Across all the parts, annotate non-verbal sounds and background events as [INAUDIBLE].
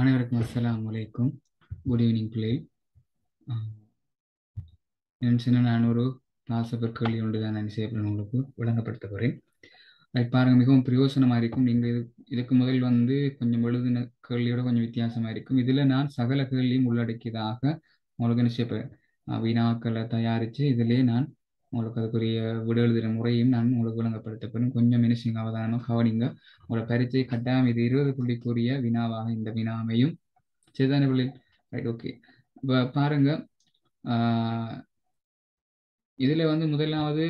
அனைவருக்கும் அஸ்லாம் வலைக்கும் குட் ஈவினிங் பிள்ளை என் சின்ன நான் ஒரு நாசப்பர் கேள்வி ஒன்று தான் நான் செய்யப்படும் உங்களுக்கு விளங்கப்படுத்த போகிறேன் ரைட் பாருங்கள் மிகவும் பிரயோசனமாக இருக்கும் நீங்கள் இது இதுக்கு முதல் வந்து கொஞ்சம் எழுதின கேள்வியோட கொஞ்சம் வித்தியாசமாக இருக்கும் இதில் நான் சகல கேள்வியும் உள்ளடக்கியதாக உங்களுக்கு நிச்சய வினாக்களை தயாரித்து இதிலே நான் உங்களுக்கு அதுக்குரிய விடுதலுதிர முறையும் நான் உங்களுக்கு விளங்கப்படுத்தப்படும் கொஞ்சம் மினிஷிங் அவதானமாக கவனிங்க உங்களோட பரிச்சை கட்டாயம் இது இருபது புள்ளிக்குரிய வினாவாக இந்த வினா அமையும் சரிதான பிள்ளை ரைட் ஓகே இப்போ பாருங்க இதில் வந்து முதலாவது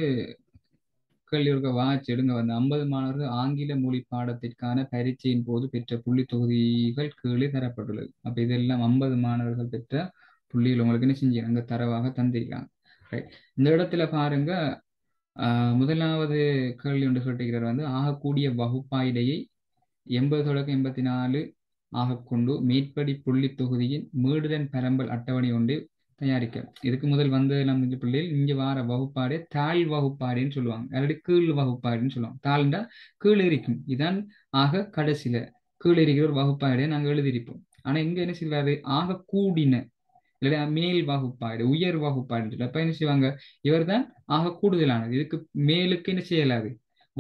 கேள்வி இருக்க வாட்ச் எடுங்க வந்து ஐம்பது மாணவர்கள் ஆங்கில மொழி பாடத்திற்கான பரீட்சையின் போது பெற்ற புள்ளி தொகுதிகள் கீழே தரப்பட்டுள்ளது அப்போ இதெல்லாம் ஐம்பது மாணவர்கள் பெற்ற புள்ளிகள் உங்களுக்கு என்ன செஞ்சு அங்கே தரவாக தந்திருக்காங்க இந்த இடத்துல பாருங்க முதலாவது கேள்வி ஒன்று சொல்லிக்கிறார் வந்து ஆகக்கூடிய வகுப்பாயிடையை எண்பது தொடக்கம் எண்பத்தி நாலு ஆக கொண்டு மேற்படி புள்ளி தொகுதியின் மீடுதன் பரம்பல் அட்டவணை ஒன்று தயாரிக்க இதுக்கு முதல் வந்தது நம்ம பிள்ளைகள் இங்க வார வகுப்பாடே தாழ் வகுப்பாடுன்னு சொல்லுவாங்க அல்லது கீழ் வகுப்பாடுன்னு சொல்லுவாங்க தாழ்ண்டா கீழ் இருக்கும் இதான் ஆக கடைசியில கீழ் இருக்கிற ஒரு வகுப்பாடையை நாங்கள் எழுதியிருப்போம் ஆனா இங்க என்ன செய்வாரு ஆக கூடின இல்லையா மேல் வகுப்பாடு உயர் வகுப்பாடுன்னு சொல்லி அப்ப என்ன செய்வாங்க இவர் தான் ஆக கூடுதலானது இதுக்கு மேலுக்கு என்ன செய்யலாது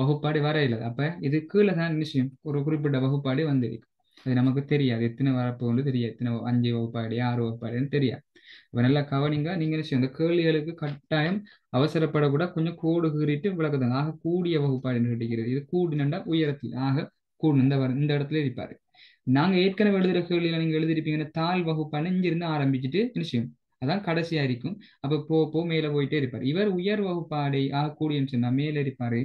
வகுப்பாடு வர இல்லாது அப்ப இது கீழே தான் என்ன செய்யும் ஒரு குறிப்பிட்ட வகுப்பாடு வந்திருக்கு அது நமக்கு தெரியாது எத்தனை வந்து தெரியாது எத்தனை அஞ்சு வகுப்பாடு ஆறு வகுப்பாடுன்னு தெரியாது இப்ப நல்லா கவனிங்க நீங்க என்ன செய்யும் அந்த கேள்விகளுக்கு கட்டாயம் அவசரப்படக்கூட கொஞ்சம் கூடு கீறிட்டு விளக்குதாங்க ஆக கூடிய வகுப்பாடுன்னு கேட்டுக்கிறது இது கூடுனண்டா உயரத்தில் ஆக கூடு இந்த இந்த இடத்துல இருப்பாரு நாங்க ஏற்கனவே எழுதுற கேள்வியில நீங்க எழுதிருப்பீங்கன்னா தாழ் வகுப்பான இங்கிருந்து ஆரம்பிச்சுட்டு என்ன செய்யும் அதான் கடைசியா இருக்கும் அப்ப போ போ மேல போயிட்டே இருப்பார் இவர் உயர் வகுப்பாடை ஆகக்கூடிய சொன்னா மேல இருப்பாரு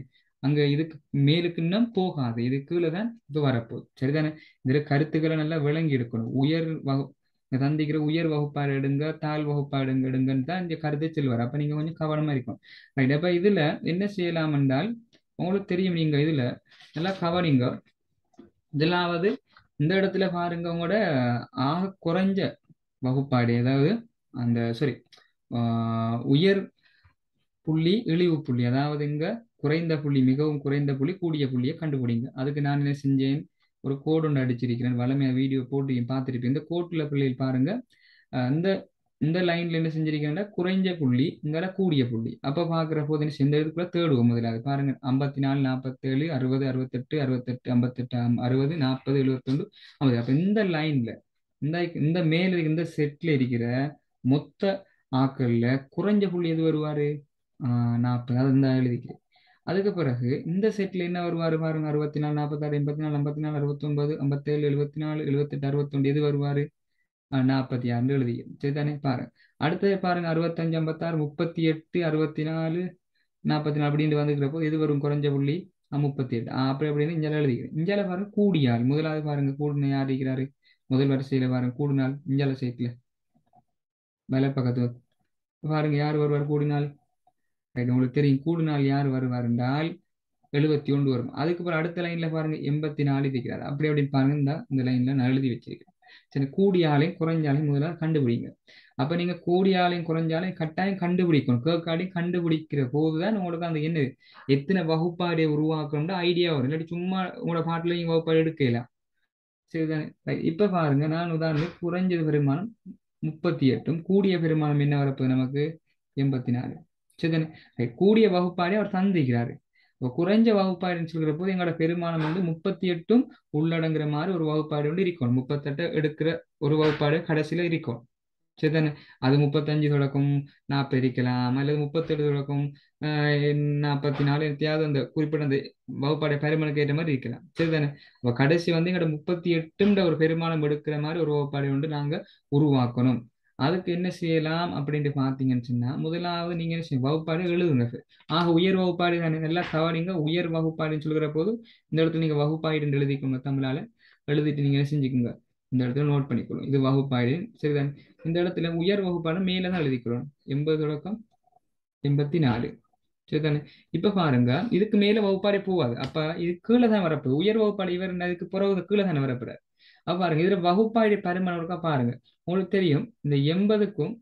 அங்க இதுக்கு மேலுக்கு இன்னும் போகாது இது கீழே தான் இது வரப்போகுது சரிதானே இதுல கருத்துக்களை நல்லா விளங்கி எடுக்கணும் உயர் வகு தந்திக்கிற உயர் வகுப்பாடு எடுங்க தாழ் வகுப்பாடுங்க எடுங்கன்னு தான் இந்த கருத்தை செல்வார் அப்ப நீங்க கொஞ்சம் கவனமா இருக்கும் ரைட் அப்ப இதுல என்ன செய்யலாம் என்றால் உங்களுக்கு தெரியும் நீங்க இதுல நல்லா கவனிங்க முதலாவது இந்த இடத்துல பாருங்க கூட ஆக குறைஞ்ச வகுப்பாடு ஏதாவது அந்த சாரி உயர் புள்ளி இழிவு புள்ளி அதாவது இங்க குறைந்த புள்ளி மிகவும் குறைந்த புள்ளி கூடிய புள்ளியை கண்டுபிடிங்க அதுக்கு நான் என்ன செஞ்சேன் ஒரு கோடு ஒன்று அடிச்சிருக்கிறேன் வளமையா வீடியோ போட்டு பார்த்துருப்பேன் இந்த கோட்டுல பிள்ளைகள் பாருங்க அந்த இந்த லைன்ல என்ன செஞ்சிருக்கேன் குறைஞ்ச புள்ளி இங்கால கூடிய புள்ளி அப்ப பாக்குற போது இந்த இதுக்குள்ள தேடுவோம் முதலாவது பாருங்க ஐம்பத்தி நாலு நாற்பத்தேழு அறுபது அறுபத்தெட்டு அறுபத்தெட்டு ஐம்பத்தெட்டு அறுபது நாற்பது எழுபத்தொண்டு ஐம்பது அப்ப இந்த லைன்ல இந்த இந்த மேல இந்த செட்ல இருக்கிற மொத்த ஆக்கள்ல குறைஞ்ச புள்ளி எது வருவாரு ஆஹ் நாற்பது அது இந்த எழுதிக்கிறேன் அதுக்கு பிறகு இந்த செட்ல என்ன வருவாரு பாருங்க அறுபத்தி நாலு நாற்பத்தாறு எண்பத்தி நாலு ஐம்பத்தி நாலு அறுபத்தொன்பது ஐம்பத்தேழு எழுபத்தி நாலு எழுபத்தெட்டு அறுபத்தொண்டு எது வருவாரு நாற்பத்தி ஆறு எழுதிய சரிதானே பாருங்க அடுத்தது பாருங்க அறுபத்தஞ்சு ஐம்பத்தாறு முப்பத்தி எட்டு அறுபத்தி நாலு நாற்பத்தி நாலு அப்படின்னு வந்துக்கிறப்போ இது வரும் குறைஞ்ச புள்ளி முப்பத்தி எட்டு அப்படி அப்படின்னு இஞ்சால எழுதிக்கிறேன் இஞ்சால பாருங்க கூடியார் முதலாவது பாருங்க கூடுன யார் இருக்கிறாரு முதல் வரிசையில பாருங்க கூடுநாள் இஞ்சால சேர்த்துல பக்கத்து பாருங்க யார் வருவார் கூடினால் உங்களுக்கு தெரியும் கூடுநாள் யார் வருவார் என்றால் எழுபத்தி ஒன்று வரும் அதுக்கப்புறம் அடுத்த லைன்ல பாருங்க எண்பத்தி நாலு இருக்கிறார் அப்படி அப்படின்னு பாருங்க இந்த லைன்ல நான் எழுதி வச்சிருக்கேன் சரி கூடியாலையும் குறைஞ்சாலையும் முதல்ல கண்டுபிடிங்க அப்போ நீங்கள் கூடியாலையும் குறைஞ்சாலையும் கட்டாயம் கண்டுபிடிக்கணும் கேட்காடையும் கண்டுபிடிக்கிற போதுதான் உங்களுக்கு அந்த என்ன எத்தனை வகுப்பாடியை உருவாக்கணும்னு ஐடியா வரும் இல்லாட்டி சும்மா உங்களோட பாட்டுல நீங்க வகுப்பாடு எடுக்கல சரிதானே இப்ப பாருங்க நான் உதாரணம் குறைஞ்சது பெருமானம் முப்பத்தி எட்டும் கூடிய பெருமானம் என்ன வரப்போகுது நமக்கு எண்பத்தி நாலு சரிதானே கூடிய வகுப்பாடி அவர் சந்திக்கிறாரு குறைஞ்ச வகுப்பாடுன்னு சொல்கிற போது எங்களோட பெருமானம் வந்து முப்பத்தி எட்டும் உள்ளடங்குற மாதிரி ஒரு வகுப்பாடு வந்து இருக்கணும் முப்பத்தெட்டு எடுக்கிற ஒரு வகுப்பாடு கடைசியில இருக்கும் சரிதானே அது முப்பத்தஞ்சு தொடக்கம் நாற்பது இருக்கலாம் அல்லது முப்பத்தெட்டு தொடக்கம் நாற்பத்தி நாலு எத்தையாவது அந்த குறிப்பிட்ட அந்த வகுப்பாடை பெருமானுக்கு ஏற்ற மாதிரி இருக்கலாம் சரிதானே அப்போ கடைசி வந்து எங்களோட முப்பத்தி எட்டுன்ற ஒரு பெருமானம் எடுக்கிற மாதிரி ஒரு வகுப்பாடை வந்து நாங்க உருவாக்கணும் அதுக்கு என்ன செய்யலாம் அப்படின்ட்டு பார்த்தீங்கன்னு சொன்னா முதலாவது நீங்க என்ன செய்யும் வகுப்பாடு எழுதுங்க ஆக உயர் வகுப்பாடு தானே நல்லா தவறிங்க உயர் வகுப்பாடுன்னு சொல்கிற போது இந்த இடத்துல நீங்க வகுப்பாயிடுன்னு எழுதிக்கோங்க தமிழால எழுதிட்டு நீங்க செஞ்சுக்கோங்க இந்த இடத்துல நோட் பண்ணிக்கணும் இது வகுப்பாயிடு சரிதான் இந்த இடத்துல உயர் வகுப்பாடு மேலே தான் எழுதிக்கிறோம் எண்பது தொடக்கம் எண்பத்தி நாலு சரிதானே இப்ப பாருங்க இதுக்கு மேல வகுப்பாடே போவாது அப்ப இது கீழே தான் வரப்போ உயர் வகுப்பாடு இவர் இதுக்கு பிறகு கீழே தானே வரப்படுறாரு அப்ப பாருங்க இதுல வகுப்பாடு பரிமாணம் இருக்கா பாருங்க உங்களுக்கு தெரியும் இந்த எண்பதுக்கும்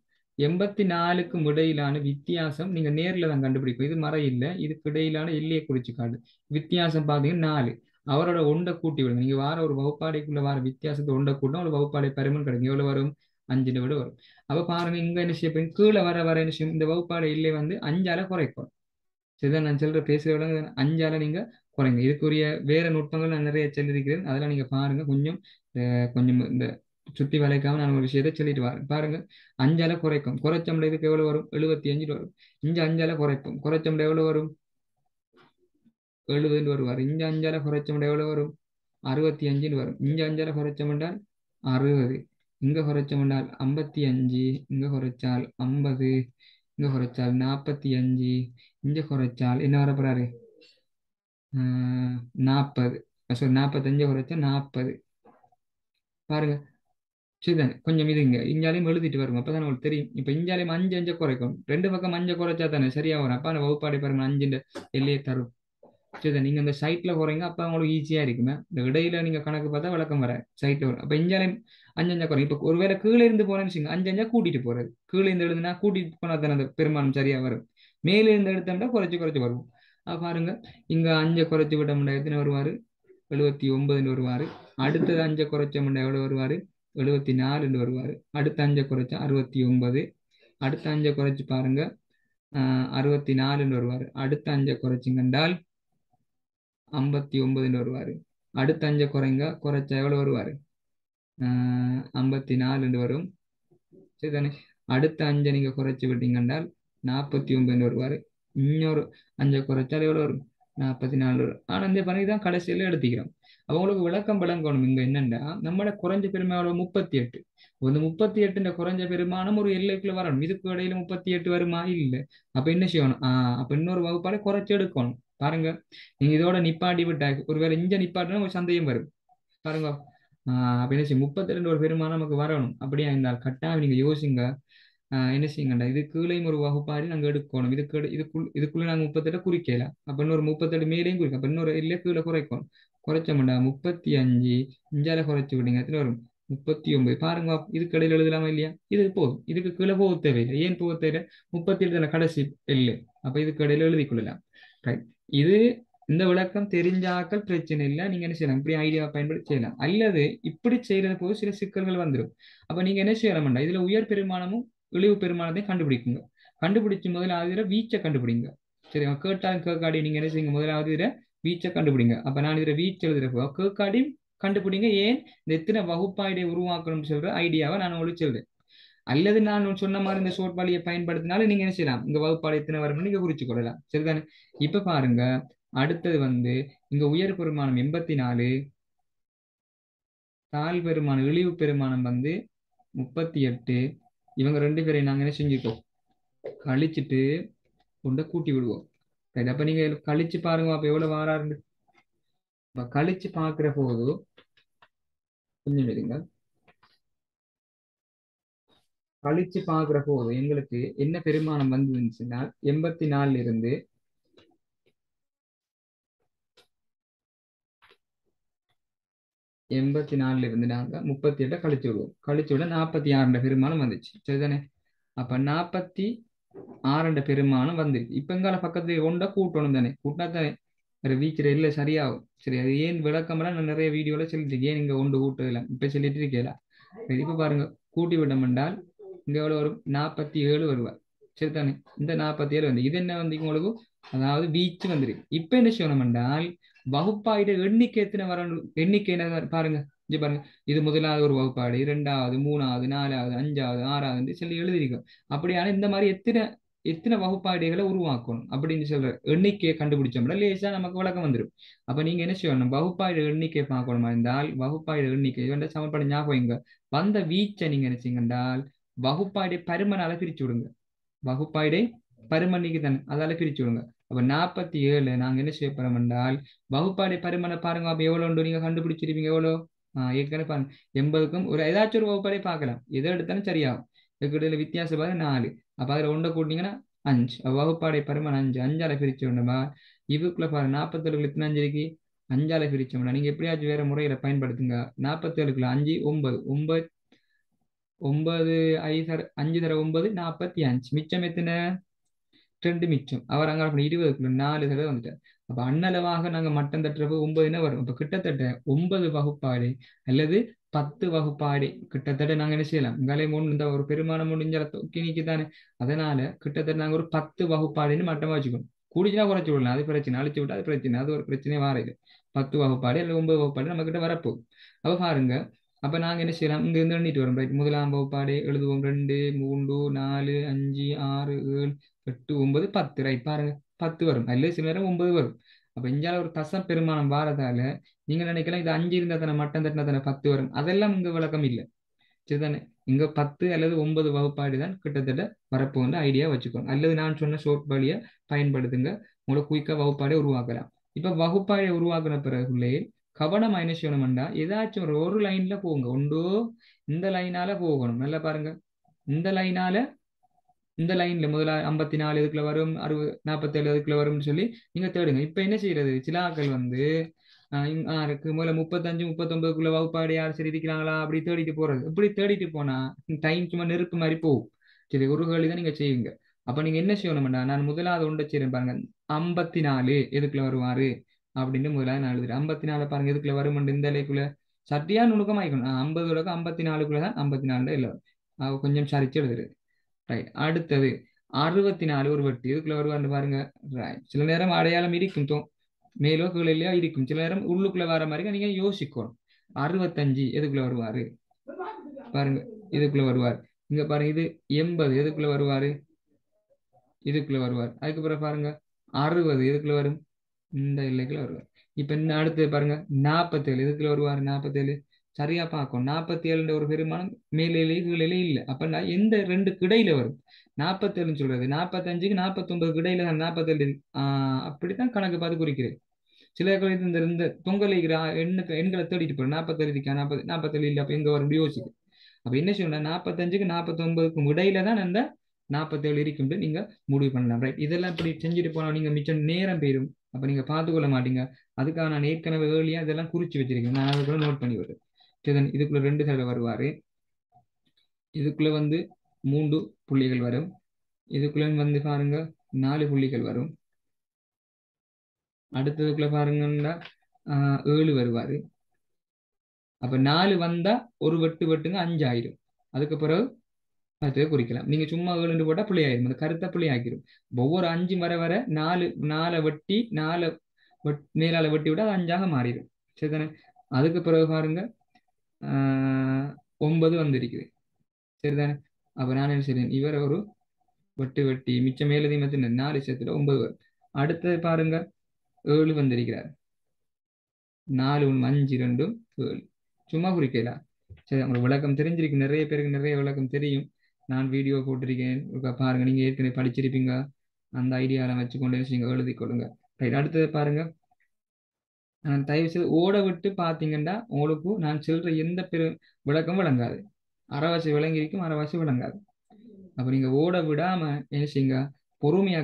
எண்பத்தி நாலுக்கும் இடையிலான வித்தியாசம் நீங்க நேரில் தான் கண்டுபிடிக்கும் இது மறை இல்லை இதுக்கு இடையிலான இல்லையே குறிச்சு காடு வித்தியாசம் பார்த்தீங்கன்னா நாலு அவரோட ஒண்டை கூட்டி விடும் நீங்க வார ஒரு வகுப்பாடைக்குள்ள வார வித்தியாசத்தை ஒண்டை கூட்டம் ஒரு வகுப்பாடை பருமன் கிடைக்கும் எவ்வளவு வரும் அஞ்சு நிமிடம் வரும் அப்ப பாருங்க இங்க என்ன செய்யும் கீழே வர வர என்ன செய்யும் இந்த வகுப்பாடை இல்லை வந்து அஞ்சால குறைக்கும் சரிதான் நான் சொல்ற பேசுற விட அஞ்சால நீங்க குறைங்க இதுக்குரிய வேற நுட்பங்கள் நான் நிறைய சொல்லியிருக்கிறேன் அதெல்லாம் நீங்க பாருங்க கொஞ்சம் கொஞ்சம் இந்த சுத்தி வளைக்காம நான் ஒரு விஷயத்த சொல்லிட்டு வரேன் பாருங்க அஞ்சால குறைக்கும் குறைச்சம்ல இதுக்கு எவ்வளவு வரும் எழுபத்தி அஞ்சு வரும் இஞ்ச அஞ்சால குறைப்போம் குறைச்சம்ல எவ்வளவு வரும் எழுபதுன்னு வருவார் இஞ்ச அஞ்சால குறைச்சம்ல எவ்வளவு வரும் அறுபத்தி அஞ்சுன்னு வரும் இஞ்ச அஞ்சால என்றால் அறுபது இங்க என்றால் ஐம்பத்தி அஞ்சு இங்க குறைச்சால் ஐம்பது இங்க குறைச்சால் நாற்பத்தி அஞ்சு இங்க குறைச்சால் என்ன வரப்போறாரு நாற்பது சாரி நாற்பத்தஞ்சு குறைச்சா நாற்பது பாருங்க சரிதானே கொஞ்சம் இதுங்க இஞ்சாலையும் எழுதிட்டு வருங்க தானே உங்களுக்கு தெரியும் இப்ப இஞ்சாலையும் அஞ்சு அஞ்சு குறைக்கும் ரெண்டு பக்கம் அஞ்சு குறைச்சா தானே சரியா வரும் அப்போ அந்த வகுப்பாடை பாருங்க அஞ்சுன்ற எல்லையே தரும் சரிதான் நீங்க அந்த சைட்ல குறைங்க அப்ப உங்களுக்கு ஈஸியா இருக்குமே இந்த இடையில நீங்க கணக்கு பார்த்தா விளக்கம் வர சைட்ல வரும் அப்ப இஞ்சாலையும் அஞ்சு அஞ்சா குறையும் இப்போ ஒருவேளை கீழே இருந்து போறேன்னு வச்சுங்க அஞ்சு அஞ்சா கூட்டிட்டு போறது கீழே இருந்து எழுதுனா கூட்டிட்டு போனா தானே அந்த பெருமானம் சரியா வரும் மேலே இருந்து எடுத்தோம்னா குறைச்சி குறைச்சி வருவோம் பாருங்க இங்க அஞ்சை குறைச்சு விட்டோம்னா எத்தனை வருவாரு எழுபத்தி ஒன்பதுன்னு வருவாரு அடுத்தது அஞ்சை முடியாது எவ்வளவு வருவாரு எழுபத்தி நாலுன்னு வருவார் அடுத்த அஞ்சை குறைச்சா அறுபத்தி ஒன்பது அடுத்த அஞ்சை குறைச்சி பாருங்க அறுபத்தி நாலுன்னு வருவார் அடுத்த அஞ்சை குறைச்சிங்கண்டால் ஐம்பத்தி ஒன்பதுன்னு வருவார் அடுத்த அஞ்சை குறைங்க குறைச்சா எவ்வளோ வருவார் ஐம்பத்தி நாலுன்னு வரும் சரி தானே அடுத்த அஞ்சை நீங்கள் குறைச்சி விட்டீங்கன்றால் நாற்பத்தி ஒன்பதுன்னு வருவார் இன்னொரு அஞ்சை குறைச்சால் எவ்வளோ வரும் நாற்பத்தி நாலு வரும் ஆனால் இந்த பணிக்கு தான் கடைசியில் எடுத்துக்கிறோம் அவங்களுக்கு விளக்கம் விளங்கணும் இங்க என்னன்னா நம்மள குறைஞ்ச பெருமானம் முப்பத்தி எட்டு இந்த முப்பத்தி எட்டுன்ற குறைஞ்ச பெருமானம் ஒரு எல்லைக்குள்ள வரணும் இதுக்கு இடையில முப்பத்தி எட்டு வருமா இல்ல அப்ப என்ன செய்யணும் ஆஹ் அப்ப இன்னொரு வகுப்பாட குறைச்சு எடுக்கணும் பாருங்க நீங்க இதோட நிப்பாட்டி விட்டா ஒருவேளை இங்க நிப்பாட்டினா ஒரு சந்தேகம் வரும் பாருங்க ஆஹ் அப்ப என்ன செய்யும் முப்பத்தி ரெண்டு ஒரு பெருமானம் நமக்கு வரணும் அப்படியா இருந்தால் கட்டாயம் நீங்க யோசிங்க என்ன செய்யுங்கண்டா இது கீழையும் ஒரு வகுப்பாடி நாங்க எடுக்கணும் இதுக்கு இதுக்குள்ள இதுக்குள்ள நாங்க முப்பத்தெட்டு குறிக்கல அப்ப இன்னொரு முப்பத்தெட்டு மேலேயும் குறிக்கும் அப்ப இன்னொரு இல்லை கீழே குறைக்கணும் குறைச்சோம்டா முப்பத்தி அஞ்சு அஞ்சால குறைச்சு விடுங்க எத்தனை வரும் முப்பத்தி ஒன்பது பாருங்க இதுக்கு இடையில எழுதலாமா இல்லையா இது போதும் இதுக்கு கீழே போக தேவையில்லை ஏன் போக தேவை முப்பத்தி ஏழு கடைசி எல்லு அப்ப இதுக்கு இடையில எழுதி கொள்ளலாம் ரைட் இது இந்த விளக்கம் தெரிஞ்சாக்கள் பிரச்சனை இல்லை நீங்க என்ன செய்யலாம் இப்படி ஐடியா பயன்படுத்தி செய்யலாம் அல்லது இப்படி செய்யறது போது சில சிக்கல்கள் வந்துடும் அப்ப நீங்க என்ன செய்யலாம் இதுல உயர் பெருமானமும் இழிவு பெருமானத்தையும் கண்டுபிடிக்குங்க கண்டுபிடிச்சு முதலாவது வீச்சை கண்டுபிடிங்க சரி கேட்டாலும் கேட்காடி நீங்க என்ன செய்யுங்க முதலாவது வீச்சை கண்டுபிடிங்க அப்ப நான் இதில் வீச்சு எழுதுறப்போ கேட்காடியும் கண்டுபிடிங்க ஏன் இந்த எத்தனை வகுப்பாயிடை உருவாக்கணும்னு சொல்ற ஐடியாவை நான் உங்களுக்கு அல்லது நான் சொன்ன மாதிரி இந்த ஷோர்ட் பயன்படுத்தினாலும் நீங்க என்ன செய்யலாம் இங்க வகுப்பாளி எத்தனை வரும்னு நீங்க குறிச்சு கொள்ளலாம் சரிதானே இப்போ பாருங்க அடுத்தது வந்து இங்க உயர் பெருமானம் எண்பத்தி நாலு தாழ் பெருமானம் இழிவு பெருமானம் வந்து முப்பத்தி எட்டு இவங்க ரெண்டு பேரையும் நாங்க என்ன செஞ்சுருக்கோம் கழிச்சிட்டு கொண்ட கூட்டி விடுவோம் அப்ப நீங்க கழிச்சு பாருங்க அப்போ எவ்வளவு வாரா இருந்து கழிச்சு பாக்குற போது கொஞ்சம் கழிச்சு பாக்குற போது எங்களுக்கு என்ன பெருமானம் வந்துருந்துச்சுன்னா எண்பத்தி நாலுல இருந்து எண்பத்தி நாலுல இருந்து நாங்க முப்பத்தி எட்டு கழிச்சு விடுவோம் கழிச்சு விட நாற்பத்தி ஆறுல பெருமானம் வந்துச்சு சரிதானே அப்ப நாற்பத்தி ஆறண்ட பெருமானம் வந்துருக்கு இப்ப எங்கால பக்கத்துல ஒண்டா கூட்டணும் தானே கூட்டினா தானே வேற வீக்கிற இல்லை சரியாகும் சரி அது ஏன் விளக்கம்லாம் நான் நிறைய வீடியோல சொல்லிட்டு ஏன் இங்க ஒன்று கூட்டல இப்ப சொல்லிட்டு இருக்கேல இப்ப பாருங்க கூட்டி விடம் என்றால் இங்க எவ்வளவு வரும் நாற்பத்தி ஏழு வருவா சரி தானே இந்த நாற்பத்தி ஏழு வந்து இது என்ன வந்து உங்களுக்கு அதாவது வீச்சு வந்துருக்கு இப்ப என்ன செய்யணும் என்றால் வகுப்பாயிட எண்ணிக்கை எத்தனை வரணும் எண்ணிக்கை என்ன பாருங்க இங்க பாருங்க இது முதலாவது ஒரு வகுப்பாடு இரண்டாவது மூணாவது நாலாவது அஞ்சாவது ஆறாவது சொல்லி எழுதியிருக்கோம் அப்படியான இந்த மாதிரி எத்தனை எத்தனை வகுப்பாடிகளை உருவாக்கணும் அப்படின்னு சொல்ற எண்ணிக்கையை கண்டுபிடிச்சோம்னா லேசா நமக்கு விளக்கம் வந்துடும் அப்ப நீங்க என்ன செய்யணும் வகுப்பாயிட எண்ணிக்கை பார்க்கணுமா இருந்தால் வகுப்பாயிட எண்ணிக்கை வேண்ட சமன்பாடு ஞாபகம் வந்த வீச்சை நீங்க நினைச்சீங்க என்றால் வகுப்பாயிடை பருமனால பிரிச்சு விடுங்க வகுப்பாயிடை பருமன் நீங்க தானே அதால பிரிச்சு விடுங்க அப்போ நாற்பத்தி ஏழு நாங்கள் என்ன செய்ய போறோம் என்றால் வகுப்பாடை பருமனை பாருங்க அப்போ எவ்வளோ உண்டு நீங்கள் கண்டுபிடிச்சிருப்பீங்க எவ்வளோ ஏற்கனவே பாருங்க எண்பதுக்கும் ஒரு ஏதாச்சும் ஒரு வகுப்பாடே பார்க்கலாம் எதை எடுத்தாலும் சரியாகும் இதுக்கு வித்தியாசம் பார்த்து நாலு அப்போ அதில் ஒன்றை கூட்டிங்கன்னா அஞ்சு வகுப்பாடை பருமன் அஞ்சு அஞ்சால பிரிச்சோம்னா இதுக்குள்ள பாருங்க நாற்பத்தேழுக்குள்ள எத்தனை அஞ்சு இருக்கு அஞ்சால பிரிச்சோம்னா நீங்க எப்படியாச்சும் வேற முறையில பயன்படுத்துங்க நாற்பத்தேழுக்குள்ள அஞ்சு ஒன்பது ஒன்பது ஒன்பது ஐ தர அஞ்சு தர ஒன்பது நாற்பத்தி அஞ்சு மிச்சம் எத்தனை ரெண்டு மிச்சம் அவர் அங்கே அப்படி இருபதுக்குள்ள நாலு தடவை வந்துட்டார் அப்ப அண்ணளவாக நாங்க மட்டம் தட்டுறப்ப ஒன்பது என்ன வரும் இப்ப கிட்டத்தட்ட ஒன்பது வகுப்பாடு அல்லது பத்து வகுப்பாடு கிட்டத்தட்ட நாங்க என்ன செய்யலாம் இங்காலே மூணு இந்த ஒரு பெருமானம் முடிஞ்சால கிணிக்கு தானே அதனால கிட்டத்தட்ட நாங்க ஒரு பத்து வகுப்பாடுன்னு மட்டமா வச்சுக்கணும் கூடிச்சுனா குறைச்சி விடலாம் அது பிரச்சனை அழிச்சு விட்டா அது பிரச்சனை அது ஒரு பிரச்சனையே வார இது பத்து வகுப்பாடு இல்லை ஒன்பது வகுப்பாடு நம்ம கிட்ட வரப்போகுது அப்ப பாருங்க அப்ப நாங்க என்ன செய்யலாம் இங்க இருந்து எண்ணிட்டு வரோம் ரைட் முதலாம் வகுப்பாடு எழுதுவோம் ரெண்டு மூன்று நாலு அஞ்சு ஆறு ஏழு எட்டு ஒன்பது பத்து ரைட் பாருங்க பத்து வரும் அதுல சில நேரம் ஒன்பது வரும் அப்ப இஞ்சால ஒரு தசம் பெருமானம் வாரதால நீங்க நினைக்கலாம் இது அஞ்சு இருந்தா தானே மட்டம் தட்டினா தானே பத்து வரும் அதெல்லாம் இங்க விளக்கம் இல்லை சரிதானே இங்க பத்து அல்லது ஒன்பது வகுப்பாடி தான் கிட்டத்தட்ட வரப்போகிற ஐடியா வச்சுக்கோங்க அல்லது நான் சொன்ன ஷோர்ட் வழியை பயன்படுத்துங்க உங்களை குயிக்கா வகுப்பாடை உருவாக்கலாம் இப்ப வகுப்பாடை உருவாக்குன பிறகுள்ளே கவனம் என்ன செய்யணும்டா ஏதாச்சும் ஒரு ஒரு லைன்ல போங்க ஒன்றோ இந்த லைனால போகணும் நல்லா பாருங்க இந்த லைனால இந்த லைன்ல முதல்ல ஐம்பத்தி நாலு இதுக்குள்ள வரும் அறுபது நாற்பத்தேழு இதுக்குள்ள வரும்னு சொல்லி நீங்க தேடுங்க இப்ப என்ன செய்யறது சிலாக்கள் வந்து இருக்கு முதல்ல முப்பத்தஞ்சு முப்பத்தொன்பதுக்குள்ள வகுப்பாடு யார் சரி இருக்கிறாங்களா அப்படி தேடிட்டு போறது இப்படி தேடிட்டு போனா டைம் சும்மா நெருப்பு மாதிரி போகும் சரி ஒரு கேள்வி தான் நீங்க செய்யுங்க அப்ப நீங்க என்ன செய்யணும்னா நான் முதலாவது ஒன்றை செய்யறேன் பாருங்க ஐம்பத்தி நாலு எதுக்குள்ள வருவாரு அப்படின்னு முதலாவது நான் எழுதுறேன் ஐம்பத்தி நாலு பாருங்க எதுக்குள்ள வருமெண்டு இந்த அலைக்குள்ள சட்டியா நுணுக்கமாயிக்கணும் ஐம்பது ஐம்பத்தி நாலுக்குள்ளதான் ஐம்பத்தி நாலுல இல்லை கொஞ்சம் சரிச்சு எழுதுறது அடுத்தது அறுபத்தி நாலு ஒரு வட்டி இதுக்குள்ள வருவாரு பாருங்க சில நேரம் அடையாளம் இருக்கும் தோ மேலோக்குகள் இல்லையா இருக்கும் சில நேரம் உள்ளுக்குள்ள வர மாதிரி நீங்க யோசிக்கணும் அறுபத்தஞ்சு எதுக்குள்ள வருவாரு பாருங்க இதுக்குள்ள வருவார் இங்க பாருங்க இது எண்பது எதுக்குள்ள வருவாரு இதுக்குள்ள வருவார் அதுக்கப்புறம் பாருங்க அறுபது எதுக்குள்ள வரும் இந்த இல்லைக்குள்ள வருவார் இப்ப என்ன அடுத்தது பாருங்க நாற்பத்தேழு எதுக்குள்ள வருவாரு நாற்பத்தேழு சரியா பார்க்கும் நாற்பத்தி ஏழுன்ற ஒரு பெருமானம் மேலே கீழிலே இல்லை அப்படின்னா எந்த ரெண்டு கிடையில வரும் நாற்பத்தேழுன்னு சொல்றது நாற்பத்தஞ்சுக்கு நாற்பத்தொன்பது கிடையில நாற்பத்தேழு ஆஹ் அப்படித்தான் கணக்கு பார்த்து குறிக்கிறேன் சில இந்த இந்த தொங்கல் எண்ணுக்கு எண்களை தேடிட்டு போறேன் நாற்பத்தேழு இருக்கா நாற்பது நாற்பத்தேழு இல்லை அப்ப எங்க வரும் யோசிக்கும் அப்ப என்ன சொல்லணும் நாற்பத்தஞ்சுக்கு நாற்பத்தொன்பதுக்கும் இடையில தான் அந்த நாற்பத்தேழு இருக்கும் நீங்க முடிவு பண்ணலாம் ரைட் இதெல்லாம் இப்படி செஞ்சுட்டு போனா நீங்க மிச்சம் நேரம் போயிடும் அப்ப நீங்க பார்த்துக்கொள்ள மாட்டீங்க அதுக்காக நான் ஏற்கனவே வேலையா இதெல்லாம் குறிச்சு வச்சிருக்கேன் நான் அதுக்குள்ள நோட் பண்ணி விடுறேன் சேதன் இதுக்குள்ள ரெண்டு சைடு வருவாரு இதுக்குள்ள வந்து மூன்று புள்ளிகள் வரும் இதுக்குள்ள வந்து பாருங்க நாலு புள்ளிகள் வரும் அடுத்ததுக்குள்ள பாருங்கன்னா ஏழு வருவாரு அப்போ நாலு வந்தால் ஒரு வெட்டு வெட்டுங்க அஞ்சு ஆயிரும் அதுக்கு பிறகு பத்து குறிக்கலாம் நீங்க சும்மா ஏழுண்டு போட்டால் புள்ளி ஆயிரும் அந்த கருத்த புள்ளி ஆக்கிரும் ஒவ்வொரு அஞ்சு வர வர நாலு நால வெட்டி நாலு வெட் மேலால வெட்டி விட அது அஞ்சாக மாறிடும் சரிதானே அதுக்கு பிறகு பாருங்க ஒன்பது வந்திருக்குது சரிதானே அப்ப நான் என்ன இவர் ஒரு வட்டு வெட்டி மிச்ச மேலதையும் நாலு விஷயத்துல ஒன்பது வரும் அடுத்து பாருங்க ஏழு வந்திருக்கிறார் நாலு ஒன்று அஞ்சு ரெண்டும் ஏழு சும்மா குறிக்கலா சரி உங்களுக்கு விளக்கம் தெரிஞ்சிருக்கு நிறைய பேருக்கு நிறைய விளக்கம் தெரியும் நான் வீடியோ போட்டிருக்கேன் பாருங்க நீங்க ஏற்கனவே படிச்சிருப்பீங்க அந்த ஐடியாவில் வச்சுக்கொண்டு விஷயங்கள் எழுதி கொடுங்க ரைட் அடுத்தது பாருங்க தயவு செய்து ஓட விட்டு பார்த்தீங்கன்னா உங்களுக்கு நான் சொல்ற எந்த பெரு விளக்கம் விளங்காது அறவாசி இருக்கும் அறவாசி விளங்காது அப்போ நீங்கள் ஓட விடாம என்ன செய்யுங்க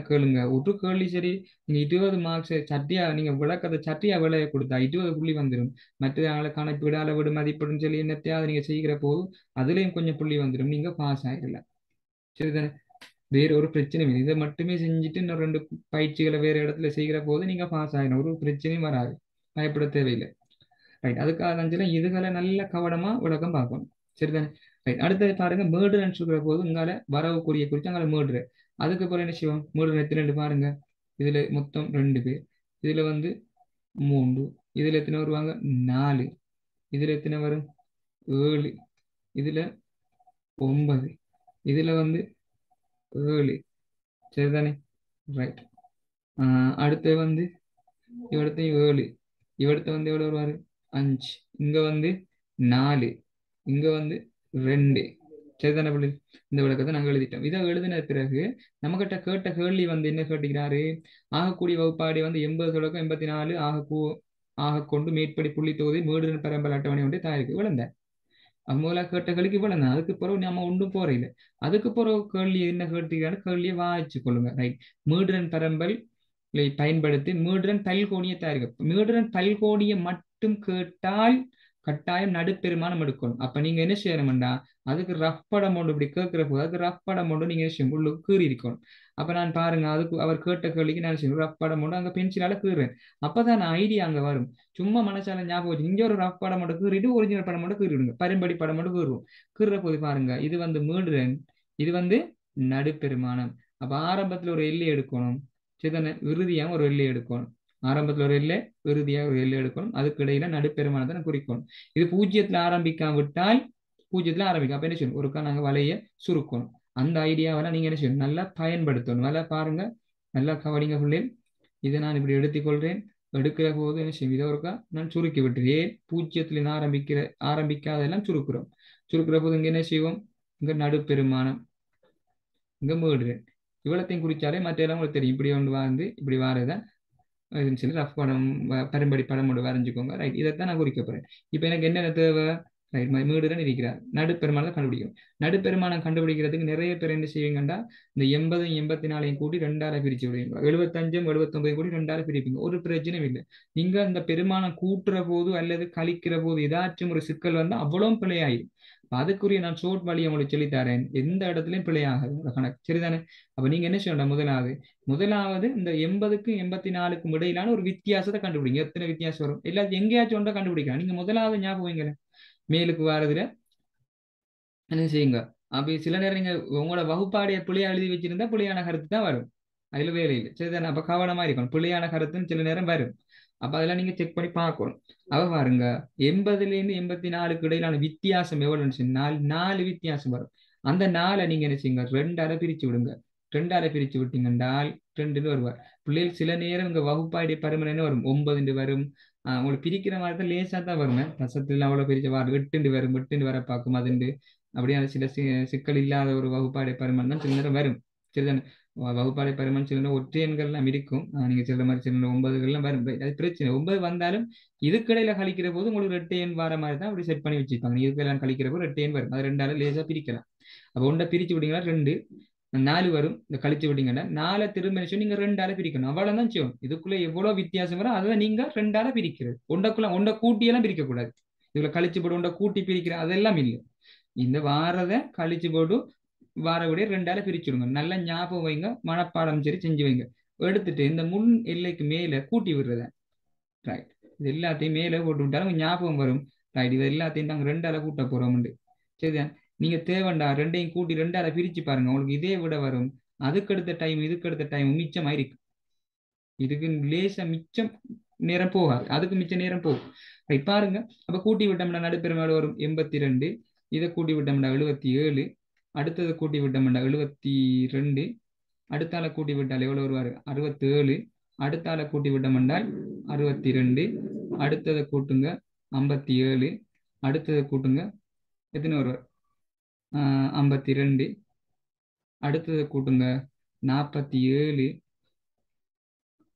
கேளுங்க ஒரு கேள்வி சரி நீங்க இருபது மார்க்ஸ் சட்டியா நீங்க விளக்கத்தை சட்டியா விளைய கொடுத்தா இருபது புள்ளி வந்துடும் மற்ற மற்றதால விட அளவீடு மதிப்பிடும் சொல்லி என்னத்தையாவது நீங்க செய்கிற போது அதுலயும் கொஞ்சம் புள்ளி வந்துடும் நீங்க பாஸ் சரி சரிதானே வேற ஒரு பிரச்சனையும் இல்லை இதை மட்டுமே செஞ்சுட்டு இன்னும் ரெண்டு பயிற்சிகளை வேற இடத்துல செய்கிற போது நீங்க பாஸ் ஆகிடும் ஒரு பிரச்சனையும் வராது பயப்பட தேவையில்லை ரைட் அதுக்காக அஞ்சுல இதுகளை நல்ல கவனமா விளக்கம் பார்க்கணும் சரிதானே ரைட் அடுத்தது பாருங்க மேடு சொல்கிற போது உங்களால வரவுக்குரிய குறித்து அங்கால மேர்டர் அதுக்கு பிறகு என்ன செய்வோம் மேர்டர் எத்தனை ரெண்டு பாருங்க இதுல மொத்தம் ரெண்டு பேர் இதுல வந்து மூன்று இதுல எத்தனை வருவாங்க நாலு இதுல எத்தனை வரும் ஏழு இதுல ஒன்பது இதுல வந்து ஏழு சரிதானே ரைட் அடுத்து வந்து இவ்வளத்தையும் ஏழு இவடுத்து வந்து எவ்வளவு வருவாரு அஞ்சு இங்க வந்து நாலு இங்க வந்து ரெண்டு சரிதான பிள்ளை இந்த விளக்கத்தை நாங்கள் எழுதிட்டோம் இதை எழுதின பிறகு நம்மகிட்ட கேட்ட கேள்வி வந்து என்ன கேட்டுக்கிறாரு ஆகக்கூடிய வகுப்பாடி வந்து எண்பது தொடக்கம் எண்பத்தி நாலு ஆக கூ ஆக கொண்டு மேற்படி புள்ளி தொகுதி மேடுதல் பரம்பல் அட்டவணை ஒன்றை தயாரிக்கு விழுந்த முதலா கேட்ட கேள்விக்கு விழுந்தேன் அதுக்கு பிறகு நம்ம ஒன்றும் போறையில அதுக்கு பிறகு கேள்வி என்ன கேட்டுக்கிறாரு கேள்வியை வாய்ச்சு கொள்ளுங்க ரைட் மேடுதல் பரம்பல் பயன்படுத்தி மீடுரன் பல்கோணிய தயாரிக்க மீடுரன் பல்கோணிய மட்டும் கேட்டால் கட்டாயம் நடுப்பெருமானம் எடுக்கணும் அப்ப நீங்க என்ன செய்யணும்டா அதுக்கு ரஃப் படம் இப்படி கேட்கிற போது அதுக்கு ரஃப் படம் நீங்க என்ன செய்யும் உள்ள கீறி இருக்கணும் அப்ப நான் பாருங்க அதுக்கு அவர் கேட்ட கேள்விக்கு நான் செய்யணும் ரஃப் படம் அங்க பென்சிலால கீறுறேன் அப்பதான் ஐடியா அங்க வரும் சும்மா மனசால ஞாபகம் வச்சு இங்க ஒரு ரஃப் படம் மட்டும் கீறிட்டு ஒரிஜினல் படம் மட்டும் கீறிடுங்க பரம்படி படம் மட்டும் கீறுவோம் கீறுற போது பாருங்க இது வந்து மீடுறன் இது வந்து நடுப்பெருமானம் அப்ப ஆரம்பத்துல ஒரு எல்லை எடுக்கணும் சிதனை இறுதியாக ஒரு எல்லை எடுக்கணும் ஆரம்பத்தில் ஒரு எல்லை இறுதியாக ஒரு எல்லை எடுக்கணும் அதுக்கு இடையில நடுப்பெருமானத்தை குறிக்கணும் இது பூஜ்ஜியத்தில் ஆரம்பிக்காம விட்டால் பூஜ்ஜியத்தில் ஆரம்பிக்கும் அப்ப என்ன செய்யணும் ஒருக்கா நாங்கள் வலையை சுருக்கணும் அந்த ஐடியாவெல்லாம் நீங்கள் என்ன செய்யணும் நல்லா பயன்படுத்தணும் நல்லா பாருங்க நல்லா கவனிங்க பிள்ளை இதை நான் இப்படி எடுத்துக்கொள்கிறேன் எடுக்கிற போது என்ன செய்யும் இதை ஒருக்கா நான் சுருக்கி விட்டுறேன் பூஜ்ஜியத்தில் ஆரம்பிக்கிற ஆரம்பிக்காதெல்லாம் சுருக்குறோம் சுருக்கிற போது இங்கே என்ன செய்வோம் இங்கே நடுப்பெருமானம் இங்கே மீடுறேன் இவ்வளோத்தையும் குறிச்சாலே மற்ற எல்லாம் உங்களுக்கு தெரியும் இப்படி ஒன்று வாழ்ந்து இப்படி வாரதான் சொல்லி ரஃப் படம் பரம்படி படம் ஒன்று வரைஞ்சிக்கோங்க ரைட் இதைத்தான் நான் குறிக்க போகிறேன் இப்போ எனக்கு என்னென்ன தேவை ரைட் மீடுடன் இருக்கிறார் நடுப்பெருமானை கண்டுபிடிக்கணும் நடுப்பெருமானம் கண்டுபிடிக்கிறதுக்கு நிறைய பேர் என்ன செய்வீங்கண்டா இந்த எண்பது எண்பத்தி நாலையும் கூட்டி ரெண்டாயிரம் பிரிச்சு விடுவீங்க எழுபத்தஞ்சும் எழுபத்தொன்பதையும் கூட்டி ரெண்டாயிரம் பிரிப்பீங்க ஒரு பிரச்சனையும் இல்லை நீங்க அந்த பெருமானம் கூட்டுற போது அல்லது கழிக்கிற போது ஏதாச்சும் ஒரு சிக்கல் வந்து அவ்வளோ பிழையாயிடும் அதுக்குரிய நான் சோட் வழி உங்களுக்கு சொல்லித்தாரேன் எந்த இடத்துலயும் பிழையாகாது கணக்கு சரிதானே அப்ப நீங்க என்ன சொல்லணும் முதலாவது முதலாவது இந்த எண்பதுக்கும் எண்பத்தி நாலுக்கும் இடையிலான ஒரு வித்தியாசத்தை கண்டுபிடிங்க எத்தனை வித்தியாசம் வரும் எல்லாத்தையும் எங்கேயாச்சும் ஒன்றா கண்டுபிடிக்கலாம் நீங்க முதலாவது ஞாபகம் வைங்கல மேலுக்கு வாரதுல என்ன செய்யுங்க அப்படி சில நேரம் நீங்க உங்களோட வகுப்பாடைய பிள்ளையா எழுதி வச்சிருந்தா பிள்ளையான கருத்து தான் வரும் அதில் வேலை இல்லை சரிதானே அப்ப கவனமா இருக்கணும் பிள்ளையான கருத்துன்னு சில நேரம் வரும் அப்ப அதெல்லாம் நீங்க செக் பண்ணி பார்க்கணும் அவ பாருங்க எண்பதுல இருந்து எண்பத்தி நாலுக்கு இடையிலான வித்தியாசம் எவ்வளோன்னு சொல்லி நாலு நாலு வித்தியாசம் வரும் அந்த நாளை நீங்க என்ன செய்யுங்க ரெண்டு அரை பிரிச்சு விடுங்க ரெண்டு ரெண்டால பிரிச்சு விட்டீங்கன்றால் ரெண்டுன்னு வருவார் பிள்ளைகள் சில நேரம் இங்க வகுப்பாடி பருமனு வரும் ஒன்பதுண்டு வரும் உங்களுக்கு பிரிக்கிற மாதிரி தான் லேசாக தான் வருங்க ரசத்தில் அவ்வளவு பிரிச்ச வாரம் எட்டுண்டு வரும் எட்டுண்டு வர பார்க்கும் அதுண்டு அப்படியான சில சிக்கல் இல்லாத ஒரு வகுப்பாடை பருமன் தான் சில நேரம் வரும் சரிதானே வகுப்பாறை பருமன் சில ஒற்றை எண்கள்லாம் இருக்கும் நீங்க சொல்ற மாதிரி சில ஒன்பதுகள்லாம் வரும் அது பிரச்சனை ஒன்பது வந்தாலும் இதுக்கடையில கழிக்கிற போது உங்களுக்கு ரெட்டை எண் வர மாதிரி தான் அப்படி செட் பண்ணி வச்சிருப்பாங்க இதுக்கெல்லாம் கழிக்கிற போது ரெட்டை எண் வரும் அது ரெண்டாலும் லேசா பிரிக்கலாம் அப்போ ஒன்றை பிரிச்சு விட்டீங்கன்னா ரெண்டு நாலு வரும் இந்த கழிச்சு விட்டீங்கன்னா நாலு திரும்ப நினைச்சோம் நீங்க ரெண்டால பிரிக்கணும் அவ்வளவுதான் செய்யும் இதுக்குள்ள எவ்வளவு வித்தியாசம் வரும் அதை நீங்க ரெண்டால பிரிக்கிறது ஒண்டக்குள்ள ஒண்ட கூட்டியெல்லாம் பிரிக்க கூடாது இதுல கழிச்சு போட்டு உண்ட கூட்டி பிரிக்கிற அதெல்லாம் இல்லை இந்த வாரத கழிச்சு போட்டு வாரக்கூடிய ரெண்டால பிரிச்சுடுங்க நல்லா ஞாபகம் வைங்க மனப்பாடம் சரி செஞ்சு வைங்க எடுத்துட்டு இந்த முன் எல்லைக்கு மேல கூட்டி விடுறத ரைட் இது எல்லாத்தையும் மேலே போட்டு விட்டாலும் ஞாபகம் வரும் ரைட் இது எல்லாத்தையும் நாங்கள் ரெண்டால கூட்ட போறோம்ண்டு சரிதான் நீங்க தேவண்டா ரெண்டையும் கூட்டி ரெண்டால பிரிச்சு பாருங்க உங்களுக்கு இதே விட வரும் அதுக்கடுத்த டைம் இதுக்கடுத்த டைம் மிச்சம் ஆயிருக்கு இதுக்கு லேசா மிச்சம் நேரம் போகாது அதுக்கு மிச்ச நேரம் போகும் ரைட் பாருங்க அப்ப கூட்டி விட்டோம்னா நடுப்பெருமாடு வரும் எண்பத்தி ரெண்டு இதை கூட்டி விட்டோம்னா எழுபத்தி ஏழு அடுத்தது கூட்டி விட்டோம்னா எழுபத்தி ரெண்டு அடுத்தால கூட்டி விட்டால் எவ்வளோ வருவார் அறுபத்தேழு அடுத்தால கூட்டி விட்டோம் என்றால் அறுபத்தி ரெண்டு அடுத்ததை கூட்டுங்க ஐம்பத்தி ஏழு அடுத்ததை கூட்டுங்க எத்தனை வருவார் ஐம்பத்தி ரெண்டு அடுத்ததை கூட்டுங்க நாற்பத்தி ஏழு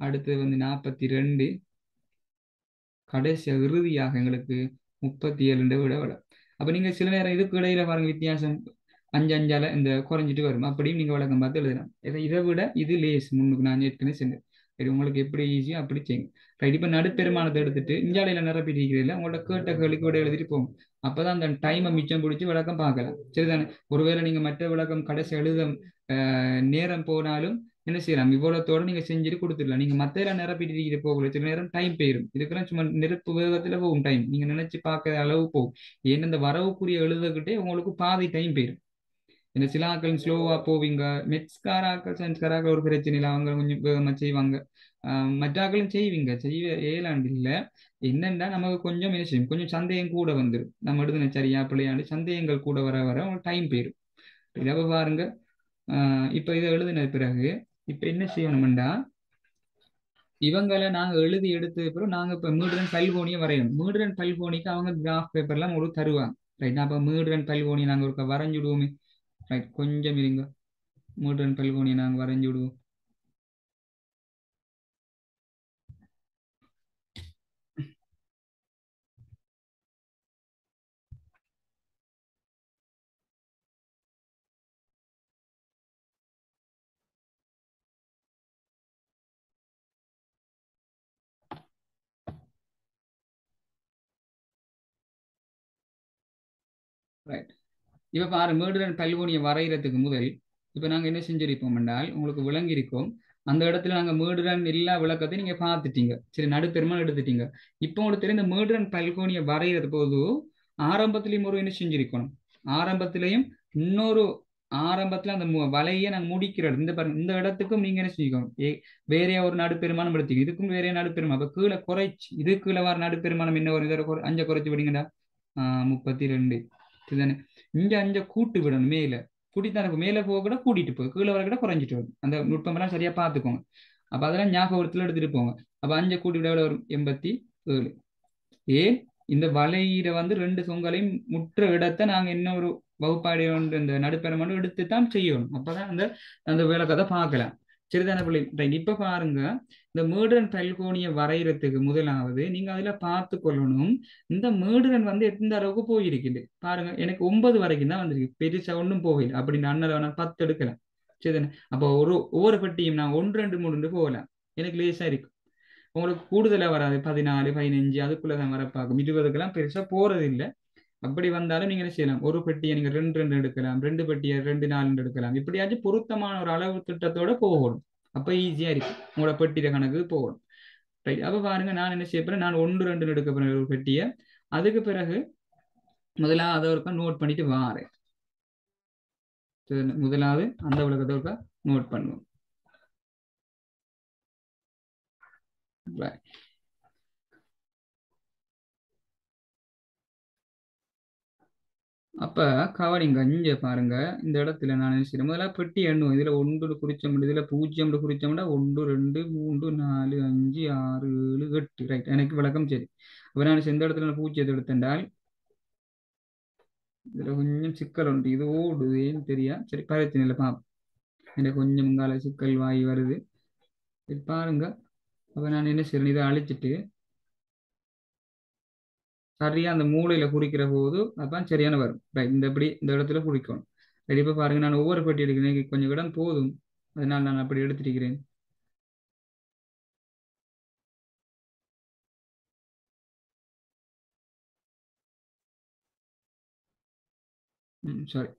அடுத்தது வந்து நாற்பத்தி ரெண்டு கடைசியாக இறுதியாக எங்களுக்கு முப்பத்தி ஏழுன்ற விட விட அப்போ நீங்கள் சில நேரம் இதுக்கு இடையில பாருங்க வித்தியாசம் அஞ்சு அஞ்சால இந்த குறைஞ்சிட்டு வரும் அப்படியும் நீங்கள் வழக்கம் பார்த்து எழுதலாம் இதை இதை விட இது லேஸ் முன்னுக்கு நான் ஏற்கனவே செஞ்சேன் சரி உங்களுக்கு எப்படி ஈஸியோ அப்படி செய்யுங்க ரைட் இப்போ நடுப்பெருமானத்தை எடுத்துட்டு இஞ்சாலையில் நிரப்பிட்டிருக்கிறீர்கள் உங்களோட கேட்ட கேள்விக்கு விட எழுதிட்டு போகும் அப்போதான் அந்த டைமை மிச்சம் பிடிச்சி விளக்கம் பார்க்கலாம் சரிதானே ஒருவேளை நீங்கள் மற்ற விளக்கம் கடைசி எழுத நேரம் போனாலும் என்ன செய்யலாம் இவ்வளோத்தோட நீங்கள் செஞ்சுட்டு கொடுத்துடலாம் நீங்கள் மற்ற நிரப்பிட்டிருக்கிற போகல சில நேரம் டைம் போயிடும் இதுக்கெல்லாம் சும்மா நெருப்பு வேகத்துல போகும் டைம் நீங்கள் நினச்சி பாக்குற அளவு போகும் ஏன்னா இந்த வரவுக்குரிய எழுதக்கிட்டே உங்களுக்கு பாதி டைம் போயிடும் இந்த சிலாக்கள் ஸ்லோவா போவீங்க மெட்ஸ்காராக்கள் சயின்ஸ்காராக்கள் ஒரு பிரச்சனை இல்லை அவங்க கொஞ்சம் வேகமா செய்வாங்க மற்றாக்களும் செய்வீங்க செய்ய ஏலாண்டு இல்லை என்னென்னா நமக்கு கொஞ்சம் என்ன செய்யும் கொஞ்சம் சந்தேகம் கூட வந்துடும் நம்ம எடுத்து சரியா பிள்ளையாண்டு சந்தேகங்கள் கூட வர வர உங்களுக்கு டைம் போயிடும் இதை பாருங்க இப்போ இதை எழுதின பிறகு இப்போ என்ன செய்யணும்டா இவங்களை நாங்கள் எழுதி எடுத்த பிறகு நாங்கள் இப்போ மீடுரன் பல்கோனியை வரையணும் மீடுரன் பல்கோனிக்கு அவங்க கிராஃப் பேப்பர்லாம் உங்களுக்கு தருவாங்க ரைட் அப்போ மீடுரன் பல்கோனி நாங்கள் ஒரு வரைஞ்சிடுவோமே ரைட் கொஞ்சம் இருங்க மூட்ரன் பல்கோனியை நாங்கள் வரைஞ்சி விடுவோம் right இப்ப பாரு மேடுடன் பல்கோணியை வரைகிறதுக்கு முதல் இப்ப நாங்க என்ன செஞ்சிருப்போம் என்றால் உங்களுக்கு விளங்கியிருக்கோம் அந்த இடத்துல நாங்க மேடுடன் எல்லா விளக்கத்தையும் நீங்க பார்த்துட்டீங்க சரி நடுப்பெருமான் எடுத்துட்டீங்க இப்போ உங்களுக்கு தெரிந்த மேடுடன் பல்கோனியை வரைகிறது போது ஆரம்பத்திலையும் ஒரு என்ன செஞ்சிருக்கணும் ஆரம்பத்திலையும் இன்னொரு ஆரம்பத்துல அந்த வலையை நாங்க முடிக்கிறோம் இந்த பாருங்க இந்த இடத்துக்கும் நீங்க என்ன ஏ வேற ஒரு நடுப்பெருமானம் எடுத்துக்கணும் இதுக்கும் வேற நடுப்பெருமானம் அப்ப கீழே குறைச்சு இது கீழே வர நடுப்பெருமானம் என்ன ஒரு இதோட அஞ்சை குறைச்சு விடுங்கடா ஆஹ் முப்பத்தி ரெண்டு சரிதானே இங்க அஞ்ச கூட்டு விடணும் மேல தனக்கு மேல போக கூட கூட்டிட்டு போகும் கீழே வர கூட குறைஞ்சிட்டு வரும் அந்த நுட்பம் எல்லாம் சரியா பாத்துக்கோங்க அப்ப அதெல்லாம் ஞாபகத்துல எடுத்துட்டு போங்க அப்ப அஞ்ச கூட்டி விட வரும் எண்பத்தி ஏழு ஏ இந்த வலையில வந்து ரெண்டு சொங்கலையும் முற்ற இடத்தை நாங்க என்ன ஒரு வகுப்பாடி இந்த நடுப்பெறமனு எடுத்து தான் செய்யணும் அப்பதான் அந்த அந்த விளக்கத்தை பார்க்கலாம் சரிதான பிள்ளை இப்ப பாருங்க இந்த மேடன் பல்கோணியை வரைகிறதுக்கு முதலாவது நீங்க அதுல பார்த்து கொள்ளணும் இந்த மேர்டன் வந்து எந்த அளவுக்கு போயிருக்குது பாருங்க எனக்கு ஒன்பது வரைக்கும் தான் வந்திருக்கு பெருசா ஒன்றும் போகல அப்படின்னு அண்ணல வேணா பத்து எடுக்கலாம் சரிதானே அப்போ ஒரு ஒவ்வொரு பெட்டியும் நான் ஒன்று ரெண்டு மூணு போகலாம் எனக்கு லேசா இருக்கும் உங்களுக்கு கூடுதலா வராது பதினாலு பதினஞ்சு அதுக்குள்ளதான் வரப்பாகும் இருபதுக்கெல்லாம் பெருசா போறது இல்லை அப்படி வந்தாலும் நீங்க என்ன செய்யலாம் ஒரு பெட்டியை நீங்க ரெண்டு ரெண்டு எடுக்கலாம் ரெண்டு பெட்டியை ரெண்டு நாலு எடுக்கலாம் இப்படியாச்சும் பொருத்தமான ஒரு அளவு திட்டத்தோட போகணும் அப்போ ஈஸியாக இருக்கும் உங்களோட பெட்டியில கணக்கு போகணும் ரைட் அப்போ பாருங்க நான் என்ன செய்ய நான் ஒன்று ரெண்டு எடுக்க போறேன் ஒரு பெட்டியை அதுக்கு பிறகு முதலாவது ஒருக்கா நோட் பண்ணிட்டு வாரேன் முதலாவது அந்த உலகத்தை ஒருக்கா நோட் பண்ணுவோம் அப்போ கவனிங்க இங்கே பாருங்க இந்த இடத்துல நான் நினைச்சிடும் முதல்ல பெட்டி எண்ணும் இதில் ஒன்று குறிச்சோம் இதில் பூஜ்ஜியம் குறிச்சோம்னா ஒன்று ரெண்டு மூன்று நாலு அஞ்சு ஆறு ஏழு எட்டு ரைட் எனக்கு விளக்கம் சரி அப்போ நான் இந்த இடத்துல நான் பூஜ்ஜியத்தை எடுத்தால் இதில் கொஞ்சம் சிக்கல் உண்டு இது ஓடுதேன்னு தெரியா சரி நிலை பார்ப்போம் எனக்கு கொஞ்சம் கால சிக்கல் வாய் வருது பாருங்க அப்போ நான் என்ன செய்யறேன் இதை அழிச்சிட்டு சரியாக அந்த மூளையில் குறிக்கிற போது அதுதான் சரியான வரும் ரைட் இந்த இப்படி இந்த இடத்துல குறிக்கணும் ரைட் இப்போ பாருங்கள் நான் ஒவ்வொரு பெட்டி எடுக்கிறேன் கொஞ்சம் இடம் போதும் அதனால் நான் அப்படி எடுத்துருக்கிறேன் சாரி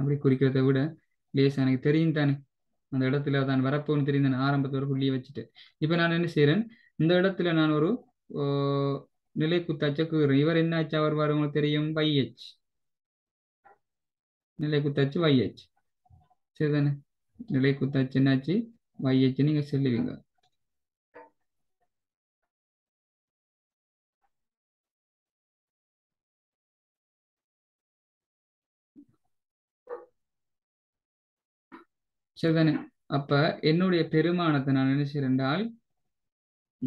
அப்படி குறிக்கிறத விட லேஸ் எனக்கு தெரியும் தானே அந்த இடத்துல தான் வரப்போன்னு தெரியும் தானே ஆரம்பத்தோட புள்ளியை வச்சுட்டு இப்போ நான் என்ன செய்கிறேன் இந்த இடத்துல நான் ஒரு நிலை குத்தாச்ச கீறு இவர் என்ன அவர் வருவார் உங்களுக்கு தெரியும் வைஹெச் நிலை குத்தாச்சு வைஹெச் சரிதானே நிலை குத்தாச்சு என்னாச்சு வைஹெச் நீங்க சொல்லுவீங்க சரிதானே அப்ப என்னுடைய பெருமானத்தை நான் நினைச்சிருந்தால்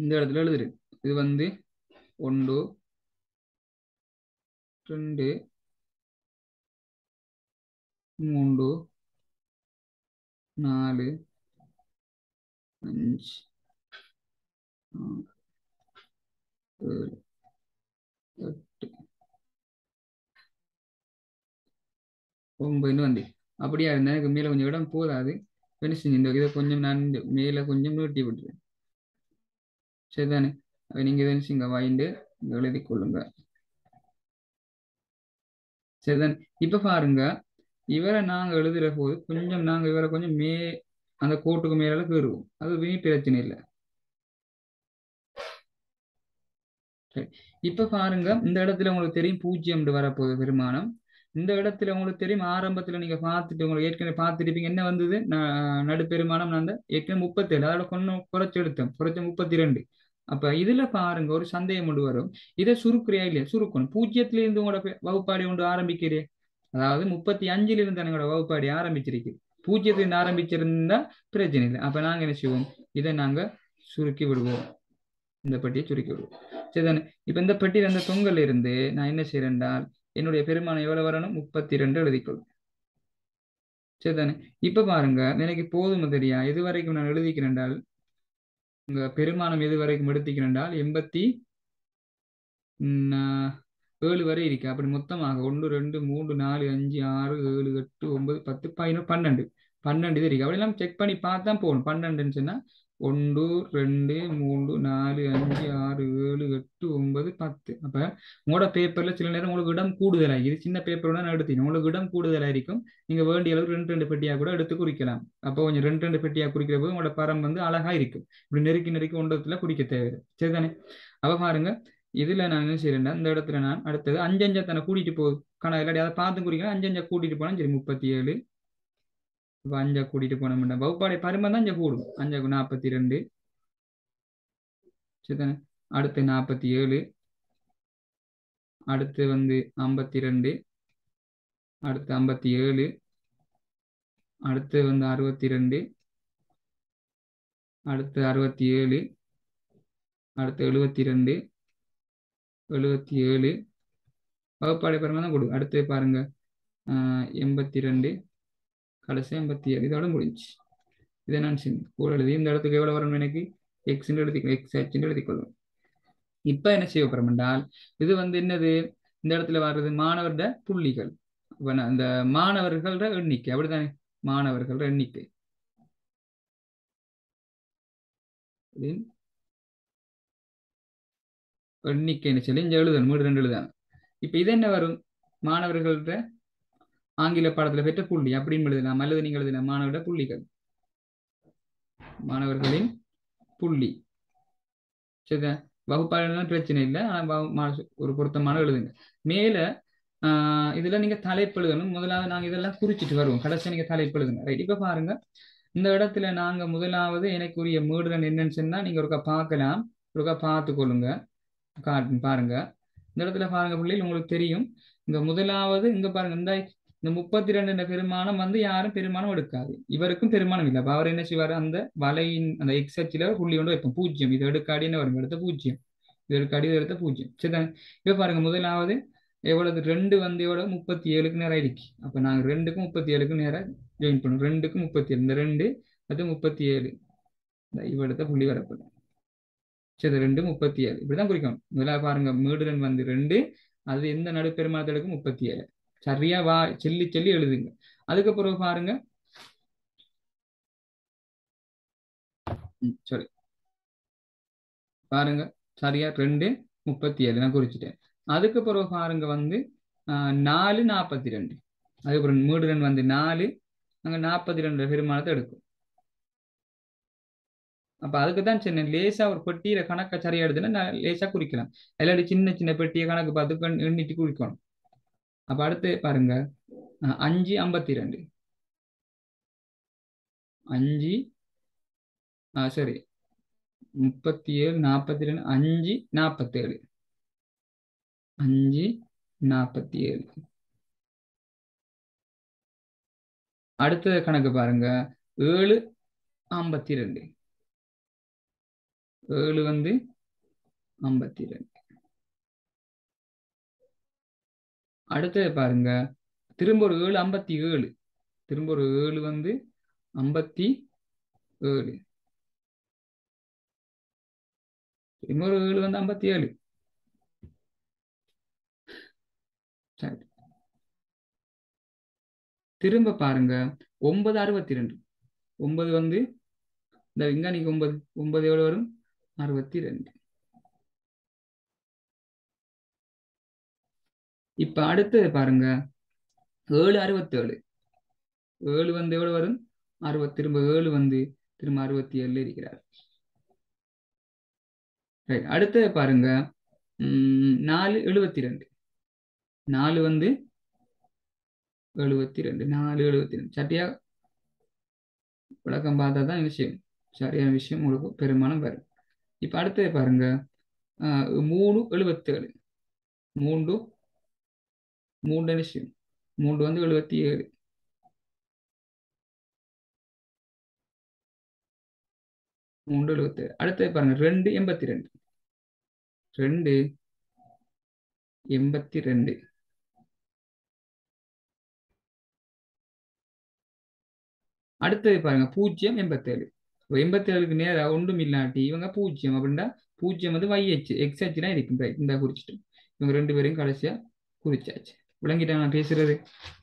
இந்த இடத்துல எழுதுரு இது வந்து ఉండు రెండు మూడు నాలుగు അഞ്ച് ഏഴ് എട്ട് ஒன்பதுன்னு வந்து அப்படியா இருந்தால் எனக்கு மேலே கொஞ்சம் இடம் போதாது என்ன செஞ்சு இந்த இதை கொஞ்சம் நான் மேலே கொஞ்சம் நீட்டி விட்டுறேன் சரிதானே அதை நீங்கள் தான் இங்கே வாய்ண்டு எழுதி கொள்ளுங்க சரிதான் இப்ப பாருங்க இவரை நாங்க எழுதுற போது கொஞ்சம் நாங்க இவரை கொஞ்சம் மே அந்த கோட்டுக்கு மேல கீறுவோம் அது வீண் பிரச்சனை இல்லை இப்ப பாருங்க இந்த இடத்துல உங்களுக்கு தெரியும் பூஜ்ஜியம் வரப்போகுது பெருமானம் இந்த இடத்துல உங்களுக்கு தெரியும் ஆரம்பத்துல நீங்க பாத்துட்டு உங்களுக்கு ஏற்கனவே பார்த்துருப்பீங்க என்ன வந்தது நடுப்பெருமானம் நான் ஏற்கனவே முப்பத்தி முப்பத்தேழு அதோட கொஞ்சம் குறைச்செடுத்தோம் குறைச்ச முப்பத்தி ரெண்டு அப்ப இதுல பாருங்க ஒரு சந்தேகம் கொண்டு வரும் இதை சுருக்குறியா இல்லையா சுருக்கணும் பூஜ்யத்துல இருந்து உங்களோட வகுப்பாடி கொண்டு ஆரம்பிக்கிறே அதாவது முப்பத்தி அஞ்சுல இருந்து எங்களோட வகுப்பாடி ஆரம்பிச்சிருக்கு பூஜ்யத்துல இருந்து ஆரம்பிச்சிருந்தா பிரச்சனை இல்லை அப்ப நாங்க என்ன செய்வோம் இதை நாங்க சுருக்கி விடுவோம் இந்த பட்டியை சுருக்கி விடுவோம் சரிதானே இப்ப இந்த பட்டியில இந்த தொங்கல் இருந்து நான் என்ன செய்யறேன்டால் என்னுடைய பெருமானம் எவ்வளவு வரணும் முப்பத்தி ரெண்டு எழுதிக்கொள்ளும் சரிதானே இப்ப பாருங்க எனக்கு போதும் தெரியா இது வரைக்கும் நான் எழுதிக்கிறேன்டால் பெருமானம் எது வரைக்கும் எடுத்திக்கணும் என்றால் எண்பத்தி ஏழு வரை இருக்கு அப்படி மொத்தமாக ஒன்று ரெண்டு மூன்று நாலு அஞ்சு ஆறு ஏழு எட்டு ஒன்பது பத்து பதினொன்று பன்னெண்டு பன்னெண்டு இது இருக்கு எல்லாம் செக் பண்ணி பார்த்து போகணும் பன்னெண்டுன்னு சொன்னா ஒன்று ரெண்டு மூணு நாலு அஞ்சு ஆறு ஏழு எட்டு ஒன்பது பத்து அப்போ உங்களோட பேப்பரில் சில நேரம் உங்களுக்கு இடம் கூடுதலாக இது சின்ன பேப்பரோட நான் எடுத்தீங்க உங்களுக்கு இடம் கூடுதலாக இருக்கும் நீங்கள் வேண்டிய அளவுக்கு ரெண்டு ரெண்டு பெட்டியாக கூட எடுத்து குறிக்கலாம் அப்போ கொஞ்சம் ரெண்டு ரெண்டு பெட்டியாக குறிக்கிற போது உங்களோட பரம் வந்து அழகாக இருக்கும் இப்படி நெருக்கி நெருக்கி ஒன்றத்தில் குறிக்க தேவையில்லை தானே அப்போ பாருங்க இதில் நான் என்ன செய்யறேன்னா இந்த இடத்துல நான் அடுத்தது அஞ்சஞ்சா தானே கூட்டிகிட்டு போகுது கணக்கு இல்லாட்டி அதை பார்த்து குறிக்கலாம் அஞ்சா கூட்டிகிட்டு போனால் சரி முப்பத்தி ஏழு இப்போ அஞ்சா கூட்டிட்டு போனோம்னா வகுப்பாடை பரும தான் இங்கே கூடும் அஞ்சாக்கு நாற்பத்தி ரெண்டு அடுத்து நாற்பத்தி ஏழு அடுத்து வந்து ஐம்பத்தி ரெண்டு அடுத்து ஐம்பத்தி ஏழு அடுத்து வந்து அறுபத்தி ரெண்டு அடுத்து அறுபத்தி ஏழு அடுத்து எழுபத்தி ரெண்டு எழுபத்தி ஏழு வகுப்பாடை பரும தான் கூடும் அடுத்து பாருங்க எண்பத்தி ரெண்டு கடைசி ஐம்பத்தி ஏழு இதோட முடிஞ்சு இதை நான் கூட எழுதி இந்த இடத்துக்கு எவ்வளோ வரும் எனக்கு எக்ஸ் எழுதி எக்ஸ் எழுதி எழுதிக்கொள்ளும் இப்போ என்ன செய்ய போகிறோம் என்றால் இது வந்து என்னது இந்த இடத்துல வர்றது மாணவர்ட புள்ளிகள் அந்த மாணவர்களோட எண்ணிக்கை அப்படித்தானே மாணவர்களோட எண்ணிக்கை என்ன சொல்லி இங்கே எழுதணும் மூணு ரெண்டு எழுதணும் இப்போ இது என்ன வரும் மாணவர்களோட ஆங்கில பாடத்துல பெற்ற புள்ளி அப்படின்னு எழுதலாம் அல்லது நீங்கள் எழுதலாம் மாணவர்கள புள்ளிகள் மாணவர்களின் புள்ளி சரி வகுப்பாளர்கள் பிரச்சனை இல்லை ஆனா ஒரு பொருத்தமான எழுதுங்க மேல ஆஹ் இதுல நீங்க தலைப்பு எழுதணும் முதலாவது நாங்க இதெல்லாம் குறிச்சிட்டு வருவோம் கடைசியா நீங்க தலைப்பு எழுதுங்க ரைட் இப்ப பாருங்க இந்த இடத்துல நாங்க முதலாவது எனக்குரிய மீடுடன் என்னன்னு சொன்னா நீங்க ஒருக்கா பார்க்கலாம் ஒருக்கா பார்த்து கொள்ளுங்க பாருங்க இந்த இடத்துல பாருங்க பிள்ளைகள் உங்களுக்கு தெரியும் இங்க முதலாவது இங்க பாருங்க இந்த இந்த முப்பத்தி ரெண்டு என்ற பெருமானம் வந்து யாரும் பெருமானம் எடுக்காது இவருக்கும் பெருமானம் இல்லை அவர் என்ன செய்வார் அந்த வலையின் அந்த எக்ஸ் அச்சில புள்ளி கொண்டு வைப்போம் பூஜ்ஜியம் இது எடுக்காடின்னு வரும் எடுத்த பூஜ்ஜியம் இது எடுக்காடி இது எடுத்த பூஜ்ஜியம் சரிதான் இப்ப பாருங்க முதலாவது எவ்வளவு ரெண்டு வந்து எவ்வளவு முப்பத்தி ஏழுக்கு நேரம் இருக்கு அப்ப நாங்க ரெண்டுக்கும் முப்பத்தி ஏழுக்கு நேரம் ஜாயின் பண்ணுவோம் ரெண்டுக்கும் முப்பத்தி ஏழு இந்த ரெண்டு அது முப்பத்தி ஏழு இந்த இவ்வளவு புள்ளி வரப்படும் சரி ரெண்டு முப்பத்தி ஏழு இப்படிதான் குறிக்கணும் முதலாவது பாருங்க மீடுடன் வந்து ரெண்டு அது எந்த நடுப்பெருமானத்தை எடுக்கும் முப்பத்தி ஏழு சரியா வா சொல்லி சொல்லி எழுதுங்க அதுக்கப்புறம் பாருங்க சரி பாருங்க சரியா ரெண்டு முப்பத்தி ஏழு நான் குறிச்சிட்டேன் அதுக்கப்புறம் பாருங்க வந்து நாலு நாற்பத்தி ரெண்டு அதுக்கப்புறம் மூடு ரன் வந்து நாலு அங்க நாற்பத்தி ரெண்டு பெருமானத்தை எடுக்கும் அப்ப அதுக்கு தான் சின்ன லேசா ஒரு பெட்டியில கணக்கை சரியா எடுத்துன்னா நான் லேசா குறிக்கலாம் இல்லாட்டி சின்ன சின்ன பெட்டியை கணக்கு பார்த்து எண்ணிட்டு குறிக்கணும் அப்ப அடுத்து பாருங்க அஞ்சு ஐம்பத்தி ரெண்டு அஞ்சு சரி முப்பத்தி ஏழு நாற்பத்தி ரெண்டு அஞ்சு நாற்பத்தேழு அஞ்சு நாற்பத்தி ஏழு அடுத்த கணக்கு பாருங்க ஏழு ஐம்பத்தி ரெண்டு ஏழு வந்து ஐம்பத்தி ரெண்டு அடுத்தது பாருங்க திரும்ப ஒரு ஏழு ஐம்பத்தி ஏழு திரும்ப ஒரு ஏழு வந்து ஐம்பத்தி ஏழு திரும்ப ஒரு ஏழு வந்து ஐம்பத்தி ஏழு சரி திரும்ப பாருங்க ஒன்பது அறுபத்தி ரெண்டு ஒன்பது வந்து இந்த விஞ்ஞானிக்கு ஒன்பது ஒன்பது எவ்வளவு வரும் அறுபத்தி ரெண்டு இப்ப அடுத்து பாருங்க ஏழு அறுபத்தேழு ஏழு வந்து எவ்வளவு வரும் அறுபத்தி திரும்ப ஏழு வந்து திரும்ப அறுபத்தி ஏழுல இருக்கிறார் அடுத்து பாருங்க நாலு எழுபத்தி ரெண்டு நாலு வந்து எழுபத்தி ரெண்டு நாலு எழுபத்தி ரெண்டு சரியா விளக்கம் பார்த்தா தான் விஷயம் சரியான விஷயம் உங்களுக்கு பெரும்பாலும் வரும் இப்போ அடுத்தது பாருங்க மூணு எழுபத்தேழு மூன்று மூன்று விஷயம் மூன்று வந்து எழுபத்தி ஏழு மூன்று எழுபத்தி அடுத்தது பாருங்க ரெண்டு எண்பத்தி ரெண்டு ரெண்டு எண்பத்தி ரெண்டு அடுத்தது பாருங்க பூஜ்ஜியம் எண்பத்தேழு இப்போ எண்பத்தேழுக்கு நேராக ஒன்றும் இல்லாட்டி இவங்க பூஜ்ஜியம் அப்படின்னா பூஜ்ஜியம் வந்து வை வைஹெச் எக்ஸ்ஹெச்னா இருக்கும் இந்த குறிச்சிட்டு இவங்க ரெண்டு பேரையும் கடைசியாக குறிச்சாச்சு விளங்கிட்டாங்க நான் பேசுறது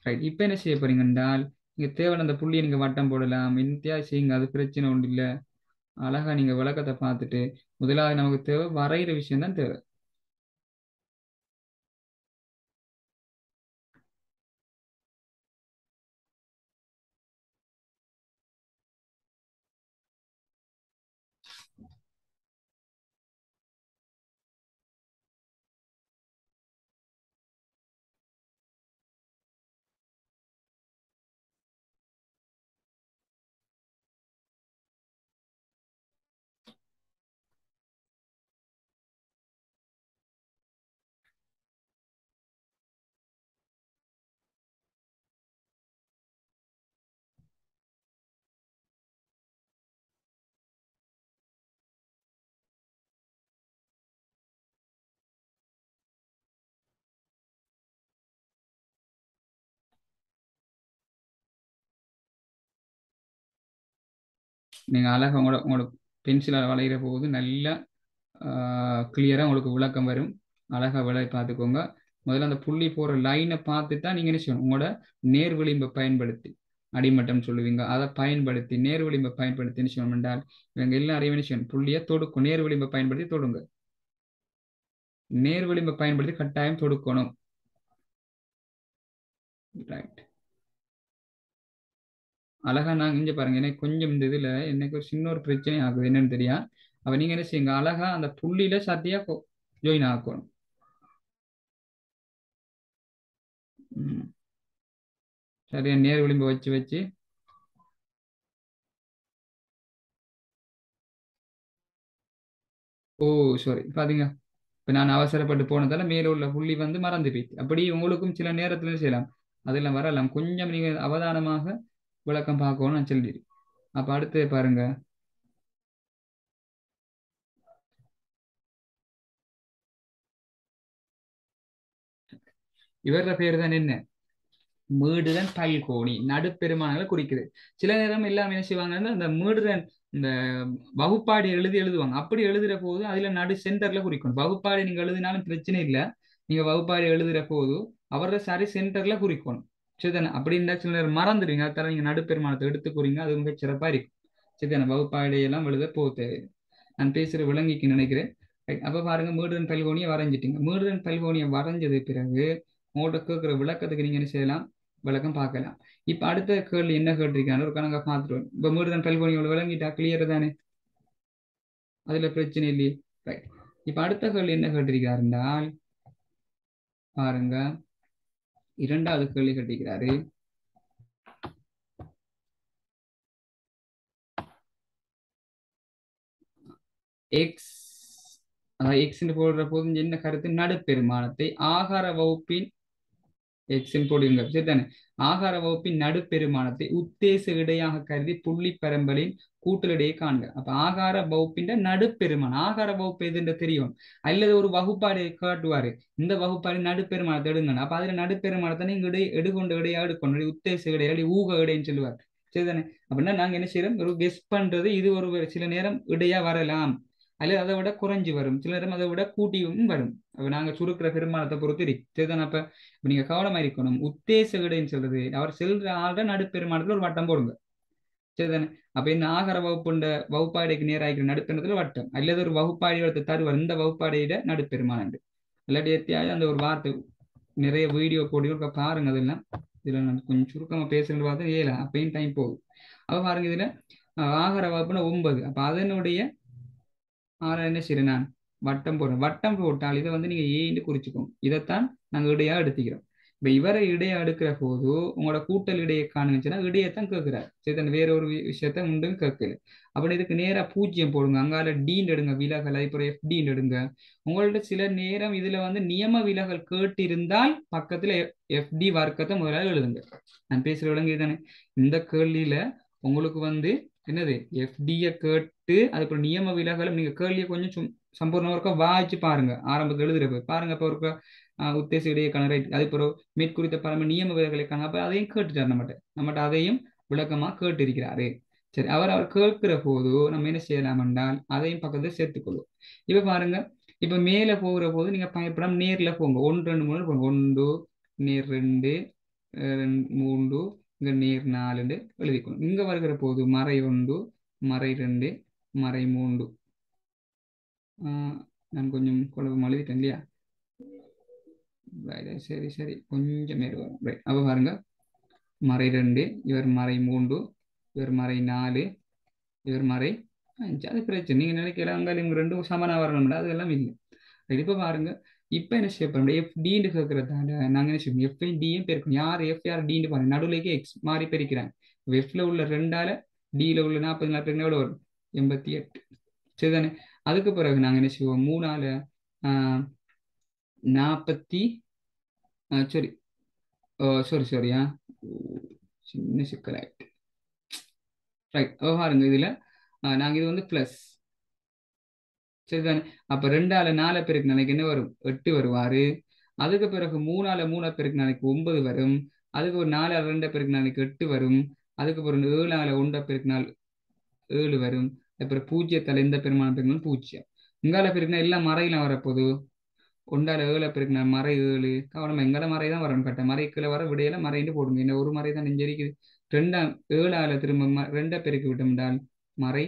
ரைட் இப்போ என்ன செய்ய போறீங்க என்றால் நீங்க தேவையான அந்த புள்ளி நீங்க வட்டம் போடலாம் இந்தியா செய்யுங்க அது பிரச்சனை ஒன்றும் இல்லை அழகா நீங்க விளக்கத்தை பார்த்துட்டு முதலாவது நமக்கு தேவை வரைகிற விஷயம் தான் தேவை நீங்கள் அழகாக உங்களோட உங்களோட பென்சிலால் வளைகிற போது நல்லா கிளியராக உங்களுக்கு விளக்கம் வரும் அழகாக விளை பார்த்துக்கோங்க முதல்ல அந்த புள்ளி போகிற லைனை தான் நீங்கள் என்ன செய்யணும் உங்களோட நேர் விளிம்பை பயன்படுத்தி அடிமட்டம் சொல்லுவீங்க அதை பயன்படுத்தி நேர் விளிம்பை பயன்படுத்தி என்ன செய்யணும் என்றால் இவங்க எல்லாரையும் என்ன செய்யணும் புள்ளியை தொடுக்கும் நேர் விளிம்பை பயன்படுத்தி தொடுங்க நேர் விளிம்பை பயன்படுத்தி கட்டாயம் தொடுக்கணும் ரைட் அழகா நாங்க இங்க பாருங்க எனக்கு கொஞ்சம் இந்த இதுல எனக்கு ஒரு சின்ன ஒரு பிரச்சனை ஆகுது என்னன்னு தெரியா அப்ப நீங்க என்ன செய்யுங்க அழகா அந்த புள்ளியில சத்தியா ஜோயின் ஆக்கணும் சரியா நேர் விளிம்பு வச்சு வச்சு ஓ சாரி பாத்தீங்க இப்ப நான் அவசரப்பட்டு போனதால மேல உள்ள புள்ளி வந்து மறந்து போயிட்டு அப்படி உங்களுக்கும் சில நேரத்துல செய்யலாம் அதெல்லாம் வரலாம் கொஞ்சம் நீங்க அவதானமாக விளக்கம் பார்க்கணும்னு சொல்லி அப்ப அடுத்து பாருங்க இவரோட பேர் தான் என்ன மீடுதன் பல்கோணி நடுப்பெருமானங்களை குறிக்குது சில நேரம் எல்லாம் என்ன செய்வாங்கன்னா இந்த மீடுதன் இந்த வகுப்பாடு எழுதி எழுதுவாங்க அப்படி எழுதுற போது அதுல நடு சென்டர்ல குறிக்கணும் வகுப்பாடு நீங்க எழுதினாலும் பிரச்சனை இல்லை நீங்க வகுப்பாடு எழுதுற போது அவரோட சரி சென்டர்ல குறிக்கணும் சரிதானே அப்படின்னா சில நேரம் மறந்துடுவீங்க அதை நீங்க நடுப்பெருமானத்தை எடுத்துக்கிறீங்க அது மிக சிறப்பா இருக்கும் சரிதானே வகுப்பாடையெல்லாம் விழுத போக தேவை நான் பேசுற விளங்கிக்கு நினைக்கிறேன் அப்ப பாருங்க மீடுடன் பல்கோனியை வரைஞ்சிட்டீங்க மீடுடன் பல்கோனியை வரைஞ்சது பிறகு உங்கள்கிட்ட கேட்குற விளக்கத்துக்கு நீங்க என்ன செய்யலாம் விளக்கம் பார்க்கலாம் இப்ப அடுத்த கேள்வி என்ன கேட்டிருக்காங்க ஒரு கணக்கா பார்த்துட்டு இப்ப மீடுதான் பல்கோனி இவ்வளவு விளங்கிட்டா கிளியர் தானே அதுல பிரச்சனை இல்லையே ரைட் இப்ப அடுத்த கேள்வி என்ன கேட்டிருக்காருந்தால் பாருங்க இரண்டாவது கேள்வி கேட்டிருக்கிறாரு எக்ஸ் அதாவது எக்ஸ்ன்னு போடுற போது என்ன கருத்து நடுப்பெருமானத்தை ஆகார வகுப்பின் எக்ஸ் போடுங்க சரிதானே ஆகார வகுப்பின் நடுப்பெருமானத்தை உத்தேச இடையாக கருதி புள்ளி பரம்பலின் കൂട്ടിലിടയെ കാണുക அப்ப ஆகார வகுப்பின் നടുപ്പെരുമാണ് ஆகார வகுப்பு ഇതിന്റെ தெரியும் அல்லது ஒரு வகுப்பாடு காட்டுவாரு இந்த வகுப்பாடு நடுப்பெருமானத்தை எடுங்க அப்ப அதுல நடுப்பெருமானத்தை இங்க இடையே எடுக்கொண்டு இடையா எடுக்கணும் உத்தேச இடையாடி ஊக இடைன்னு சொல்லுவார் சரிதானே அப்படின்னா நாங்க என்ன செய்யறோம் ஒரு கெஸ் பண்றது இது ஒரு சில நேரம் இடையா வரலாம் அல்லது அதை விட குறைஞ்சு வரும் சில நேரம் அதை விட கூட்டியும் வரும் அப்ப நாங்க சுருக்கிற பெருமானத்தை பொறுத்து இருக்கு சரிதானே அப்ப நீங்க கவனமா இருக்கணும் உத்தேச இடைன்னு சொல்றது அவர் செல்ற ஆள்ற நடுப்பெருமானத்துல ஒரு வட்டம் போடுங்க சரிதானே அப்ப இந்த ஆகார வகுப்புண்ட வகுப்பாடைக்கு நேராகிற நடுத்தனத்துல வட்டம் அல்லது ஒரு வகுப்பாடி எடுத்து தருவார் இந்த வகுப்பாடையிட நடுப்பெருமான் என்று இல்லாட்டி எத்தியாவது அந்த ஒரு வார்த்தை நிறைய வீடியோ கோடிகள் பாருங்க அதெல்லாம் இதுல நான் கொஞ்சம் சுருக்கமா பேசுறது பார்த்து ஏழா அப்பயும் டைம் போகும் அப்ப பாருங்க இதுல ஆகார வகுப்புனா ஒன்பது அப்ப அதனுடைய ஆறா என்ன சரி நான் வட்டம் போடுறோம் வட்டம் போட்டால் இதை வந்து நீங்க ஏன்னு குறிச்சுக்கோங்க இதைத்தான் நாங்க இடையா எடுத்துக்கிறோம் இப்ப இவரை இடையை அடுக்கிற போது உங்களோட கூட்டல் இடையை காணுச்சுன்னா இடையத்தான் கேட்கிறார் சேத்தன் வேற ஒரு விஷயத்த உண்டு கேட்கல அப்படி இதுக்கு நேரா பூஜ்ஜியம் போடுங்க அங்கால டீன் எடுங்க விலகல் அப்புறம் எஃப் எடுங்க உங்கள்ட்ட சில நேரம் இதுல வந்து நியம விலகல் கேட்டிருந்தால் பக்கத்துல எஃப்டி வர்க்கத்தை முதலாக எழுதுங்க நான் பேசுற விலங்கு தானே இந்த கேள்வியில உங்களுக்கு வந்து என்னது எஃப்டிய கேட்டு அதுக்கப்புறம் நியம விலகலும் நீங்க கேள்வியை கொஞ்சம் சம்பூர்ணமா இருக்க வாய்ச்சு பாருங்க ஆரம்பத்தில் எழுதுற போய் பாருங்க இப்போ இருக்க உத்தேசயுடைய கணரை அதே போல மேற்குறித்த பரம நியம விலகலுக்கான அப்ப அதையும் கேட்டுட்டார் நம்மகிட்ட நம்மகிட்ட அதையும் விளக்கமா கேட்டு இருக்கிறாரு சரி அவர் அவர் கேட்கிற போது நம்ம என்ன செய்யலாம் என்றால் அதையும் பக்கத்தில் சேர்த்துக்கொள்வோம் இப்ப பாருங்க இப்ப மேல போகிற போது நீங்க பயப்படாம நேர்ல போங்க ஒன்று ரெண்டு மூணு போங்க ஒன்று நேர் ரெண்டு மூன்று இங்க நேர் நாலு எழுதிக்கணும் இங்க வருகிற போது மறை ஒன்று மறை ரெண்டு மறை மூன்று நான் கொஞ்சம் குழப்பம் எழுதிட்டேன் இல்லையா சரி சரி கொஞ்சம் மெருவாக ரைட் அப்போ பாருங்க மறை ரெண்டு இவர் மறை மூன்று இவர் மறை நாலு இவர் மறை அஞ்சு அது பிரச்சனை நீங்கள் நினைக்கலாம் அங்கே இவங்க ரெண்டும் சமனாக வரணும் அது எல்லாம் இல்லை ரைட் இப்போ பாருங்க இப்போ என்ன ஷேப் பண்ண எஃப் டீன்னு கேட்கறதால நாங்கள் என்ன செய்யணும் எஃப்ஐ டியும் பெருக்கணும் யார் எஃப் யார் டீன்னு பாருங்க நடுவுலேயே எக்ஸ் மாறி பெருக்கிறாங்க எஃப்ல உள்ள ரெண்டால டியில் உள்ள நாற்பது நாலு பேருக்கு எவ்வளோ வரும் எண்பத்தி எட்டு சரிதானே அதுக்கு பிறகு நாங்கள் என்ன செய்வோம் மூணால நாற்பத்தி சரி ஓ சாரி சாரியா சின்ன சிக்கலாயிட்டு ரைட் பாருங்க இதில் நாங்கள் இது வந்து ப்ளஸ் சரிதானே அப்போ ரெண்டால நாலு பேருக்கு நாளைக்கு என்ன வரும் எட்டு வருவார் அதுக்கு பிறகு மூணால மூணு பேருக்கு நாளைக்கு ஒன்பது வரும் அதுக்கு ஒரு நாலு ரெண்டு பேருக்கு நாளைக்கு எட்டு வரும் அதுக்கு பிறகு ஏழால ஒன்றை பேருக்கு நாள் ஏழு வரும் அப்புறம் பூஜ்ஜியத்தால் எந்த பெருமான பெருமாள் பூஜ்ஜியம் இங்கால பேருக்குன்னா எல்லாம் மறையில வரப்போகுது ஒன்றால் ஏழு பெருக்கின மறை ஏழு கவனம் எங்கட மறை தான் வரணும் கட்ட மறைக்குள்ள வர விடையில மறைந்து போடுங்க என்ன ஒரு மறை தான் நெஞ்சரிக்குது ரெண்டாம் ஏழால திரும்ப ரெண்ட பெருக்கு விட்டோம்டால் மறை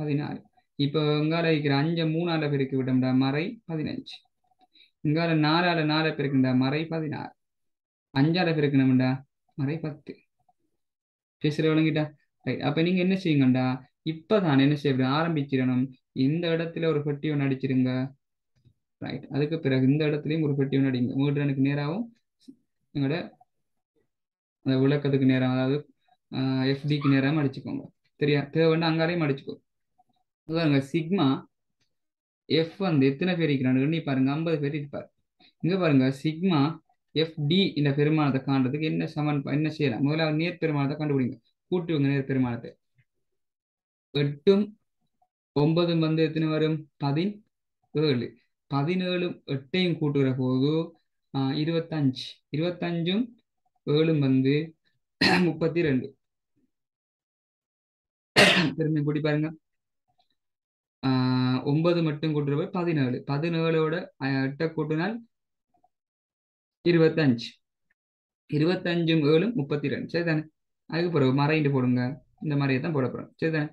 பதினாலு இப்போ எங்கால வைக்கிற அஞ்சை மூணால பெருக்கு விட்டோம்டா மறை பதினஞ்சு இங்கால நாலால நால பெருக்குண்டா மறை பதினாறு அஞ்சால பெருக்கணும்டா மறை பத்து பேசுற விளங்கிட்டா ரைட் அப்போ என்ன செய்யுங்கண்டா இப்பதான் என்ன செய்ய ஆரம்பிச்சிடணும் இந்த இடத்துல ஒரு பெட்டி ஒன்று அடிச்சிருங்க ரைட் அதுக்கு பிறகு இந்த இடத்துலையும் ஒரு பெட்டி ஒன்று அடிங்க உங்கள்கிட்ட எனக்கு நேராகவும் எங்களோட அந்த விளக்கத்துக்கு நேரம் அதாவது எஃப்டிக்கு நேரம் அடிச்சுக்கோங்க சரியா தேவைன்னா அங்காரையும் அடிச்சுக்கோ அதாங்க சிக்மா எஃப் வந்து எத்தனை பேர் இருக்கிறான்னு பாருங்க ஐம்பது பேர் இருப்பார் இங்க பாருங்க சிக்மா எஃப்டி இந்த பெருமானத்தை காண்றதுக்கு என்ன சமன் என்ன செய்யலாம் முதல்ல நேர் பெருமானத்தை கண்டுபிடிங்க கூட்டுவங்க நேர் பெருமானத்தை எட்டும் ஒன்பதும் வந்து எத்தனை வரும் பதின் பதினேழும் எட்டையும் கூட்டுகிற போது இருபத்தஞ்சு இருபத்தஞ்சும் ஏழும் வந்து [CLEARS THROAT] முப்பத்தி ரெண்டு [CLEARS THROAT] திரும்பி கூட்டி பாருங்க ஒன்பது மட்டும் கூட்டுற போய் பதினேழு பதினேழோட எட்டை கூட்டினால் இருபத்தஞ்சு இருபத்தஞ்சும் ஏழும் முப்பத்தி ரெண்டு சரிதானே அதுக்கு பிறகு மறைந்து போடுங்க இந்த மாதிரியே தான் போட போகிறோம் சரிதானே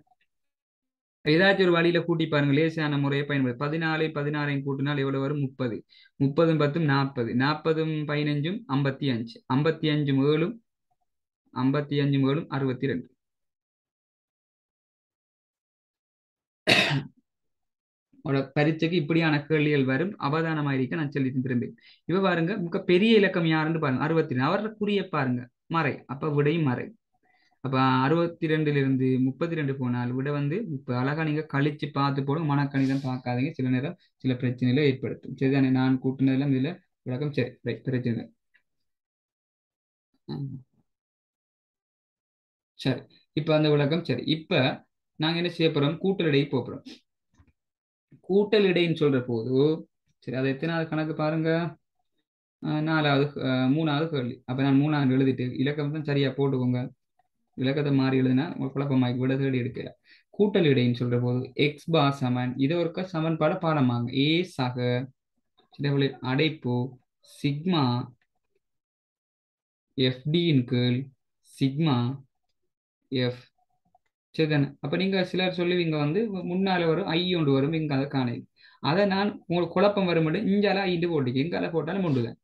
ஏதாச்சும் ஒரு வழியில கூட்டி பாருங்க லேசியான முறையை பயன்படுத்தி பதினாலு பதினாறையும் கூட்டினால் எவ்வளவு வரும் முப்பது முப்பதும் பத்தும் நாற்பது நாற்பதும் பதினஞ்சும் ஐம்பத்தி அஞ்சு ஐம்பத்தி அஞ்சும் ஏழும் ஐம்பத்தி அஞ்சும் ஏழும் அறுபத்தி ரெண்டு பரீட்சைக்கு இப்படியான கேள்விகள் வரும் அவதானமாயிருக்க இருக்க நான் சொல்லி திரும்பேன் இவ பாருங்க மிக பெரிய இலக்கம் யாருன்னு பாருங்க அறுபத்தி ரெண்டு குறிய பாருங்க மறை அப்ப விடையும் மறை அப்போ அறுபத்தி ரெண்டுலேருந்து முப்பத்தி ரெண்டு போனால் விட வந்து இப்போ அழகாக நீங்கள் கழித்து பார்த்து போடும் மனக்கணிதம் பார்க்காதீங்க சில நேரம் சில பிரச்சனைகளை ஏற்படுத்தும் சரிதானே நான் கூட்டினதெல்லாம் இதில் விளக்கம் சரி ரைட் பிரச்சனை சரி இப்போ அந்த விளக்கம் சரி இப்போ நாங்கள் என்ன செய்ய போகிறோம் கூட்டலடையை போகிறோம் கூட்டல் இடைன்னு சொல்கிற போது சரி அதை எத்தனாவது கணக்கு பாருங்க நாலாவது மூணாவது கேள்வி அப்போ நான் மூணாவது எழுதிட்டு இலக்கம் தான் சரியாக போட்டுக்கோங்க இலக்கத்தை மாறி எழுதுனா குழப்பமாக்கி விட தேடி எடுக்கல கூட்டல் இடைன்னு சொல்ற போது எக்ஸ் பா சமன் இதை ஒரு சமன்பாடு பாடமாங்க ஏ சக இடவெளி அடைப்பு சிக்மா எஃப்டியின் கீழ் சிக்மா எஃப் சரிதானே அப்போ நீங்கள் சிலர் சொல்லுவீங்க வந்து முன்னால் வரும் ஐ ஒன்று வரும் இங்கே அதை காணி அதை நான் உங்களுக்கு குழப்பம் மட்டும் இஞ்சால ஐந்து போட்டுக்கு எங்கால போட்டாலும் ஒன்றுதான்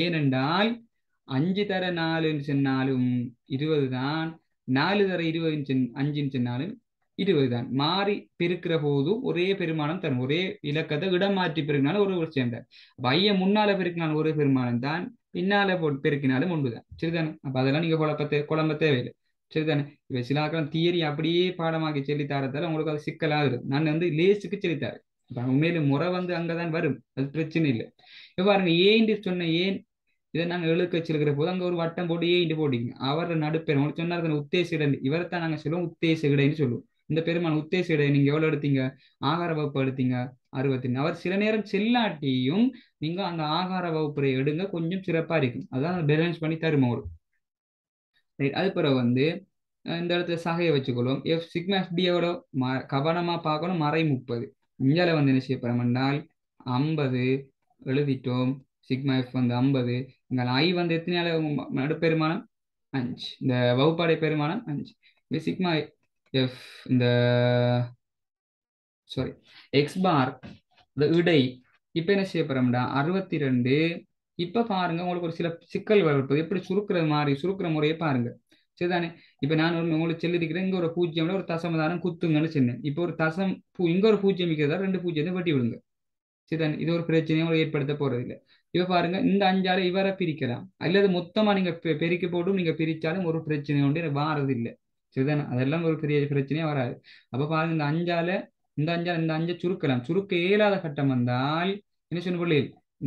ஏனென்றால் அஞ்சு தர நாலுன்னு சொன்னாலும் இருபது தான் நாலு தர இருபது இன்ச்சு அஞ்சு இன்ச்சுனாலும் இருபது தான் மாறி பெருக்கிற போதும் ஒரே பெருமானம் தரும் ஒரே இலக்கத்தை இடம் மாற்றி பெருக்கினாலும் ஒரு ஒரு தான் பைய முன்னால பெருக்கினாலும் ஒரே பெருமானம் தான் பின்னால போ பெருக்கினாலும் ஒன்றுதான் தான் சரிதானே அப்போ அதெல்லாம் நீங்கள் குழப்ப குழம்ப தேவையில்லை சரிதானே சில ஆக்கலாம் தியரி அப்படியே பாடமாக்கி சொல்லி உங்களுக்கு அது சிக்கலாக இருக்கும் நான் வந்து லேஸுக்கு சொல்லித்தாரு உண்மையில முறை வந்து அங்கதான் வரும் அது பிரச்சனை இல்லை பாருங்க ஏன் சொன்ன ஏன் இதை நாங்கள் எழுக்க வச்சிருக்கிற போது அங்கே ஒரு வட்டம் போட்டு ஏன்ட்டு போட்டிங்க அவர் நடுப்பேர் உங்களுக்கு சொன்னார் உத்தேச இடம் தான் நாங்கள் சொல்லுவோம் உத்தேச இடைன்னு சொல்லுவோம் இந்த பெருமான் உத்தேச இடை நீங்க எவ்வளவு எடுத்தீங்க ஆகார வகுப்பு எடுத்தீங்க அறுபத்தி அவர் சில நேரம் செல்லாட்டியும் நீங்க அந்த ஆகார வகுப்புரை எடுங்க கொஞ்சம் சிறப்பா இருக்கும் அதான் பேலன்ஸ் பண்ணி தரும் ஒரு ரைட் அது பிறகு வந்து இந்த இடத்துல சகையை வச்சுக்கொள்வோம் எஃப் சிக்மா எஃப்டியோட ம கவனமா பார்க்கணும் மறை முப்பது இந்தியாவில் வந்து என்ன செய்யப்படுறோம் என்றால் ஐம்பது எழுதிட்டோம் சிக்மா எஃப் வந்து ஐம்பது இங்கே ஐ வந்து எத்தனையால நடுப்பெருமானம் அஞ்சு இந்த வகுப்பாடை பெருமானம் அஞ்சு இது சிக்மா எஃப் இந்த சாரி எக்ஸ் பார் இந்த இடை இப்போ என்ன செய்ய போகிறோம்டா அறுபத்தி ரெண்டு இப்போ பாருங்க உங்களுக்கு ஒரு சில சிக்கல் வளர்ப்பது எப்படி சுருக்கிறது மாதிரி சுருக்கிற முறையை பாருங்க சரிதானே இப்போ நான் ஒரு உங்களுக்கு செல்லிருக்கிறேன் இங்கே ஒரு பூஜ்ஜியம்ல ஒரு தசமதானம் குத்துங்கன்னு சொன்னேன் இப்போ ஒரு தசம் பூ இங்கே ஒரு பூஜ்ஜியம் இருக்கிறதா ரெண்டு பூஜ்ஜியத்தை வெட்டி விடுங்க சரிதானே இது ஒரு பிரச்சனையும் ஏற்படுத்த போகிறது இல்லை இப்ப பாருங்க இந்த அஞ்சாறு இவரை பிரிக்கலாம் அல்லது மொத்தமா நீங்க பெருக்கி போட்டும் நீங்க பிரிச்சாலும் ஒரு பிரச்சனை உண்டு வாரது இல்லை சரிதானே அதெல்லாம் ஒரு பெரிய பிரச்சனையா வராது அப்ப பாருங்க இந்த அஞ்சால இந்த அஞ்சால இந்த அஞ்சை சுருக்கலாம் சுருக்க இயலாத கட்டம் வந்தால் என்ன சொன்ன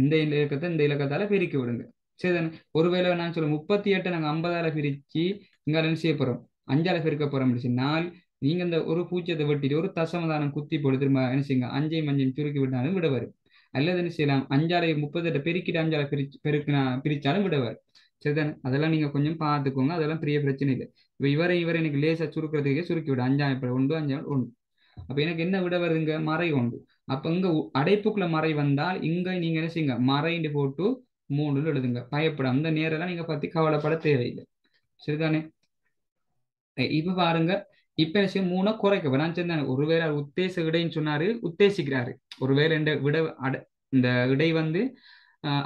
இந்த இலக்கத்தை இந்த இலக்கத்தால பெருக்கி விடுங்க சரிதானே ஒருவேளை நான் சொல்ல முப்பத்தி எட்டு நாங்க ஐம்பதால பிரிச்சு இங்கால என்ன செய்ய போறோம் அஞ்சால பெருக்க போறோம் சொன்னால் நீங்க இந்த ஒரு பூச்சியத்தை வெட்டிட்டு ஒரு தசமதானம் குத்தி போட்டு திரும்ப என்ன செய்யுங்க அஞ்சையும் அஞ்சையும் சுருக்கி விட்டாலும் விட அல்லது என்ன செய்யலாம் அஞ்சாலை முப்பது பெருக்கிட்டு அஞ்சாலை பிரிச்சு பெருக்கினா பிரிச்சாலும் விடவர் சரிதானே அதெல்லாம் நீங்க கொஞ்சம் பார்த்துக்கோங்க அதெல்லாம் பெரிய பிரச்சனை இல்லை இப்போ இவரை இவரை எனக்கு லேசா சுருக்கிறதுக்கே சுருக்கி விடும் அஞ்சாம் இப்போ ஒன்று அஞ்சாம் ஒன்று அப்ப எனக்கு என்ன விட வருதுங்க மறை ஒன்று அப்ப இங்க அடைப்புக்குள்ள மறை வந்தால் இங்க நீங்க என்ன செய்யுங்க மறைன்னு போட்டு மூணுன்னு எழுதுங்க அந்த நேரம் எல்லாம் நீங்க பத்தி கவலைப்பட தேவையில்லை சரிதானே இப்ப பாருங்க இப்ப என்ன செய்யும் குறைக்க நான் சொன்னேன் ஒருவேளை உத்தேச இடைன்னு சொன்னாரு உத்தேசிக்கிறாரு ஒருவேளை இந்த விட அட இந்த இடை வந்து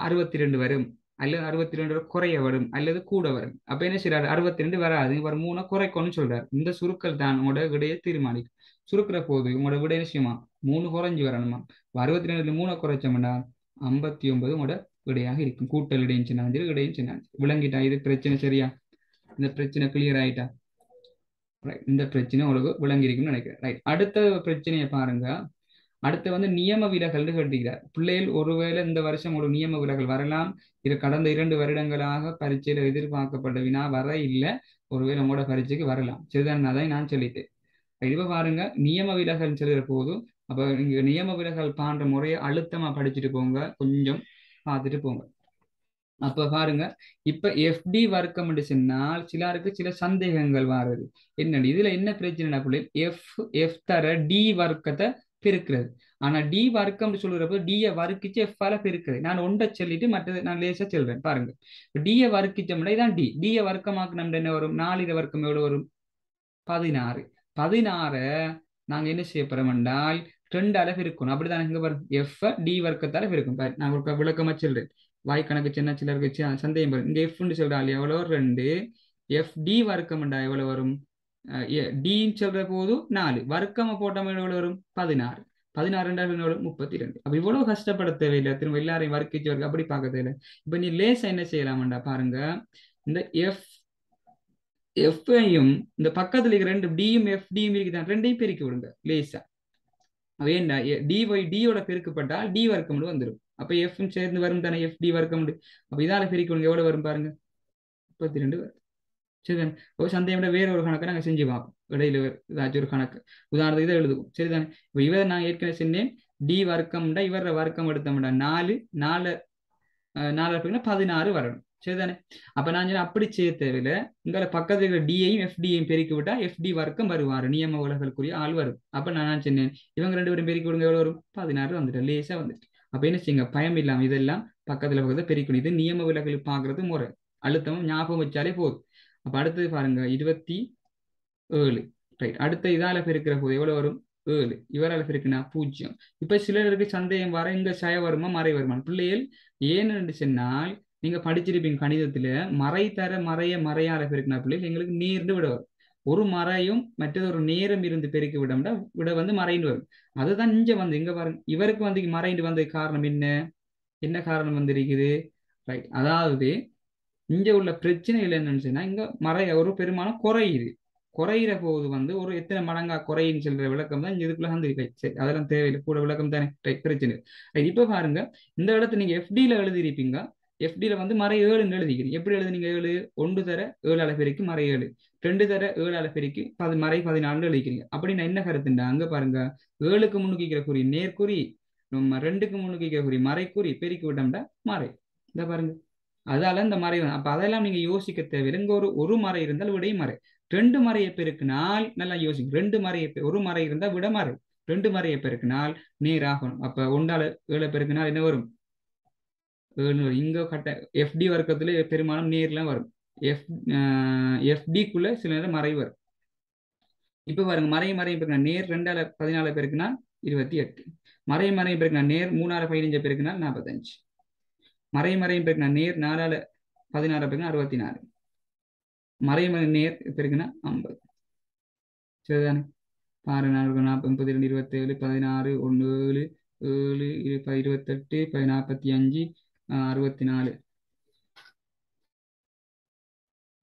அறுபத்தி ரெண்டு வரும் அல்லது அறுபத்தி ரெண்டு குறைய வரும் அல்லது கூட வரும் அப்ப என்ன செய்யறாரு அறுபத்தி ரெண்டு வராது இவர் மூணு குறைக்கணும்னு சொல்றாரு இந்த சுருக்கள் தான் உங்களோட விடையை தீர்மானிக்கும் சுருக்கிற போது உங்களோட விடை என்ன செய்யுமா மூணு குறைஞ்சி வரணுமா அறுபத்தி ரெண்டு மூணு குறைச்சோம்னா ஐம்பத்தி ஒன்பது உங்களோட விடையாக இருக்கும் கூட்டல் இடையும் சொன்னாங்க இடையும் விளங்கிட்டா இது பிரச்சனை சரியா இந்த பிரச்சனை கிளியர் ஆயிட்டா இந்த பிரச்சனை உங்களுக்கு விளங்கியிருக்கும்னு நினைக்கிறேன் ரைட் அடுத்த பிரச்சனையை பாருங்க அடுத்து வந்து நியம விலகல் கேட்டுக்கிறார் பிள்ளைகள் ஒருவேளை இந்த வருஷம் ஒரு நியம விலகல் வரலாம் இது கடந்த இரண்டு வருடங்களாக பரீட்சையில எதிர்பார்க்கப்பட்ட வினா வர இல்லை ஒருவேளை உங்களோட பரீட்சைக்கு வரலாம் சரிதான் அதை நான் சொல்லிட்டேன் இப்போ பாருங்க நியம விலகல் சொல்லுற போதும் அப்போ நீங்க நியம விலகல் பாண்ட முறையை அழுத்தமா படிச்சுட்டு போங்க கொஞ்சம் பார்த்துட்டு போங்க அப்ப பாருங்க இப்ப எஃப்டி வர்க்கம் சொன்னால் சிலருக்கு சில சந்தேகங்கள் வருது என்ன இதுல என்ன பிரச்சனை பிள்ளை எஃப் எஃப் தர டி வர்க்கத்தை பெருக்கிறது ஆனா டி வர்க்கம்னு சொல்றப்போ டியை வர்க்கிச்சு எஃப்ஆல பெருக்குது நான் ஒன்றை சொல்லிட்டு மற்றது நான் லேசா சொல்றேன் பாருங்க டியை வர்க்கிச்சோம்னா இதான் டி டியை வர்க்கமாக்கணும்னா என்ன வரும் நாலு வர்க்கம் எவ்வளவு வரும் பதினாறு பதினாற நாங்க என்ன செய்ய போறோம்னால் ரெண்டு அளவு இருக்கணும் அப்படிதான் எங்க வரும் எஃப் டி வர்க்கத்தால இருக்கும் நான் விளக்கமா சொல்றேன் வாய் கணக்கு சின்ன சிலருக்கு சந்தேகம் வரும் இங்க எஃப்னு சொல்றாள் எவ்வளவு ரெண்டு எஃப் டி வர்க்கம்டா எவ்வளவு வரும் டின்னு சொல்ற போது நாலு வர்க்கம போட்டோம் எவ்வளவு வரும் பதினாறு பதினாறு ரெண்டாயிரம் எவ்வளவு முப்பத்தி ரெண்டு அப்ப இவ்வளவு கஷ்டப்பட தேவையில்லை திரும்ப எல்லாரையும் வர்க்கிச்சு வர்க்க அப்படி பார்க்க தேவையில்லை இப்போ நீ லேசா என்ன செய்யலாம்டா பாருங்க இந்த எஃப் எஃப்ஐயும் இந்த பக்கத்துல இருக்கிற ரெண்டு டியும் எஃப்டியும் இருக்குதான் ரெண்டையும் பெருக்கி விடுங்க லேசா வேண்டா டி ஒய் டியோட பெருக்கப்பட்டால் டி வர்க்கம்னு வந்துடும் அப்ப எஃப்னு சேர்ந்து வரும் தானே எஃப்டி வர்க்கம் அப்ப இதால பிரிக்கணும் எவ்வளவு வரும் பாருங்க முப்பத்தி ரெண்டு வருது சரிதானே ஒரு விட வேற ஒரு கணக்கை நாங்கள் செஞ்சு பார்ப்போம் இடையில ஏதாச்சும் ஒரு கணக்கு உதாரணத்துக்கு இதை எழுதுவோம் சரிதானே இப்ப இவரை நான் ஏற்கனவே செஞ்சேன் டி வர்க்கம்டா இவர வர்க்கம் எடுத்தோம்டா நாலு நாலு நாலு அப்படின்னா பதினாறு வரணும் சரிதானே அப்ப நான் அப்படி செய்ய தேவையில்ல உங்களை பக்கத்துல இருக்கிற டிஐயும் எஃப்டியையும் பெருக்கி விட்டா எஃப்டி வர்க்கம் வருவாரு நியம உலகளுக்குரிய ஆள் வரும் அப்ப நான் சொன்னேன் இவங்க ரெண்டு பேரும் பெருக்கி விடுங்க எவ்வளவு வரும் பதினாறு வந்துட்டேன் லேசா வந்துட்டு அப்ப என்ன செய்யுங்க பயம் இல்லாம இதெல்லாம் பக்கத்துல பக்கத்துல பெருக்கணும் இது நியம விலகல் பாக்குறது முறை அழுத்தமும் ஞாபகம் வச்சாலே போதும் அப்ப அடுத்தது பாருங்க இருபத்தி ஏழு ரைட் அடுத்த இதால பெருக்கிற போது எவ்வளவு வரும் ஏழு இவரால் பிரிக்கணும் பூஜ்ஜியம் இப்ப சிலருக்கு சந்தேகம் வர இந்த சய வருமா மறை வருமா பிள்ளைகள் ஏன்னு சொன்னால் நீங்க படிச்சிருப்பீங்க கணிதத்துல மறை தர மறைய மறையால பிரிக்கணும் பிள்ளைகள் எங்களுக்கு நேர்ந்து விட வரும் ஒரு மறையும் ஒரு நேரம் இருந்து பெருக்கி முடியாது விட வந்து மறைந்து வரும் அதுதான் இங்க வந்து இங்க பாருங்க இவருக்கு வந்து மறைந்து வந்ததுக்கு காரணம் என்ன என்ன காரணம் வந்திருக்குது ரைட் அதாவது இங்க உள்ள பிரச்சனைகள் என்னன்னு சொன்னா இங்க மறை ஒரு பெருமானம் குறையுது குறையிற போது வந்து ஒரு எத்தனை மடங்கா குறையின்னு சொல்ற விளக்கம் தான் இதுக்குள்ள வந்து சரி அதெல்லாம் தேவையில்லை கூட விளக்கம் தானே பிரச்சனை ரைட் இப்ப பாருங்க இந்த இடத்துல நீங்க எஃப்டியில எழுதிருப்பீங்க எஃப்டியில வந்து மறை ஏழுன்னு எழுதிக்கிறீங்க எப்படி எழுதுனீங்க ஏழு ஒன்று தர ஏழு அளவிற்கு மறை ஏழு ரெண்டு தர ஏழால பெருக்கி பதி மறை பதினாலு அழிக்கிறீங்க அப்படி நான் என்ன கருத்துண்டா அங்க பாருங்க ஏழுக்கு முன்னுக்கிற குறி நேர்குறி நம்ம ரெண்டுக்கு முன்னுக்கிற குறி மறைக்குறி பெருக்கி விட்டோம்டா மறை இந்த பாருங்க அதால இந்த மறை அப்ப அதெல்லாம் நீங்க யோசிக்க தேவையில்லை இங்க ஒரு ஒரு மறை இருந்தால் விடையும் மறை ரெண்டு மறையை பெருக்கினால் நல்லா யோசிக்கும் ரெண்டு மறையை ஒரு மறை இருந்தால் விட மறை ரெண்டு மறையை பெருக்கினால் நேர் ஆகணும் அப்ப ஒன்றால ஏழை பெருக்கினால் என்ன வரும் இங்க கட்ட எஃப்டி வர்க்கத்துல பெரும்பாலும் நேர்லாம் வரும் எஃப் எஃப்டிக்குள்ளே சில நேரம் மறைவு வரும் இப்போ பாருங்க மறை மறைய நேர் ரெண்டால பதினாலு பேருக்குன்னா இருபத்தி எட்டு மறை மறைய நேர் மூணாறு பதினஞ்சு பேருக்குன்னா நாற்பத்தஞ்சு மறை மறைய நேர் நாலால பதினாறு பேருக்குன்னா அறுபத்தி நாலு மறை நேர் பேருக்குன்னா ஐம்பது சரிதானே பாரு நாலு நாற்பது முப்பது ரெண்டு இருபத்தேழு பதினாறு ஒன்று ஏழு ஏழு இருபத்தெட்டு நாற்பத்தி அஞ்சு அறுபத்தி நாலு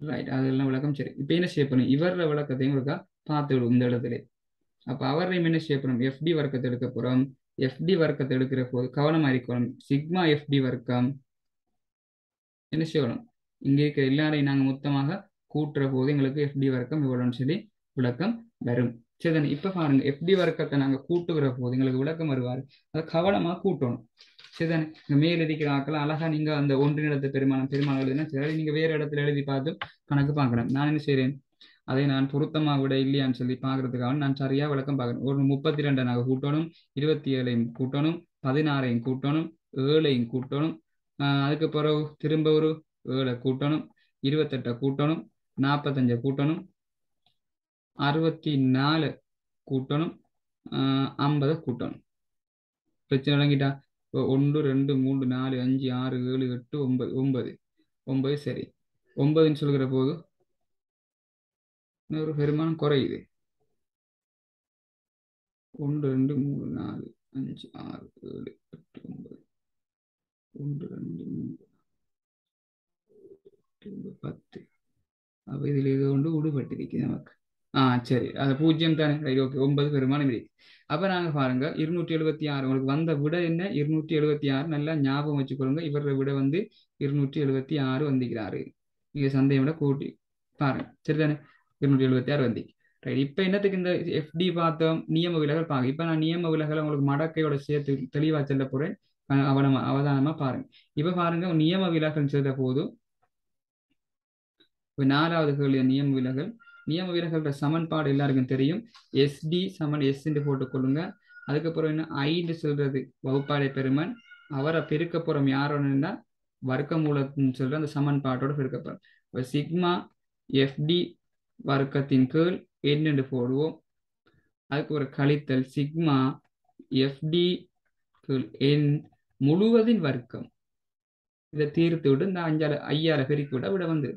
ரைட் அதெல்லாம் விளக்கம் சரி இப்போ என்ன ஷேப் பண்ணும் இவரோட விளக்கத்தை உங்களுக்கு பார்த்து விடும் இந்த இடத்துல அப்போ அவரையும் என்ன ஷேப் பண்ணும் எஃப்டி வர்க்கத்தை எடுக்க போறோம் எஃப்டி வர்க்கத்தை எடுக்கிற போது கவனமா அறிக்கணும் சிக்மா எஃப்டி வர்க்கம் என்ன செய்யணும் இங்கே இருக்கிற எல்லாரையும் நாங்கள் மொத்தமாக கூட்டுற போது எங்களுக்கு எஃப்டி வர்க்கம் இவ்வளோன்னு சொல்லி விளக்கம் வரும் சரி தானே இப்போ பாருங்க எஃப்டி வர்க்கத்தை நாங்கள் கூட்டுகிற போது எங்களுக்கு விளக்கம் வருவார் அதை கவனமாக கூட்டணும் சிதன் இந்த மேல் எதிக்கிற ஆக்கள் அழகா நீங்க அந்த ஒன்று இடத்து பெருமானம் பெருமானம் எழுதினா சரி நீங்க வேற இடத்துல எழுதி பார்த்து கணக்கு பாக்கலாம் நான் என்ன செய்யறேன் அதை நான் பொருத்தமா விட இல்லையான்னு சொல்லி பாக்குறதுக்காக நான் சரியா விளக்கம் பாக்குறேன் ஒரு முப்பத்தி ரெண்டு நாங்கள் கூட்டணும் இருபத்தி ஏழையும் கூட்டணும் பதினாறையும் கூட்டணும் ஏழையும் கூட்டணும் அதுக்கு பிறகு திரும்ப ஒரு ஏழை கூட்டணும் இருபத்தெட்டை கூட்டணும் நாப்பத்தஞ்ச கூட்டணும் அறுபத்தி நாலு கூட்டணும் ஐம்பது கூட்டணும் பிரச்சனை விளங்கிட்டா ஒன்று ரெண்டு மூன்று நாலு அஞ்சு ஆறு ஏழு எட்டு ஒன்பது ஒன்பது ஒன்பது சரி ஒன்பதுன்னு சொல்கிற போது ஒரு பெருமானம் குறையுது ஒன்று ரெண்டு மூணு நாலு அஞ்சு ஆறு ஏழு எட்டு ஒன்பது ஒன்று ரெண்டு மூணு ஒன்பது பத்து அப்போ இதில் இது கொண்டு விடுபட்டிருக்கு நமக்கு ஆ சரி அது பூஜ்ஜியம் தானே ரைட் ஓகே ஒன்பது பெருமானம் இருக்கு அப்ப நாங்க பாருங்க இருநூற்றி எழுபத்தி ஆறு உங்களுக்கு வந்த விட என்ன இருநூற்றி எழுபத்தி ஆறு நல்லா ஞாபகம் வச்சுக்கொள்ளுங்க இவரோட விட வந்து இருநூற்றி எழுபத்தி ஆறு வந்துக்கிறாரு நீங்கள் சந்தையை விட கூட்டி பாருங்க சரிதானே இருநூற்றி எழுபத்தி ஆறு வந்து ரைட் இப்ப என்னத்துக்கு இந்த எஃப்டி பார்த்தோம் நியம விலகல் பாருங்க இப்ப நான் நியம விலகல் உங்களுக்கு மடக்கையோட சேர்த்து தெளிவா செல்ல போறேன் அவனமா அவதானமா பாருங்க இப்ப பாருங்க நியம விலகல் செய்த போதும் இப்ப நாலாவது கேள்வி நியம விலகல் நியம வீரர்களோட சமன்பாடு எல்லாருக்கும் தெரியும் எஸ்டி சமன் எஸ் என்று கொள்ளுங்க அதுக்கப்புறம் என்ன ஐன்னு சொல்றது வகுப்பாடை பெருமன் அவரை பெருக்க போறோம் யாரோன்னா வர்க்க மூலம்னு சொல்ற அந்த சமன்பாட்டோட பெருக்க போறோம் சிக்மா எஃப்டி வர்க்கத்தின் கீழ் என்னென்று போடுவோம் அதுக்கு ஒரு கழித்தல் சிக்மா எஃப்டி கீழ் என் முழுவதின் வர்க்கம் இதை தீர்த்து விட்டு இந்த அஞ்சால ஐயால பெருக்கி விட விட வந்து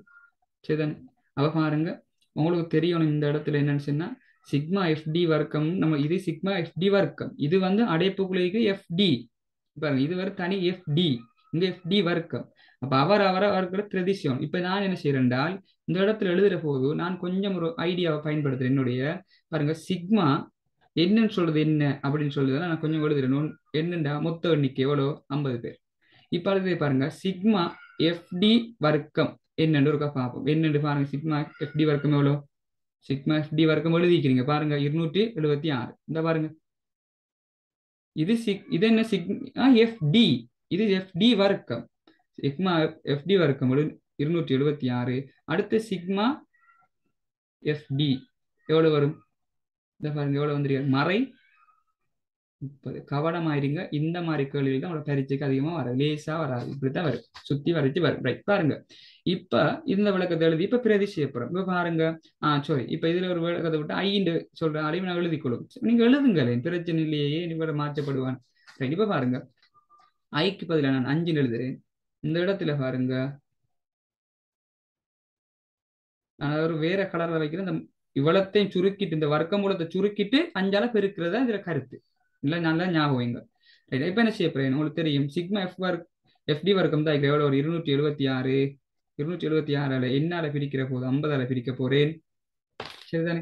சிதன் அவ பாருங்க உங்களுக்கு தெரியணும் இந்த இடத்துல என்னன்னு சொன்னா சிக்மா எஃப்டி வர்க்கம் நம்ம இது சிக்மா எஃப்டி வர்க்கம் இது வந்து குழிக்கு எஃப்டி பாருங்க இது வரை தனி எஃப்டி இங்க எஃப்டி வர்க்கம் அப்ப அவர் அவரை அவருக்கிற திரதிசியம் இப்ப நான் என்ன செய்யறேன்டால் இந்த இடத்துல எழுதுற போது நான் கொஞ்சம் ஒரு ஐடியாவை பயன்படுத்துறேன் என்னுடைய பாருங்க சிக்மா என்னன்னு சொல்றது என்ன அப்படின்னு சொல்றதுல நான் கொஞ்சம் எழுதுறேன் என்னண்டா மொத்த எண்ணிக்கை எவ்வளோ ஐம்பது பேர் இப்ப எழுதி பாருங்க சிக்மா எஃப்டி வர்க்கம் என்னென்று ஒருக்கா பார்ப்போம் என்னென்று பாருங்க சிக்மா எஃப்டி வர்க்கம் எவ்வளோ சிக்மா எஃப்டி வர்க்கம் எழுதிக்கிறீங்க பாருங்க இருநூற்றி எழுபத்தி ஆறு இந்த பாருங்க இது சிக் இது என்ன சிக்மா எஃப்டி இது எஃப்டி வர்க்கம் சிக்மா எஃப்டி வர்க்கம் இருநூற்றி எழுபத்தி ஆறு அடுத்து சிக்மா எஃப்டி எவ்வளோ வரும் இந்த பாருங்க எவ்வளோ வந்துருக்கு மறை முப்பது கவனமாயிருங்க இந்த மாதிரி கேள்விகள் தான் உங்களோட பரீட்சைக்கு அதிகமாக வர லேசாக வராது இப்படி தான் வரும் சுற்றி வரைச்சு வரும் ரைட் பாருங்க இப்ப இந்த விளக்கத்தை எழுதி இப்ப பிரதி செய்யப்படும் இப்ப பாருங்க ஆஹ் சாரி இப்ப இதுல ஒரு விளக்கத்தை விட்டு ஐண்டு சொல்ற அளவு நான் எழுதி கொள்ளும் நீங்க எழுதுங்களேன் பிரச்சனை இல்லையே இவரை மாற்றப்படுவான் சரி இப்ப பாருங்க ஐக்கு பதிலாக நான் அஞ்சுன்னு எழுதுறேன் இந்த இடத்துல பாருங்க நான் ஒரு வேற கலர்ல வைக்கிறேன் இந்த இவ்வளத்தையும் சுருக்கிட்டு இந்த மூலத்தை சுருக்கிட்டு அஞ்சால பெருக்கிறதா இதுல கருத்து இல்லை நல்லா ஞாபகம் ரைட் இப்போ என்ன செய்ய போறேன் உங்களுக்கு தெரியும் சிக்மா எஃப் வர்க் எஃப்டி வர்க்கம் தான் எவ்வளவு ஒரு இருநூற்றி எழுபத்தி ஆறு இருநூற்றி எழுபத்தி ஆறால என்னால பிரிக்கிற போது ஐம்பது அலை பிரிக்க போறேன் சரிதானே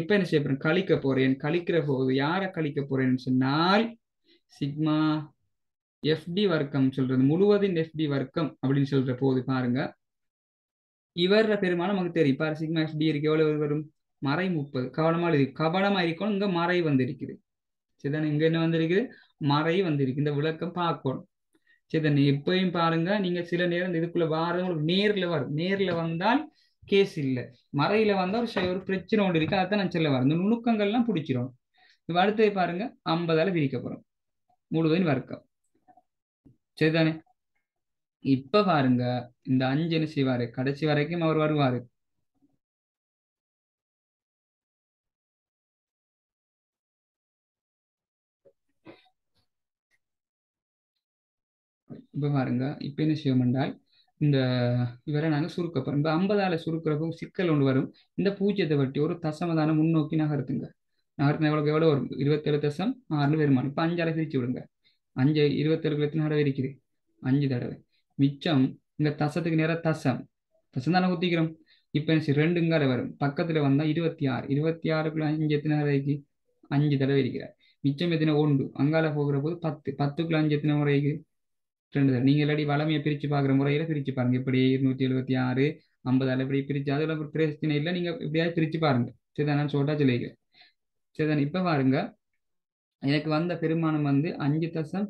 இப்ப என்ன செய்ய போறேன் கழிக்க போறேன் கழிக்கிற போது யார கழிக்க போறேன்னு சொன்னால் சிக்மா எஃப்டி வர்க்கம் சொல்றது முழுவதும் எஃப்டி வர்க்கம் அப்படின்னு சொல்ற போது பாருங்க இவர பெருமானம் நமக்கு தெரியும் பாரு சிக்மா எஃப்டி இருக்கு எவ்வளவு வரும் மறை முப்பது கவனமா இருக்கு கவனமா இருக்கணும் இங்க மறை வந்திருக்குது சரிதானே இங்க என்ன வந்திருக்குது மறை வந்திருக்கு இந்த விளக்கம் பார்க்கணும் சேதன் எப்பயும் பாருங்க நீங்க சில நேரம் இதுக்குள்ள வாரம் நேர்ல வரும் நேர்ல வந்தால் கேஸ் இல்லை மறையில வந்தா ஒரு ஒரு பிரச்சனை ஒன்று இருக்கு அதான் நான் செல்ல வரேன் இந்த நுணுக்கங்கள்லாம் பிடிச்சிரும் இப்போ அடுத்தது பாருங்க ஐம்பதால பிரிக்க போறோம் முழுவதும் வர்க்கம் சரிதானே இப்ப பாருங்க இந்த அஞ்சு என்ன செய்வாரு கடைசி வரைக்கும் அவர் வருவாரு இப்போ பாருங்க இப்போ என்ன செய்வோம் என்றால் இந்த இவரை நாங்கள் சுருக்கப்போம் இந்த ஐம்பதால சுருக்கிறப்போ சிக்கல் ஒன்று வரும் இந்த பூஜ்ஜியத்தை வட்டி ஒரு தசமதான முன்னோக்கி நகர்த்துங்க நகர்த்தின எவ்வளோ எவ்வளோ வரும் இருபத்தேழு தசம் ஆறுல வருமானம் இப்போ அஞ்சால பிரித்து விடுங்க அஞ்சு இருபத்தேழு எத்தனை தடவை இருக்குது அஞ்சு தடவை மிச்சம் இந்த தசத்துக்கு நேராக தசம் தசம் தானே குத்திக்கிறோம் இப்போ என்ன ரெண்டுங்கால வரும் பக்கத்தில் வந்தால் இருபத்தி ஆறு இருபத்தி ஆறுக்குள்ள அஞ்சு எத்தனை வரைக்கு அஞ்சு தடவை இருக்கிறார் மிச்சம் எத்தனை ஒன்று அங்கால போகிற போது பத்து பத்துக்குள்ள அஞ்சு எத்தனை வரைக்கு ரெண்டு நீங்கள் இல்லாடி வளமையை பிரித்து பார்க்குற முறையில் பிரித்து பாருங்கள் இப்படி இருநூற்றி எழுபத்தி ஆறு ஐம்பதால் இப்படி பிரித்து அதில் ஒரு பிரச்சனை இல்லை நீங்கள் இப்படியாவது பிரித்து பாருங்கள் சரிதான் சொல்லிட்டா சொல்லிக்கிறேன் சரிதான் இப்போ பாருங்க எனக்கு வந்த பெருமானம் வந்து அஞ்சு தசம்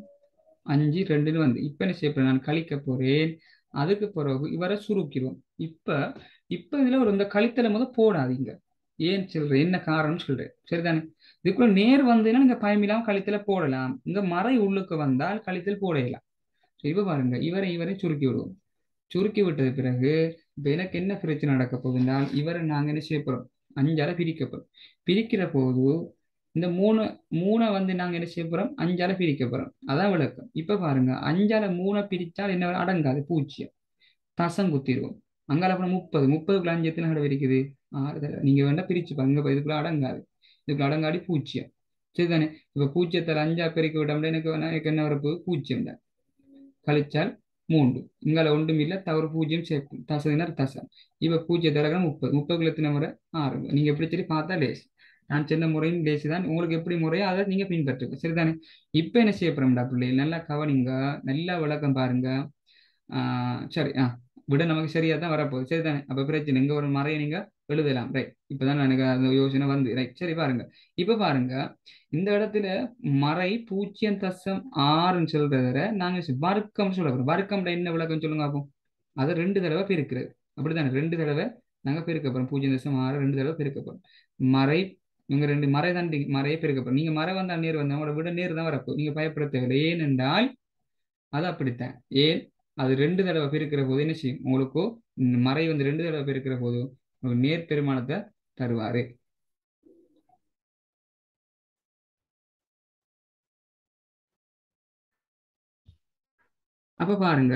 அஞ்சு ரெண்டுன்னு வந்து இப்போ என்ன செய்ய நான் கழிக்க போகிறேன் அதுக்கு பிறகு இவரை சுருக்கிறோம் இப்போ இப்போ இதில் ஒரு இந்த கழித்தலை முதல் போடாதீங்க ஏன் சொல்றேன் என்ன காரணம்னு சொல்றேன் சரிதானே இதுக்குள்ள நேர் வந்ததுன்னா நீங்க பயமில்லாம கழித்தலை போடலாம் இங்க மறை உள்ளுக்கு வந்தால் கழித்தல் போடலாம் இப்ப பாருங்க இவரை இவரை சுருக்கி விடுவோம் சுருக்கி விட்டது பிறகு இப்ப எனக்கு என்ன பிரச்சனை நடக்க போகுதுனால் இவரை நாங்க என்ன செய்ய போகிறோம் அஞ்சால பிரிக்க பிரிக்கிற போது இந்த மூணு மூணை வந்து நாங்கள் என்ன செய்ய போகிறோம் அஞ்சால பிரிக்க போகிறோம் அதான் விளக்கம் இப்போ பாருங்க அஞ்சால மூணை பிரித்தால் என்ன அடங்காது பூச்சியம் தசம் குத்திடுவோம் அங்கால அப்புறம் முப்பது முப்பதுக்குள்ள அஞ்சு எத்தனை கடை தடவை நீங்கள் வேணா பிரிச்சு பாருங்க இதுக்குள்ள அடங்காது இதுக்குள்ள அடங்காடி பூச்சியம் சரிதானே இப்போ பூஜ்ஜியத்தில் அஞ்சா பெருக்கி விட்டோம்னா எனக்கு வேணா எனக்கு என்ன வரப்போகுது பூச்சியம் தான் கழிச்சால் மூன்று இங்கால ஒன்றும் இல்லை தவறு பூஜ்ஜியம் சேர்க்கும் தசதினர் தசம் இவ பூஜ்ய தரகம் முப்பது முப்பது குலத்தின முறை ஆறு நீங்க எப்படி சரி பார்த்தா லேசு நான் சின்ன முறையும் லேசி தான் உங்களுக்கு எப்படி முறையோ அதை நீங்க பின்பற்றுங்க சரிதானே இப்ப என்ன செய்ய போகிறோம்டா பிள்ளைகள் நல்லா கவனிங்க நல்லா விளக்கம் பாருங்க ஆஹ் சரி ஆஹ் விட நமக்கு சரியா தான் வரப்போகுது சரிதானே அப்ப பிரச்சனை இங்க ஒரு மறைய நீங்க எழுதலாம் ரைட் இப்பதான் எனக்கு அந்த யோசனை வந்து ரைட் சரி பாருங்க இப்ப பாருங்க இந்த இடத்துல மறை பூஜ்ஜியம் தசம் ஆறுன்னு சொல்றத நாங்க வர்க்கம் சொல்ல வர்க்கம்ல என்ன விளக்கம் சொல்லுங்க அப்போ அதை ரெண்டு தடவை பிரிக்கிறது அப்படித்தானே ரெண்டு தடவை நாங்க பிரிக்க போறோம் பூஜ்ஜியம் தசம் ஆறு ரெண்டு தடவை பிரிக்க போறோம் மறை இவங்க ரெண்டு மறை தான் மறையே பிரிக்க போறோம் நீங்க மறை வந்தா நேர் வந்தா உங்களோட விட நேர் தான் வரப்போ நீங்க பயப்பட தேவையில்லை ஏனென்றால் அது அப்படித்தான் ஏன் அது ரெண்டு தடவை பிரிக்கிற போது என்ன செய்யும் உங்களுக்கோ மறை வந்து ரெண்டு தடவை பெருக்கிற போதும் ஒரு நேர் பெருமானத்தை தருவாரு அப்ப பாருங்க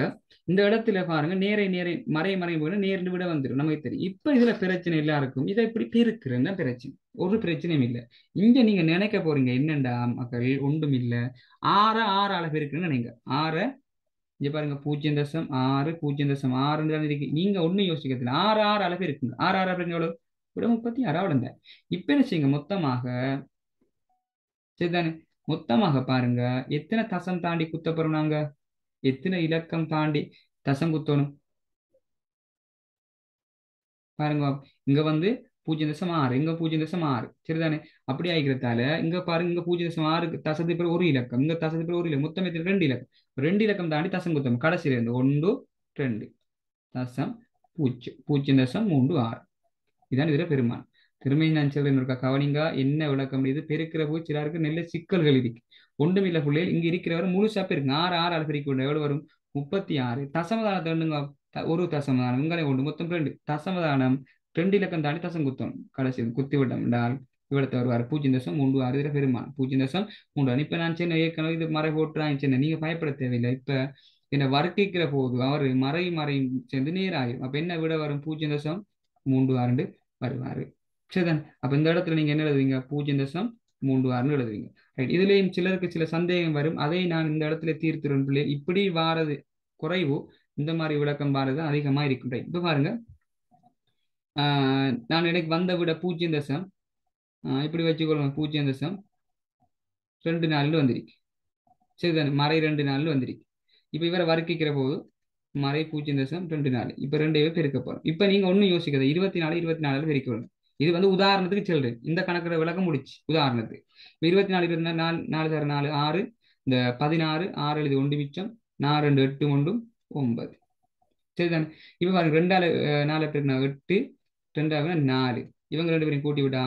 இந்த இடத்துல பாருங்க நேரை நேரை மறை மறை போன நேர்ந்து விட வந்துடும் நமக்கு தெரியும் இப்ப இதுல பிரச்சனை எல்லாருக்கும் இதை இப்படி பெருக்குறதுன்னு பிரச்சனை ஒரு பிரச்சனையும் இல்லை இங்க நீங்க நினைக்க போறீங்க என்னண்டா மக்கள் ஒன்றும் இல்லை ஆற ஆறு அளவு இருக்குன்னு நினைங்க ஆற இங்கே பாருங்க பூஜ்ஜியம் தசம் ஆறு பூஜ்ஜியம் தசம் ஆறுன்னு இருக்கு நீங்க ஒண்ணும் யோசிக்கிறதுல ஆறு ஆறு அளவு இருக்குங்க ஆறு ஆறு அப்படின்னு எவ்வளவு ஒரு முப்பத்தி ஆறாவது இப்ப என்ன செய்யுங்க மொத்தமாக சரிதானே மொத்தமாக பாருங்க எத்தனை தசம் தாண்டி குத்த போறோம் நாங்க எத்தனை இலக்கம் தாண்டி தசம் குத்தணும் பாருங்க இங்க வந்து பூஜ்ஜியம் தசம் ஆறு இங்க பூஜ்ஜியம் தசம் ஆறு சரிதானே அப்படி ஆகிக்கிறதால இங்க பாருங்க இங்க பூஜ்ஜியம் தசம் ஆறு தசத்து பேர் ஒரு இலக்கம் இங்க தசத்து பேர் ஒரு இலக்கம் மொத்தம் ரெண்டு இலக்கம் ரெண்டு இலக்கம் தாண்டி தசம் குத்தம் கடைசி ரெண்டு ஒன்று ரெண்டு தசம் பூச்சி பூச்சி தசம் மூன்று ஆறு இதான் இதில் பெருமானம் திரும்பி நான் சொல்றேன் இருக்கா கவனிங்க என்ன விளக்கம் இது பெருக்கிற போது சிலருக்கு நல்ல சிக்கல்கள் இருக்கு ஒன்றும் இல்லை பிள்ளைகள் இங்கே இருக்கிறவர் முழுசா பெருக்கு ஆறு ஆறு ஆள் பிரிக்க எவ்வளவு வரும் முப்பத்தி ஆறு தசமதானத்தை ரெண்டுங்க ஒரு தசமதானம் உங்களை ஒன்று மொத்தம் ரெண்டு தசமதானம் ரெண்டு இலக்கம் தாண்டி தசம் குத்தம் கடைசி குத்தி விட்டோம் என்றால் விவரத்தை வருவார் பூஜ்ஜியம் தசம் மூன்று இதில் பெருமான் பூஜ்ஜியம் தசம் மூன்று இப்போ நான் சின்ன ஏற்கனவே இது மறை போட்டுறான் சின்ன நீங்கள் பயப்பட தேவையில்லை இப்போ என்னை வர்க்கிக்கிற போது அவர் மறை மறையும் சேர்ந்து நேராயிரும் அப்போ என்ன விட வரும் பூஜ்ஜியம் தசம் மூன்று ஆண்டு வருவார் சரிதான் அப்போ இந்த இடத்துல நீங்கள் என்ன எழுதுவீங்க பூஜ்ஜியம் தசம் மூன்று ஆறுன்னு எழுதுவீங்க ரைட் இதுலேயும் சிலருக்கு சில சந்தேகம் வரும் அதை நான் இந்த இடத்துல தீர்த்துறேன் பிள்ளை இப்படி வாரது குறைவோ இந்த மாதிரி விளக்கம் வாரது அதிகமாக இருக்கும் ரைட் இப்போ பாருங்க நான் எனக்கு வந்த விட பூஜ்ஜியம் தசம் இப்படி வச்சுக்கொள்ளுங்க பூஜ்ஜியம் தசம் ரெண்டு நாளில் வந்துருக்கு தானே மறை ரெண்டு நாளில் வந்துருக்கு இப்போ இவரை வர்க்கிக்கிற போது மறை பூஜ்ஜியம் தசம் ரெண்டு நாள் இப்போ ரெண்டையவே பெருக்க போகிறோம் இப்போ நீங்கள் ஒன்றும் யோசிக்காது இருபத்தி நாலு இருபத்தி நாலில் வேணும் இது வந்து உதாரணத்துக்கு சொல்றேன் இந்த கணக்கில் விளக்கம் முடிச்சு உதாரணத்துக்கு இப்போ இருபத்தி நாலு இருபத்தி நாலு நாலு நாலு சார் நாலு ஆறு இந்த பதினாறு ஆறு எழுதி ஒன்று மிச்சம் நாலு ரெண்டு எட்டு ஒன்றும் ஒன்பது சரிதானே இப்போ பாருங்க ரெண்டால நாலு எட்டு எட்டு ரெண்டாவது நாலு இவங்க ரெண்டு பேரும் கூட்டி விட்டா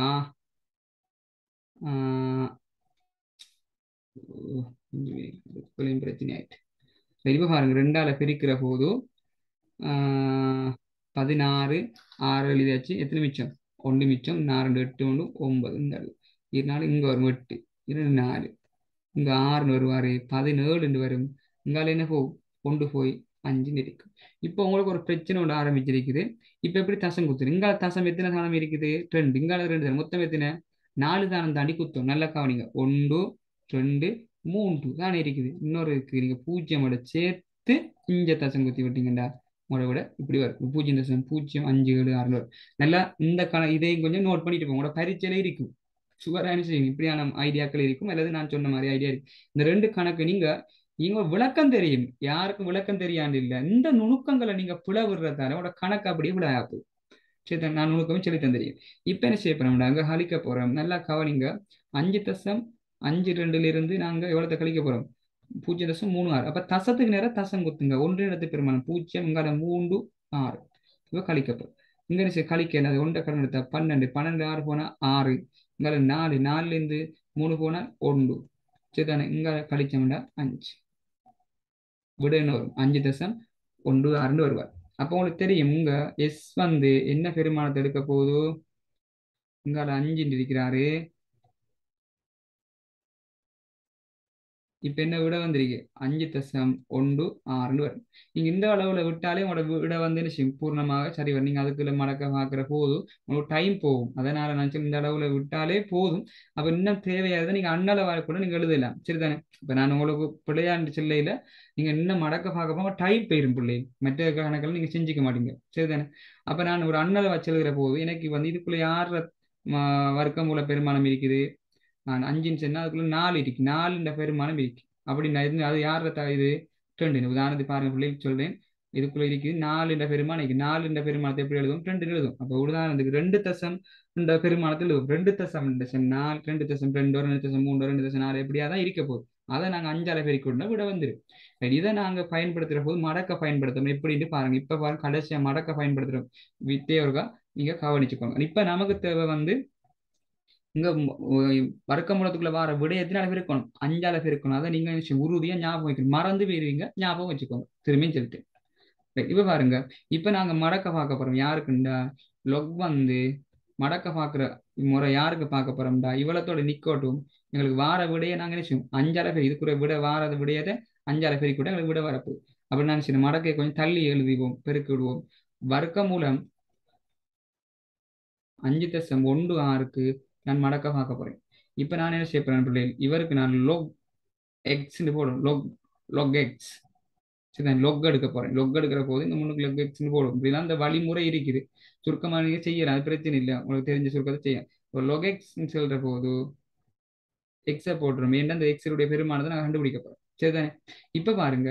பிரச்சனை பாருங்க ரெண்டால பிரிக்கிற போது பதினாறு ஆறு எழுதியாச்சு எத்தனை மிச்சம் ஒன்று மிச்சம் நாலு எட்டு ஒன்று ஒன்பது இந்த இதனால இங்கே வரும் எட்டு இரண்டு நாலு இங்கே ஆறுன்னு வருவார் பதினேழுன்னு வரும் இங்கால என்ன போ கொண்டு போய் அஞ்சுன்னு இருக்கும் இப்போ உங்களுக்கு ஒரு பிரச்சனை ஒன்று ஆரம்பிச்சிருக்குது இப்போ எப்படி தசம் குத்துரு இங்கால தசம் எத்தனை சாணம் இருக்குது ரெண்டு இங்கால ரெண்டு மொத்தம் எத்தனை நாலு தானம் தாண்டி குத்தம் நல்லா கவனிங்க ஒன்று ரெண்டு மூன்று தானே இருக்குது இன்னொரு இருக்கு நீங்க பூஜ்ஜியம் விட சேர்த்து இஞ்ச தசம் குத்தி விட்டீங்கடா உங்களோட விட இப்படி வரும் பூஜ்ஜியம் தசம் பூஜ்ஜியம் அஞ்சு ஏழு ஆறு நல்லா இந்த கண இதையும் கொஞ்சம் நோட் பண்ணிட்டு போங்க உங்களோட பரீட்சையில இருக்கும் சுவரான இப்படியான ஐடியாக்கள் இருக்கும் அல்லது நான் சொன்ன மாதிரி ஐடியா இருக்கு இந்த ரெண்டு கணக்கு நீங்க இவங்க விளக்கம் தெரியும் யாருக்கும் விளக்கம் தெரியாது இல்லை இந்த நுணுக்கங்களை நீங்க புல விடுறதால உங்களோட கணக்கு அப்படியே விளையாப்பு சரி நான் உனக்கும் சொல்லி தந்திருக்கேன் இப்போ என்ன செய்ய போகிறோம் அங்கே கழிக்க போறோம் நல்லா கவனிங்க அஞ்சு தசம் அஞ்சு ரெண்டுல இருந்து நாங்கள் எவ்வளோத்த கழிக்க போறோம் பூஜ்ஜியம் தசம் மூணு ஆறு அப்போ தசத்துக்கு நேரம் தசம் குத்துங்க ஒன்று இடத்து பெருமானம் பூஜ்ஜியம் இங்கால மூன்று ஆறு இப்போ கழிக்க போகிறோம் இங்கே என்ன செய்ய கழிக்க அது ஒன்றை கடன் எடுத்தா பன்னெண்டு பன்னெண்டு ஆறு போனால் ஆறு இங்கால நாலு நாலுலேருந்து மூணு போனால் ஒன்று சரி தானே இங்கால கழிச்சோம்னா அஞ்சு விடன்னு வரும் அஞ்சு தசம் ஒன்று ஆறுன்னு வருவார் அப்போ உங்களுக்கு தெரியும் உங்க எஸ் வந்து என்ன பெருமானத்தை எடுக்க போகுதோ உங்களால் அஞ்சுன்னு இருக்கிறாரு இப்போ என்ன விட வந்திருக்கு அஞ்சு தசம் ஒன்று ஆறுன்னு வரும் நீங்கள் இந்த அளவுல விட்டாலே உங்களோட விட வந்து பூர்ணமாக சரி வரும் நீங்க அதுக்குள்ள மடக்க பார்க்குற போதும் உங்களுக்கு டைம் போகும் அதனால் நினச்சி இந்த அளவுல விட்டாலே போதும் அப்போ இன்னும் தேவையானதை நீங்க அண்ணள வர கூட நீங்க எழுதலாம் சரிதானே இப்போ நான் உங்களுக்கு பிள்ளையாண்டு சில்லையில நீங்க இன்னும் மடக்க பார்க்க போக டைம் போயிடும் பிள்ளை மற்ற கணக்கில் நீங்கள் செஞ்சிக்க மாட்டீங்க சரிதானே அப்போ நான் ஒரு அண்ணளை வச்சு எழுதுகிற போது எனக்கு வந்து இதுக்குள்ளே யார் வர்க்கம் உள்ள பெருமானம் இருக்குது அஞ்சு சொன்னா அதுக்குள்ள நாலு இருக்கு நாலுன்ற பெருமானம் இருக்கு அப்படின்னா இருந்து அது யார இது ட்ரெண்டு உதாரணத்துக்கு பாருங்க பிள்ளைக்கு சொல்றேன் இதுக்குள்ள இருக்குது நாலு என்ற பெருமானைக்கு நாலு என்ற பெருமானத்தை எப்படி எழுதும் ரெண்டு எழுதும் அப்போ உதாரணத்துக்கு ரெண்டு தசம் என்ற பெருமானத்தை எழுதும் ரெண்டு தசம் ரெண்டு தசம் நாலு ரெண்டு தசம் ரெண்டு ரெண்டு தசம் மூணு ரெண்டு தசம் நாலு எப்படியா தான் இருக்க போகுது அதை நாங்கள் அஞ்சால பெருக்கொண்டா விட வந்துடும் இதை நாங்கள் பயன்படுத்துகிற போது மடக்க பயன்படுத்தணும் எப்படின்னு பாருங்க இப்போ பாருங்க கடைசியாக மடக்க பயன்படுத்துகிறோம் வித்தேவர்கா நீங்கள் கவனிச்சுக்கோங்க இப்போ நமக்கு தேவை வந்து இங்க மூலத்துக்குள்ள வர எத்தனை அளவு இருக்கணும் அஞ்சு அளவு இருக்கணும் அதை நீங்க உறுதியா ஞாபகம் வைக்கணும் மறந்து போயிருவீங்க ஞாபகம் வச்சுக்கோங்க திரும்பியும் சொல்லிட்டு இப்ப பாருங்க இப்ப நாங்க மடக்க பார்க்க போறோம் யாருக்குண்டா லொக் வந்து மடக்க பாக்குற முறை யாருக்கு பார்க்க போறோம்டா இவ்வளத்தோட நிக்கோட்டும் எங்களுக்கு வார விடைய நாங்க நினைச்சோம் அஞ்சால பேர் இதுக்குற விட வாரத விடையத அஞ்சால பேர் கூட எங்களுக்கு விட வரப்பு அப்படின்னு நினைச்சு மடக்கை கொஞ்சம் தள்ளி எழுதிவோம் பெருக்கிடுவோம் விடுவோம் வர்க்க மூலம் அஞ்சு தசம் ஒன்று ஆறுக்கு நான் மடக்காக ஆக்க போகிறேன் இப்போ நான் என்ன செய்ய போகிறேன் இவருக்கு நான் லோக் எக்ஸ்ன்னு போடும் லோக் லொக் எக்ஸ் சரி நான் லொக் எடுக்க போகிறேன் லொக் எடுக்கிற போது இந்த முன்னுக்கு லொக் எக்ஸ்ன்னு போடும் இப்படிதான் அந்த வழிமுறை இருக்குது சுருக்கமாக நீங்கள் செய்யலாம் அது பிரச்சனை இல்லை உங்களுக்கு தெரிஞ்ச சுருக்கத்தை செய்யும் இப்போ லொக் எக்ஸ்ன்னு சொல்கிற போது எக்ஸை போட்டுரும் ஏன்னா அந்த எக்ஸருடைய பெருமானதை நான் கண்டுபிடிக்க போகிறேன் சரிதானே இப்போ பாருங்க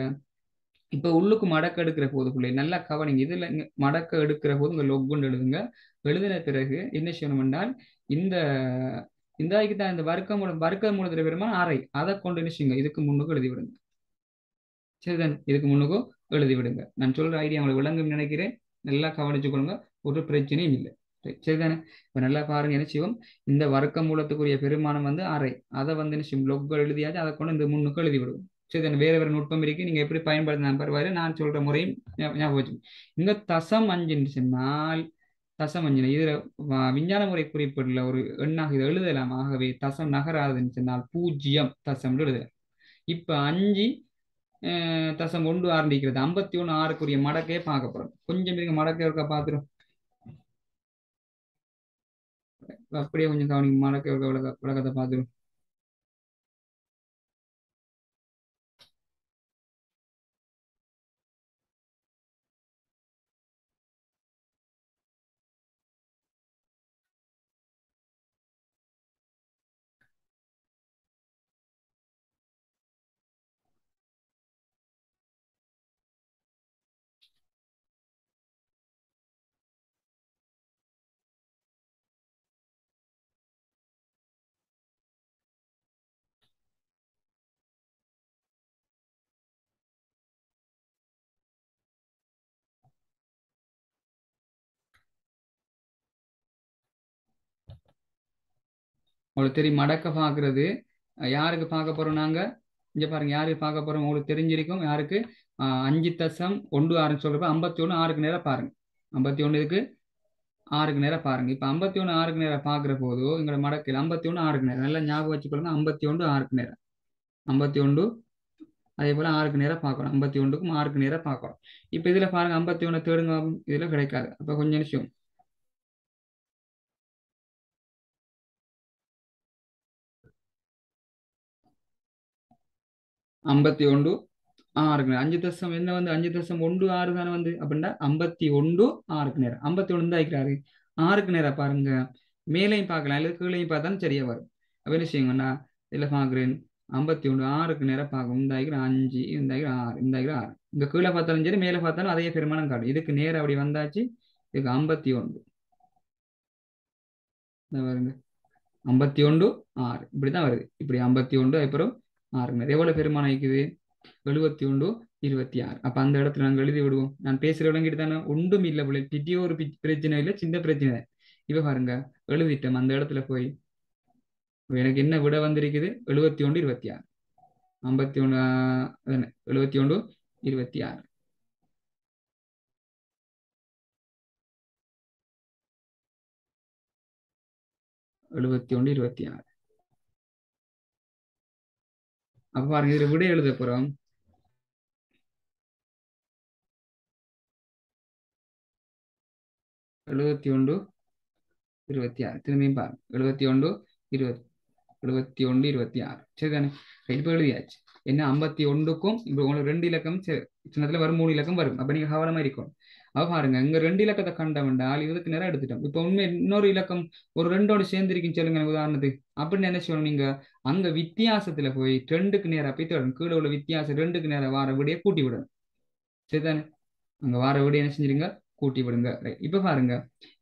இப்போ உள்ளுக்கு மடக்க எடுக்கிற போது பிள்ளை நல்லா கவனிங்க இதில் மடக்க எடுக்கிற போது உங்கள் லொக்குன்னு எழுதுங்க எழுதின பிறகு என்ன செய்யணும் என்றால் இந்த இந்த ஆய்க்கு தான் இந்த வர்க்க மூலம் வர்க்க மூலத்தில் பெருமா அறை அதை கொண்டு நிச்சயங்க இதுக்கு முன்னுக்கு எழுதி விடுங்க சரிதான் இதுக்கு முன்னுக்கும் எழுதி விடுங்க நான் சொல்ற ஐடியா உங்களுக்கு விளங்கும் நினைக்கிறேன் நல்லா கவனிச்சு கொள்ளுங்க ஒரு பிரச்சனையும் இல்லை சரிதானே இப்போ நல்லா பாருங்க என்ன செய்வோம் இந்த வர்க்க மூலத்துக்குரிய பெருமானம் வந்து அறை அதை வந்து என்ன செய்யும் எழுதியாச்சு அதை கொண்டு இந்த முன்னுக்கு எழுதி விடுவோம் சரிதானே வேற வேற நுட்பம் இருக்கு நீங்க எப்படி பயன்படுத்தினா பரவாயில்ல நான் சொல்ற முறையும் ஞாபகம் வச்சுக்கோங்க இங்க தசம் நிமிஷம் சொன்னால் தசமஞ்சனை இதில் விஞ்ஞான முறை குறிப்பிட்டுள்ள ஒரு எண்ணாக இதை எழுதலாம் ஆகவே தசம் நகராதுன்னு சொன்னால் பூஜ்ஜியம் தசம்னு எழுதலாம் இப்போ அஞ்சு தசம் ஒன்று ஆரம்பிக்கிறது ஐம்பத்தி ஒன்று ஆறுக்குரிய மடக்கையே பார்க்க போறோம் கொஞ்சம் இருக்க மடக்கே இருக்க பார்த்துரும் அப்படியே கொஞ்சம் கவனிக்க மடக்க இருக்க விளக்க விளக்கத்தை பார்த்துரும் உங்களுக்கு தெரியும் மடக்க பாக்குறது யாருக்கு பார்க்க போறோம் நாங்க இங்கே பாருங்க யாருக்கு பார்க்க போறோம் உங்களுக்கு தெரிஞ்சிருக்கும் யாருக்கு அஞ்சு தசம் ஒன்று ஆறுன்னு சொல்றப்ப ஐம்பத்தி ஒன்று ஆறுக்கு நேரம் பாருங்க ஐம்பத்தி ஒன்று இதுக்கு ஆறுக்கு நேரம் பாருங்க இப்போ ஐம்பத்தி ஒன்று ஆறுக்கு நேரம் பார்க்குற போது எங்களோட மடக்கில் ஐம்பத்தி ஒன்று ஆறுக்கு நேரம் நல்லா ஞாபகம் வச்சுக்கொள்ளுங்க ஐம்பத்தி ஒன்று ஆறுக்கு நேரம் ஐம்பத்தி ஒன்று அதே போல் ஆறுக்கு நேரம் பார்க்கணும் ஐம்பத்தி ஒன்றுக்கும் ஆறுக்கு நேரம் பார்க்கணும் இப்போ இதில் பாருங்க ஐம்பத்தி ஒன்று தேடுங்க இதில் கிடைக்காது அப்போ கொஞ்சம் நிமிஷம் ஐம்பத்தி ஒன்று ஆறுக்கு நேரம் அஞ்சு தசம் என்ன வந்து அஞ்சு தசம் ஒன்று ஆறு தானே வந்து அப்படின்னா ஐம்பத்தி ஒன்று ஆறுக்கு நேரம் ஐம்பத்தி ஒன்று தான் ஆயிக்கிறாரு ஆறுக்கு நேரம் பாருங்க மேலையும் பார்க்கலாம் இல்லை கீழையும் பார்த்தாலும் சரியா வரும் அப்போ என்ன செய்யுங்கண்ணா இல்லை பார்க்குறேன் ஐம்பத்தி ஒன்று ஆறுக்கு நேரம் பார்க்கும் இந்த ஆகிக்கிற அஞ்சு இந்த ஆகிக்கிற ஆறு இந்த ஆகிக்கிற ஆறு இங்கே கீழே பார்த்தாலும் சரி மேலே பார்த்தாலும் அதே பெருமானம் காட்டும் இதுக்கு நேரம் அப்படி வந்தாச்சு இதுக்கு ஐம்பத்தி ஒன்று வருங்க ஐம்பத்தி ஒன்று ஆறு இப்படி தான் வருது இப்படி ஐம்பத்தி ஒன்று அப்புறம் ஆறுங்கிறது எவ்வளவு பெருமானம் இருக்குது எழுபத்தி ஒன்று இருபத்தி ஆறு அப்ப அந்த இடத்துல நாங்கள் எழுதி விடுவோம் நான் பேசுற விளங்கிட்டு தானே ஒன்றும் இல்லை பிள்ளை பிட்டியோ ஒரு பிரச்சனை இல்லை சின்ன பிரச்சனை இவ பாருங்க எழுதிட்டோம் அந்த இடத்துல போய் எனக்கு என்ன விட வந்திருக்குது எழுபத்தி ஒன்று இருபத்தி ஆறு ஐம்பத்தி ஒன்று எழுபத்தி ஒன்று இருபத்தி ஆறு எழுபத்தி ஒன்று இருபத்தி ஆறு அப்ப இதுல விடை எழுத போறோம் எழுபத்தி ஒன்று இருபத்தி ஆறு திரும்பியும் பாருங்க எழுபத்தி ஒன்று இருபத்தி எழுபத்தி ஒன்று இருபத்தி ஆறு சரி தானே இப்போ எழுதியாச்சு என்ன ஐம்பத்தி ஒன்றுக்கும் இப்போ உங்களுக்கு ரெண்டு இலக்கம் சின்னத்துல வரும் மூணு இலக்கம் வரும் அப்ப நீங்க கவனமா இருக்கணும் பாருங்க இங்க ரெண்டு இலக்கத்தை கண்டவன்டால் இதுக்கு நேரம் எடுத்துட்டோம் இப்ப உண்மை இன்னொரு இலக்கம் ஒரு ரெண்டோடு சேர்ந்திருக்குன்னு சொல்லுங்க உதாரணத்துக்கு அப்படின்னு என்ன சொல்லணும் நீங்க அங்க வித்தியாசத்துல போய் ரெண்டுக்கு நேரம் போய் தொடரும் கீழே உள்ள வித்தியாசம் ரெண்டுக்கு நேரம் வார விடையை கூட்டி விடணும் சரிதானே அங்க வார விடையை என்ன செஞ்சிருங்க கூட்டி விடுங்க இப்ப பாருங்க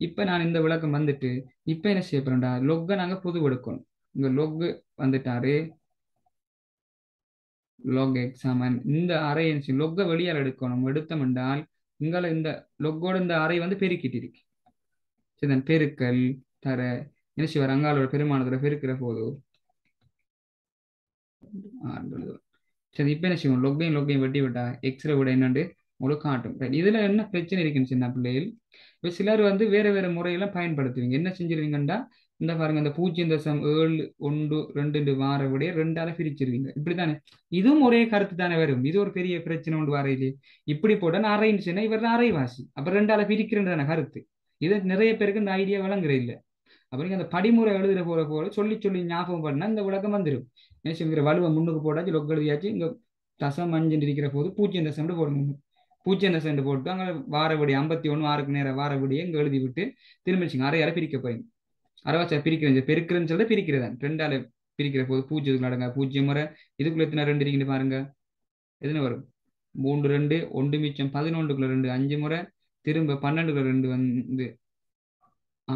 இப்ப நான் இந்த விளக்கம் வந்துட்டு இப்ப என்ன செய்ய போறேன்டா லொக்க நாங்க புது எடுக்கணும் இங்க லொக்கு வந்துட்டாரு லொக் எக்ஸாமன் இந்த அரை லொக்க வெளியால் எடுக்கணும் எடுத்தோம் என்றால் உங்களை இந்த லொக்கோட இந்த அறை வந்து பெருக்கிட்டு இருக்கு சரி பெருக்கல் தர என்ன செய்வார் அங்காளோட பெருமானத்துல பெருக்கிற போது சரி இப்ப என்ன செய்வோம் லொக்கையும் லொக்கையும் வெட்டி விட்டா எக்ஸ்ரே விட என்னண்டு உங்களுக்கு காட்டும் இதுல என்ன பிரச்சனை இருக்குன்னு சின்ன பிள்ளைகள் இப்போ சிலர் வந்து வேற வேற முறையெல்லாம் பயன்படுத்துவீங்க என்ன செஞ்சிருவீங்கன்னா இந்த பாருங்க இந்த பூஜ்ஜியம் தசம் ஏழு ஒன்று ரெண்டு வார விடைய ரெண்டால பிரிச்சிருவீங்க இப்படித்தானே இதுவும் ஒரே கருத்து தானே வரும் இது ஒரு பெரிய பிரச்சனை ஒன்று இல்லையே இப்படி போட அரைன்னு சொன்னா இவர் அரைவாசி அப்ப ரெண்டால பிரிக்கிறேன்றான கருத்து இது நிறைய பேருக்கு இந்த ஐடியா விளங்குற இல்லை அப்ப அந்த படிமுறை எழுதுற போற போல சொல்லி சொல்லி ஞாபகம் பண்ணா இந்த உலகம் வந்துடும் வலுவை முன்னுக்கு போடாச்சு லொக் எழுதியாச்சு இங்க தசம் அஞ்சு இருக்கிற போது பூஜ்ஜியம் தசம் போடணும் பூஜ்ஜியம் தசம்னு போட்டு அங்க வாரபடி ஐம்பத்தி ஒண்ணு ஆறுக்கு நேரம் வாரபடியை இங்க எழுதி விட்டு திரும்பிச்சுங்க அரை அரை பிரிக்க போயிடும் பிரிக்க வேண்டிய பெருக்கிறேன்னு சொல்ல பிரிக்கிறதான் ரெண்டால பிரிக்கிற போது பூஜ்ஜியத்துக்கு நடங்க பூஜ்ஜியம் வர இதுக்குள்ள எத்தனை ரெண்டு இருக்குன்னு பாருங்க எதுன்னு வரும் மூன்று ரெண்டு ஒன்று மிச்சம் பதினொன்றுக்குள்ள ரெண்டு அஞ்சு முறை திரும்ப பன்னெண்டுக்குள்ள ரெண்டு வந்து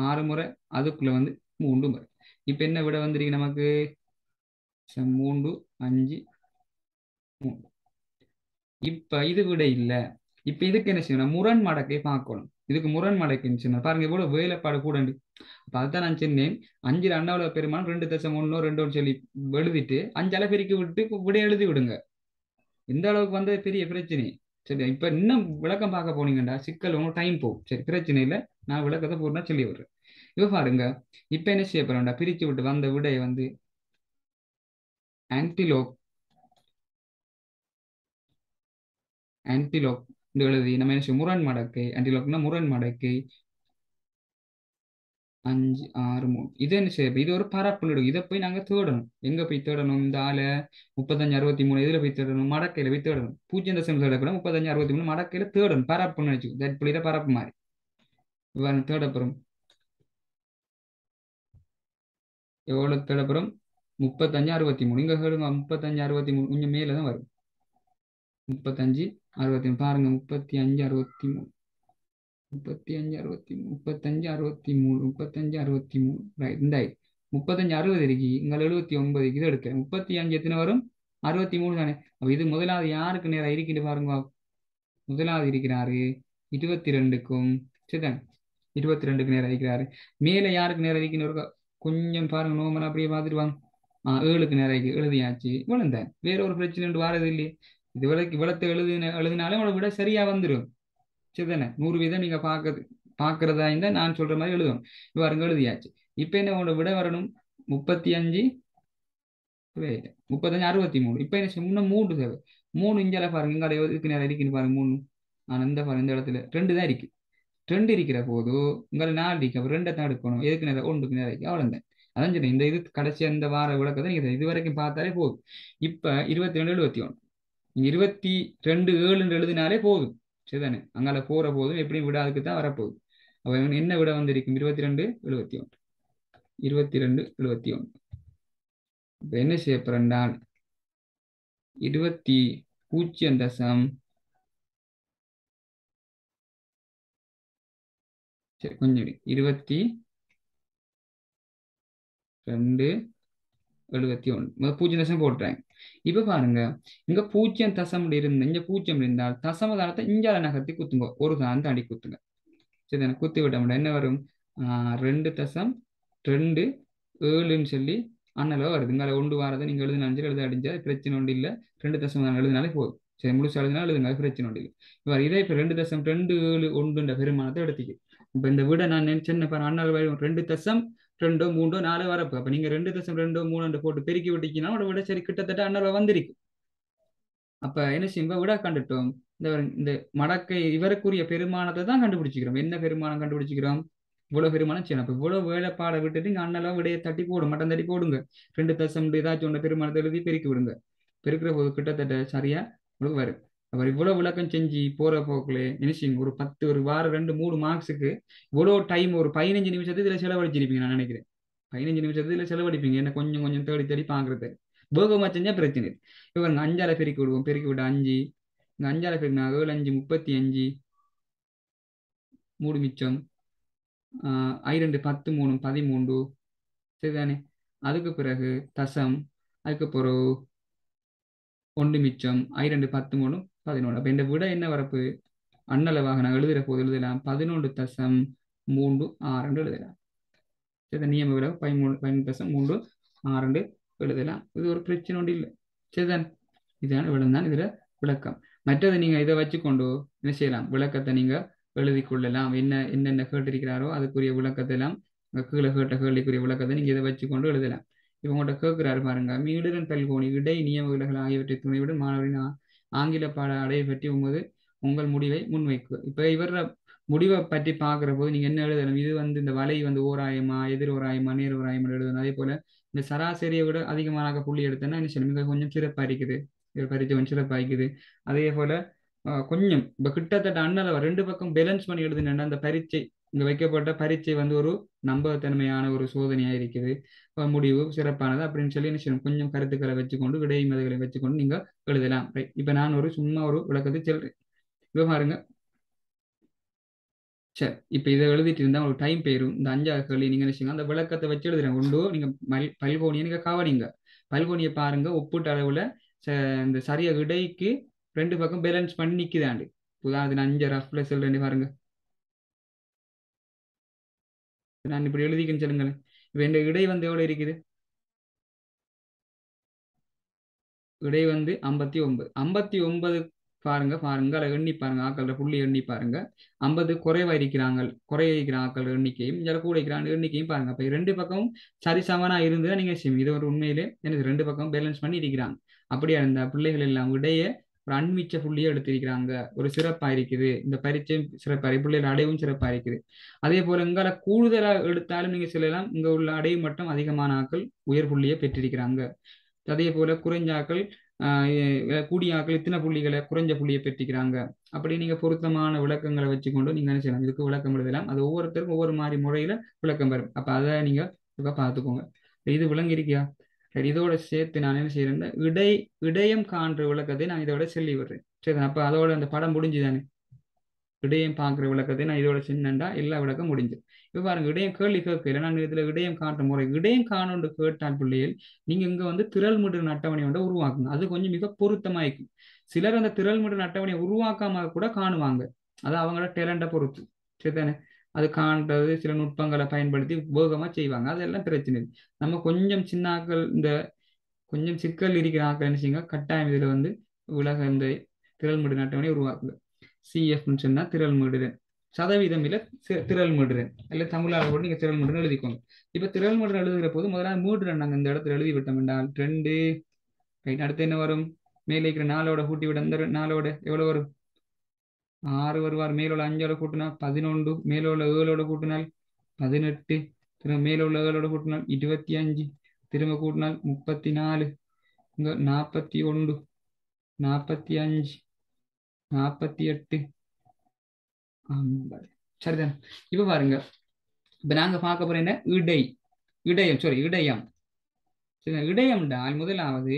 ஆறு முறை அதுக்குள்ள வந்து மூன்று முறை இப்ப என்ன விட வந்துருக்கு நமக்கு மூன்று அஞ்சு மூணு இப்ப இது விட இல்ல இப்ப இதுக்கு என்ன செய்யணும் முரண் மடக்கை பார்க்கணும் இதுக்கு முரண் மடக்கை செய்யணும் பாருங்க இவ்வளவு வேலைப்பாடு கூட அப்ப அதுதான் நான் சொன்னேன் அஞ்சு அண்ணாவில பெருமான் ரெண்டு தசம் ஒன்னோ ஒன்று சொல்லி எழுதிட்டு அஞ்சு பெருக்கி விட்டு விட எழுதி விடுங்க இந்த அளவுக்கு வந்து பெரிய பிரச்சனை சரி இப்ப இன்னும் விளக்கம் பார்க்க போனீங்கடா சிக்கல் ஒன்றும் டைம் போகும் சரி பிரச்சனை இல்லை நான் விளக்கத்தை பூர்ணா சொல்லி விடுறேன் இப்போ பாருங்க இப்ப என்ன செய்ய போறேன்டா பிரிச்சு விட்டு வந்த விடை வந்து ஆன்டிலோக் ஆன்டிலோக் இந்த எழுதி நம்ம என்ன முரண் மடக்கை ஆன்டிலோக்னா முரண் மடக்கை அஞ்சு ஆறு மூணு இது என்ன செய்ய இது ஒரு பரப்புன்னு இதை போய் நாங்க தேடணும் எங்க போய் தேடணும் இந்த ஆள முப்பத்தஞ்சு அறுபத்தி மூணு இதுல போய் தேடணும் மடக்கையில போய் தேடணும் பூஜ்ஜியம் தசம் தேடக்கூட முப்பத்தஞ்சு அறுபத்தி மூணு மடக்கையில தேடணும் பரப்புன்னு வச்சுக்கோ தட் புள்ளியில பரப்பு மாதிரி இவன் தேடப்புறம் எவ்வளவு தேடப்புறம் முப்பத்தஞ்சு அறுபத்தி மூணு இங்க கேளுங்க முப்பத்தஞ்சு அறுபத்தி மூணு கொஞ்சம் மேல தான் வரும் முப்பத்தஞ்சு அறுபத்தி மூணு பாருங்க முப்பத்தி அஞ்சு அறுபத்தி மூணு முப்பத்தி அஞ்சு அறுபத்தி முப்பத்தஞ்சு அறுபத்தி மூணு முப்பத்தஞ்சு அறுபத்தி மூணு ரைட் இந்த முப்பத்தஞ்சு அறுபது இருக்கு இங்கே எழுபத்தி ஒன்பது இது எடுக்க முப்பத்தி அஞ்சு எத்தனை வரும் அறுபத்தி மூணு தானே அப்போ இது முதலாவது யாருக்கு நேரம் இருக்கிட்டு பாருங்க முதலாவது இருக்கிறாரு இருபத்தி ரெண்டுக்கும் சரிதானே இருபத்தி ரெண்டுக்கு நேரம் இருக்கிறாரு மேலே யாருக்கு நேரம் இருக்கணும் கொஞ்சம் பாருங்க நோமன் அப்படியே பார்த்துட்டு வாங்க ஆஹ் ஏழுக்கு நேரம் எழுதியாச்சு இந்த வேற ஒரு பிரச்சனை வாரது இல்லையே இது விளக்கு விளத்தை எழுதுன எழுதினாலும் உங்களுக்கு விட சரியா வந்துடும் சரிதானே நூறு வீதம் நீங்க பாக்குறது பாக்குறதா இருந்தா நான் சொல்ற மாதிரி எழுதணும் இப்போ அங்க எழுதியாச்சு இப்ப என்ன உங்களோட விட வரணும் முப்பத்தி அஞ்சு முப்பத்தஞ்சு அறுபத்தி மூணு இப்ப என்ன செய்யணும்னா மூணு தேவை மூணு இஞ்சால பாருங்க இங்கால எதுக்கு நேரம் இருக்குன்னு பாருங்க மூணு ஆனா இந்த பாருங்க இந்த இடத்துல ரெண்டு தான் இருக்கு ரெண்டு இருக்கிற போது உங்களை நாலு இருக்கு அப்புறம் ரெண்டை தான் எடுக்கணும் எதுக்கு நேரம் ஒன்றுக்கு நேரம் இருக்கு அவ்வளவுதான் அதான் சரி இந்த இது கடைசி அந்த வார விளக்கத்தை நீங்க இது வரைக்கும் பார்த்தாலே போதும் இப்ப இருபத்தி ரெண்டு எழுபத்தி ஒன்று இருபத்தி ரெண்டு ஏழுன்னு எழுதினாலே போதும் சரிதானே அங்கால போற போதும் எப்படியும் விட அதுக்கு தான் வரப்போகுது அவ என்ன விட வந்திருக்கும் இருபத்தி ரெண்டு எழுபத்தி ஒன்று இருபத்தி ரெண்டு எழுபத்தி ஒன்று இப்ப என்ன செய்ய போறேன்னால் இருபத்தி பூஜ்ஜியம் தசம் சரி கொஞ்சம் இருபத்தி ரெண்டு எழுபத்தி ஒன்று பூஜ்ஜியம் தசம் போட்டுறாங்க இப்ப பாருங்க இங்க பூஜ்ஜியம் தசம் இருந்து இங்க பூஜ்ஜியம் இருந்தால் தசம தானத்தை இஞ்சால நகர்த்தி குத்துங்க ஒரு தான் அடி குத்துங்க சரி தானே குத்தி விட முடியும் என்ன வரும் ரெண்டு தசம் ரெண்டு ஏழுன்னு சொல்லி அண்ணளவு வருது இங்கே ஒன்று வாரதை நீங்கள் எழுதினாலும் எழுத அடிஞ்சா பிரச்சனை ஒன்று இல்லை ரெண்டு தசம் தான் எழுதினாலே போதும் சரி முழுசா எழுதினா எழுதுங்க பிரச்சனை ஒன்று இல்லை இப்போ இதே இப்போ ரெண்டு தசம் ரெண்டு ஏழு ஒன்றுன்ற பெருமானத்தை எடுத்துக்கு இப்போ இந்த விட நான் நினைச்சேன் பாரு அண்ணளவு ரெண்டு தசம் ரெண்டோ மூன்றோ நாலு வரப்பு அப்ப நீங்க ரெண்டு தசம் ரெண்டோ மூணு போட்டு பெருக்கி விட்டீங்கன்னா அவட சரி கிட்டத்தட்ட அண்ணல வந்திருக்கு அப்ப என்ன செய்யும் விடா கண்டுட்டோம் இந்த இந்த மடக்கை இவருக்குரிய பெருமானத்தை தான் கண்டுபிடிச்சிக்கிறோம் என்ன பெருமானம் கண்டுபிடிச்சிக்கிறோம் இவ்வளவு பெருமானம் செய்யணும் அப்ப இவ்வளவு வேலைப்பாடை விட்டுட்டு இங்க அண்ணலாம் விடைய தட்டி போடும் மட்டம் தட்டி போடுங்க ரெண்டு தசம் ஏதாச்சும் ஒன்றை பெருமானத்தை எழுதி பெருக்கி விடுங்க பெருக்கிற போது கிட்டத்தட்ட சரியா உங்களுக்கு வரும் அவர் இவ்வளவு விளக்கம் செஞ்சு போற போக்குள்ளே நினைச்சிங்க ஒரு பத்து ஒரு வாரம் ரெண்டு மூணு மார்க்ஸுக்கு இவ்வளோ டைம் ஒரு பதினஞ்சு நிமிஷத்து இதுல செலவழிச்சிருப்பீங்க நான் நினைக்கிறேன் பதினஞ்சு நிமிஷத்து இதுல செலவழிப்பீங்க என்ன கொஞ்சம் கொஞ்சம் தேடி தேடி பாக்குறது போகமா செஞ்சா பிரச்சனை இவங்க அஞ்சால பெருக்கி விடுவோம் பெருக்கி விட அஞ்சு இந்த அஞ்சால பெருக்கினா ஏழு அஞ்சு முப்பத்தி அஞ்சு மூணு மிச்சம் ஐ ரெண்டு பத்து மூணு பதிமூன்று சரிதானே அதுக்கு பிறகு தசம் அதுக்கு பிறகு ஒன்று மிச்சம் ஐ ரெண்டு பத்து மூணு பதினொன்று அப்போ இந்த விட என்ன வரப்பு அண்ணளவாக நான் எழுதுகிற போது எழுதலாம் பதினொன்று தசம் மூன்று ஆறுன்னு எழுதலாம் சரி நியம விட பதிமூணு பதினொன்று தசம் மூன்று ஆறுன்னு எழுதலாம் இது ஒரு பிரச்சனை ஒன்று இல்லை சரிதான் இதான விளந்தான் இதில் விளக்கம் மற்றது நீங்கள் இதை வச்சுக்கொண்டு என்ன செய்யலாம் விளக்கத்தை நீங்கள் எழுதி கொள்ளலாம் என்ன என்னென்ன கேட்டிருக்கிறாரோ அதுக்குரிய விளக்கத்தை எல்லாம் கீழே கேட்ட கேள்விக்குரிய விளக்கத்தை நீங்கள் இதை வச்சுக்கொண்டு எழுதலாம் இவங்கள்ட்ட கேட்கிறாரு பாருங்க மீடுடன் கல்கோணி இடை நியம ஆகியவற்றை துணைவிடும் மாணவரின் ஆங்கில பாட அடைய பற்றி உமது உங்கள் முடிவை முன்வைக்கு இப்போ இவர முடிவை பற்றி பார்க்குற போது நீங்கள் என்ன எழுதணும் இது வந்து இந்த வலை வந்து ஓராயமா எதிர் ஓராயமா நேர் ஓராயமா எழுதணும் அதே போல் இந்த சராசரியை விட அதிகமாக புள்ளி எடுத்தேன்னா என்ன சொல்லும் கொஞ்சம் சிறப்பாக இருக்குது இது கொஞ்சம் சிறப்பாக இருக்குது அதே போல் கொஞ்சம் இப்போ கிட்டத்தட்ட அண்ணல ரெண்டு பக்கம் பேலன்ஸ் பண்ணி எழுதுனா அந்த பரீட்சை இங்கே வைக்கப்பட்ட பரீட்சை வந்து ஒரு நம்பகத்தன்மையான ஒரு சோதனையாக இருக்குது முடிவு சிறப்பானது அப்படின்னு சொல்லி என்ன செய்யணும் கொஞ்சம் கருத்துக்களை வச்சுக்கொண்டு விடை மதுகளை வச்சுக்கொண்டு நீங்கள் எழுதலாம் இப்போ நான் ஒரு சும்மா ஒரு விளக்கத்தை சொல்கிறேன் இப்ப பாருங்க சரி இப்போ இதை எழுதிட்டு இருந்தால் உங்களுக்கு டைம் போயிடும் இந்த அஞ்சாவது கேள்வி நீங்கள் நினைச்சிங்க அந்த விளக்கத்தை வச்சு எழுதுறேன் ஒன்றோ நீங்க மல் பல்கோணியை நீங்கள் கவனிங்க பல்கோனியை பாருங்க ஒப்பிட்ட அளவில் இந்த சரிய விடைக்கு ரெண்டு பக்கம் பேலன்ஸ் பண்ணி நிற்குதாண்டு உதாரணത്തിന് அஞ்சு ரஃப்ல செல் பாருங்க பாருங்கள் நான் இப்படி எழுதிக்கின்னு சொல்லுங்களேன் இப்போ என் இடை வந்து எவ்வளோ இருக்குது இடை வந்து ஐம்பத்தி ஒன்பது ஐம்பத்தி ஒன்பது பாருங்க பாருங்க அதை எண்ணி பாருங்க ஆக்கள புள்ளி எண்ணி பாருங்க ஐம்பது குறைவா இருக்கிறாங்க குறைய இருக்கிற ஆக்கள் எண்ணிக்கையும் இதில் கூட இருக்கிற எண்ணிக்கையும் பாருங்க அப்போ ரெண்டு பக்கமும் சரிசமனா இருந்ததா நீங்க செய்யும் இது ஒரு உண்மையிலே எனக்கு ரெண்டு பக்கம் பேலன்ஸ் பண்ணி இருக்கிறாங்க அப்படியா இருந்தா பிள்ளைகள் எல்லாம் இடையே ஒரு அன்மிச்ச புள்ளியே எடுத்திருக்கிறாங்க ஒரு சிறப்பா இருக்குது இந்த பரீட்சையும் சிறப்பா இருக்கு அடைவும் சிறப்பா இருக்குது அதே போல எங்கால கூடுதலா எடுத்தாலும் நீங்க சொல்லலாம் இங்க உள்ள அடைவு மட்டும் அதிகமான ஆக்கள் உயர் புள்ளியை பெற்றிருக்கிறாங்க அதே போல குறைஞ்சாக்கள் கூடிய ஆக்கள் இத்தனை புள்ளிகளை குறைஞ்ச புள்ளியை பெற்றிருக்கிறாங்க அப்படி நீங்க பொருத்தமான விளக்கங்களை வச்சுக்கொண்டு நீங்க என்ன செய்யலாம் இதுக்கு விளக்கம் எழுதலாம் அது ஒவ்வொருத்தருக்கும் ஒவ்வொரு மாதிரி முறையில விளக்கம் வரும் அப்ப அதை நீங்க பார்த்துக்கோங்க இது விளங்கி இருக்கியா சரி இதோட சேர்த்து நான் என்ன செய்யறேன்னா இடை இடையம் காண்ற விளக்கத்தை நான் இதோட சொல்லி விடுறேன் சரி அப்ப அதோட அந்த படம் முடிஞ்சுதானே இடையம் பாக்குற விளக்கத்தை நான் இதோட சின்னண்டா எல்லா விளக்கம் முடிஞ்சு இப்போ பாருங்க இடையம் கேள்வி கேட்கல நான் இதுல இடையம் காண்ற முறை இடையம் காணுண்டு கேட்டால் பிள்ளைகள் நீங்க இங்க வந்து திரள் முடிவு அட்டவணை ஒன்றை உருவாக்குங்க அது கொஞ்சம் மிக பொருத்தமா இருக்கும் சிலர் அந்த திரள் முடிவு அட்டவணையை உருவாக்காம கூட காணுவாங்க அது அவங்களோட டேலண்டை பொறுத்து சரிதானே அது காண்றது சில நுட்பங்களை பயன்படுத்தி வேகமாக செய்வாங்க அதெல்லாம் பிரச்சனை நம்ம கொஞ்சம் சின்ன ஆக்கள் இந்த கொஞ்சம் சிக்கல் இருக்கிற ஆக்கள் என்ன செய்யுங்க கட்டாயம் இதில் வந்து உலக இந்த திரள்மிடு அட்டவணை உருவாக்குது சிஎஃப்னு சொன்னால் திரள்மிடுதன் சதவீதம் இல்லை திரள் மீடுறேன் இல்லை தமிழால் கூட நீங்கள் திரள் மீடுன்னு எழுதிக்கோங்க இப்போ திரள் மீடுற எழுதுகிற போது முதலாவது மீடுறேன் நாங்கள் இந்த இடத்துல எழுதி விட்டோம் என்றால் ரெண்டு அடுத்து என்ன வரும் மேலே இருக்கிற நாளோட கூட்டி விட அந்த நாளோட எவ்வளோ வரும் ஆறு வருவார் மேலோட அஞ்சோட கூட்டினால் பதினொன்று மேலோட ஏழோட கூட்டினால் பதினெட்டு திரும்ப மேலோட ஏழோட கூட்டினால் இருபத்தி அஞ்சு திரும்ப கூட்டினால் முப்பத்தி நாலு இங்கே நாற்பத்தி ஒன்று நாற்பத்தி அஞ்சு நாற்பத்தி எட்டு சரிதான் இப்ப பாருங்க இப்ப நாங்க பார்க்க போற என்ன இடை இடையம் சாரி இடையம் சரிங்களா இடையம்டால் முதலாவது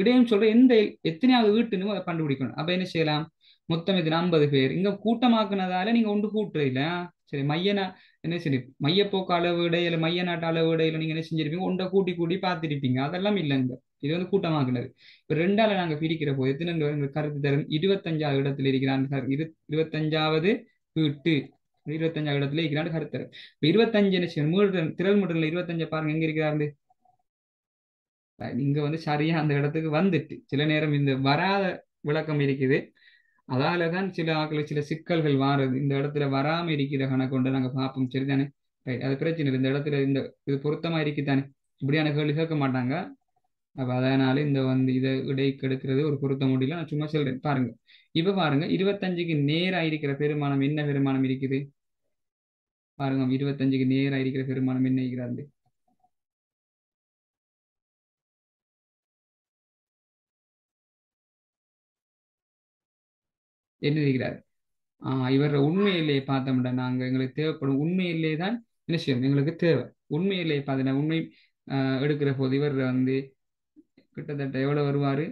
இடையம் சொல்ற எந்த எத்தனையாவது வீட்டுன்னு கண்டுபிடிக்கணும் அப்ப என்ன செய்யலாம் மொத்தம் இது ஐம்பது பேர் இங்க கூட்டமாக்குனதால நீங்க ஒன்று கூட்டுறீல சரி மைய என்ன சரி மையப்போக்கு அளவு இடையில மைய நாட்டு அளவு இல்லை நீங்க என்ன செஞ்சிருப்பீங்க ஒன்றை கூட்டி கூட்டி பார்த்துருப்பீங்க அதெல்லாம் இல்லைங்க இது வந்து கூட்டமாக்குனது இப்போ ரெண்டால நாங்க பிரிக்கிற போது எத்தனை கருத்து தரும் இருபத்தஞ்சாவது இடத்துல இருக்கிறான் இரு இருபத்தஞ்சாவது வீட்டு இருபத்தஞ்சாவது இடத்துல இருக்கிறான் கருத்து தரும் இப்போ இருபத்தஞ்சு என்ன செய்யணும் திரல் முடல இருபத்தஞ்சு பாருங்க எங்க இருக்கிறாரு இங்க வந்து சரியா அந்த இடத்துக்கு வந்துட்டு சில நேரம் இந்த வராத விளக்கம் இருக்குது அதால தான் சில ஆக்களை சில சிக்கல்கள் வாரது இந்த இடத்துல வராம இருக்கிற கணக்கொண்டு நாங்க பார்ப்போம் சரிதானே அது பிரச்சனை இல்லை இந்த இடத்துல இந்த இது பொருத்தமா இருக்குதானே இப்படியான கேள்வி கேட்க மாட்டாங்க அப்ப அதனால இந்த வந்து இதை இடை கெடுக்கிறது ஒரு பொருத்த முடியல நான் சும்மா சொல்றேன் பாருங்க இப்ப பாருங்க இருபத்தஞ்சுக்கு நேரா இருக்கிற பெருமானம் என்ன பெருமானம் இருக்குது பாருங்க இருபத்தஞ்சுக்கு நேரா இருக்கிற பெருமானம் என்ன இருக்கிறாரு எண்ணுகிறார் இவர உண்மையிலே பார்த்தோம்னா நாங்கள் எங்களுக்கு தேவைப்படும் உண்மையிலே தான் என்ன செய்யணும் எங்களுக்கு தேவை உண்மையிலே பார்த்தோம்னா உண்மை எடுக்கிற போது இவர் வந்து கிட்டத்தட்ட எவ்வளோ வருவார்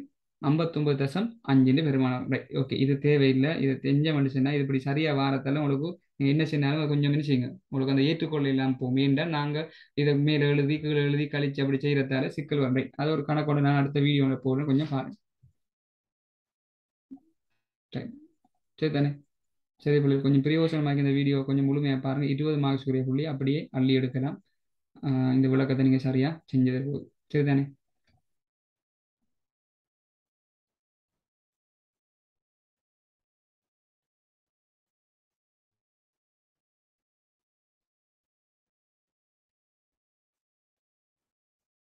ஐம்பத்தொன்பது தசம் அஞ்சுன்னு பெருமானம் ரைட் ஓகே இது தேவையில்லை இது தெரிஞ்ச மனுஷன்னா இது இப்படி சரியாக வாரத்தில் உங்களுக்கு நீங்கள் என்ன செய்யணும் கொஞ்சம் என்ன செய்யுங்க உங்களுக்கு அந்த ஏற்றுக்கொள்ள இல்லாமல் போகும் ஏன்டா நாங்கள் இதை மேலே எழுதி கீழே எழுதி கழிச்சு அப்படி செய்கிறதால சிக்கல் வரை அது ஒரு கணக்கோட நான் அடுத்த வீடியோ போடுறேன் கொஞ்சம் பாருங்க ரைட் சரி தானே சரி பிள்ளை கொஞ்சம் பிரயோசனமாக இந்த வீடியோ கொஞ்சம் முழுமையாக பாருங்கள் இருபது மார்க்ஸ் உரிய புள்ளி அப்படியே அள்ளி எடுக்கலாம் இந்த விளக்கத்தை நீங்கள் சரியாக செஞ்சது சரி தானே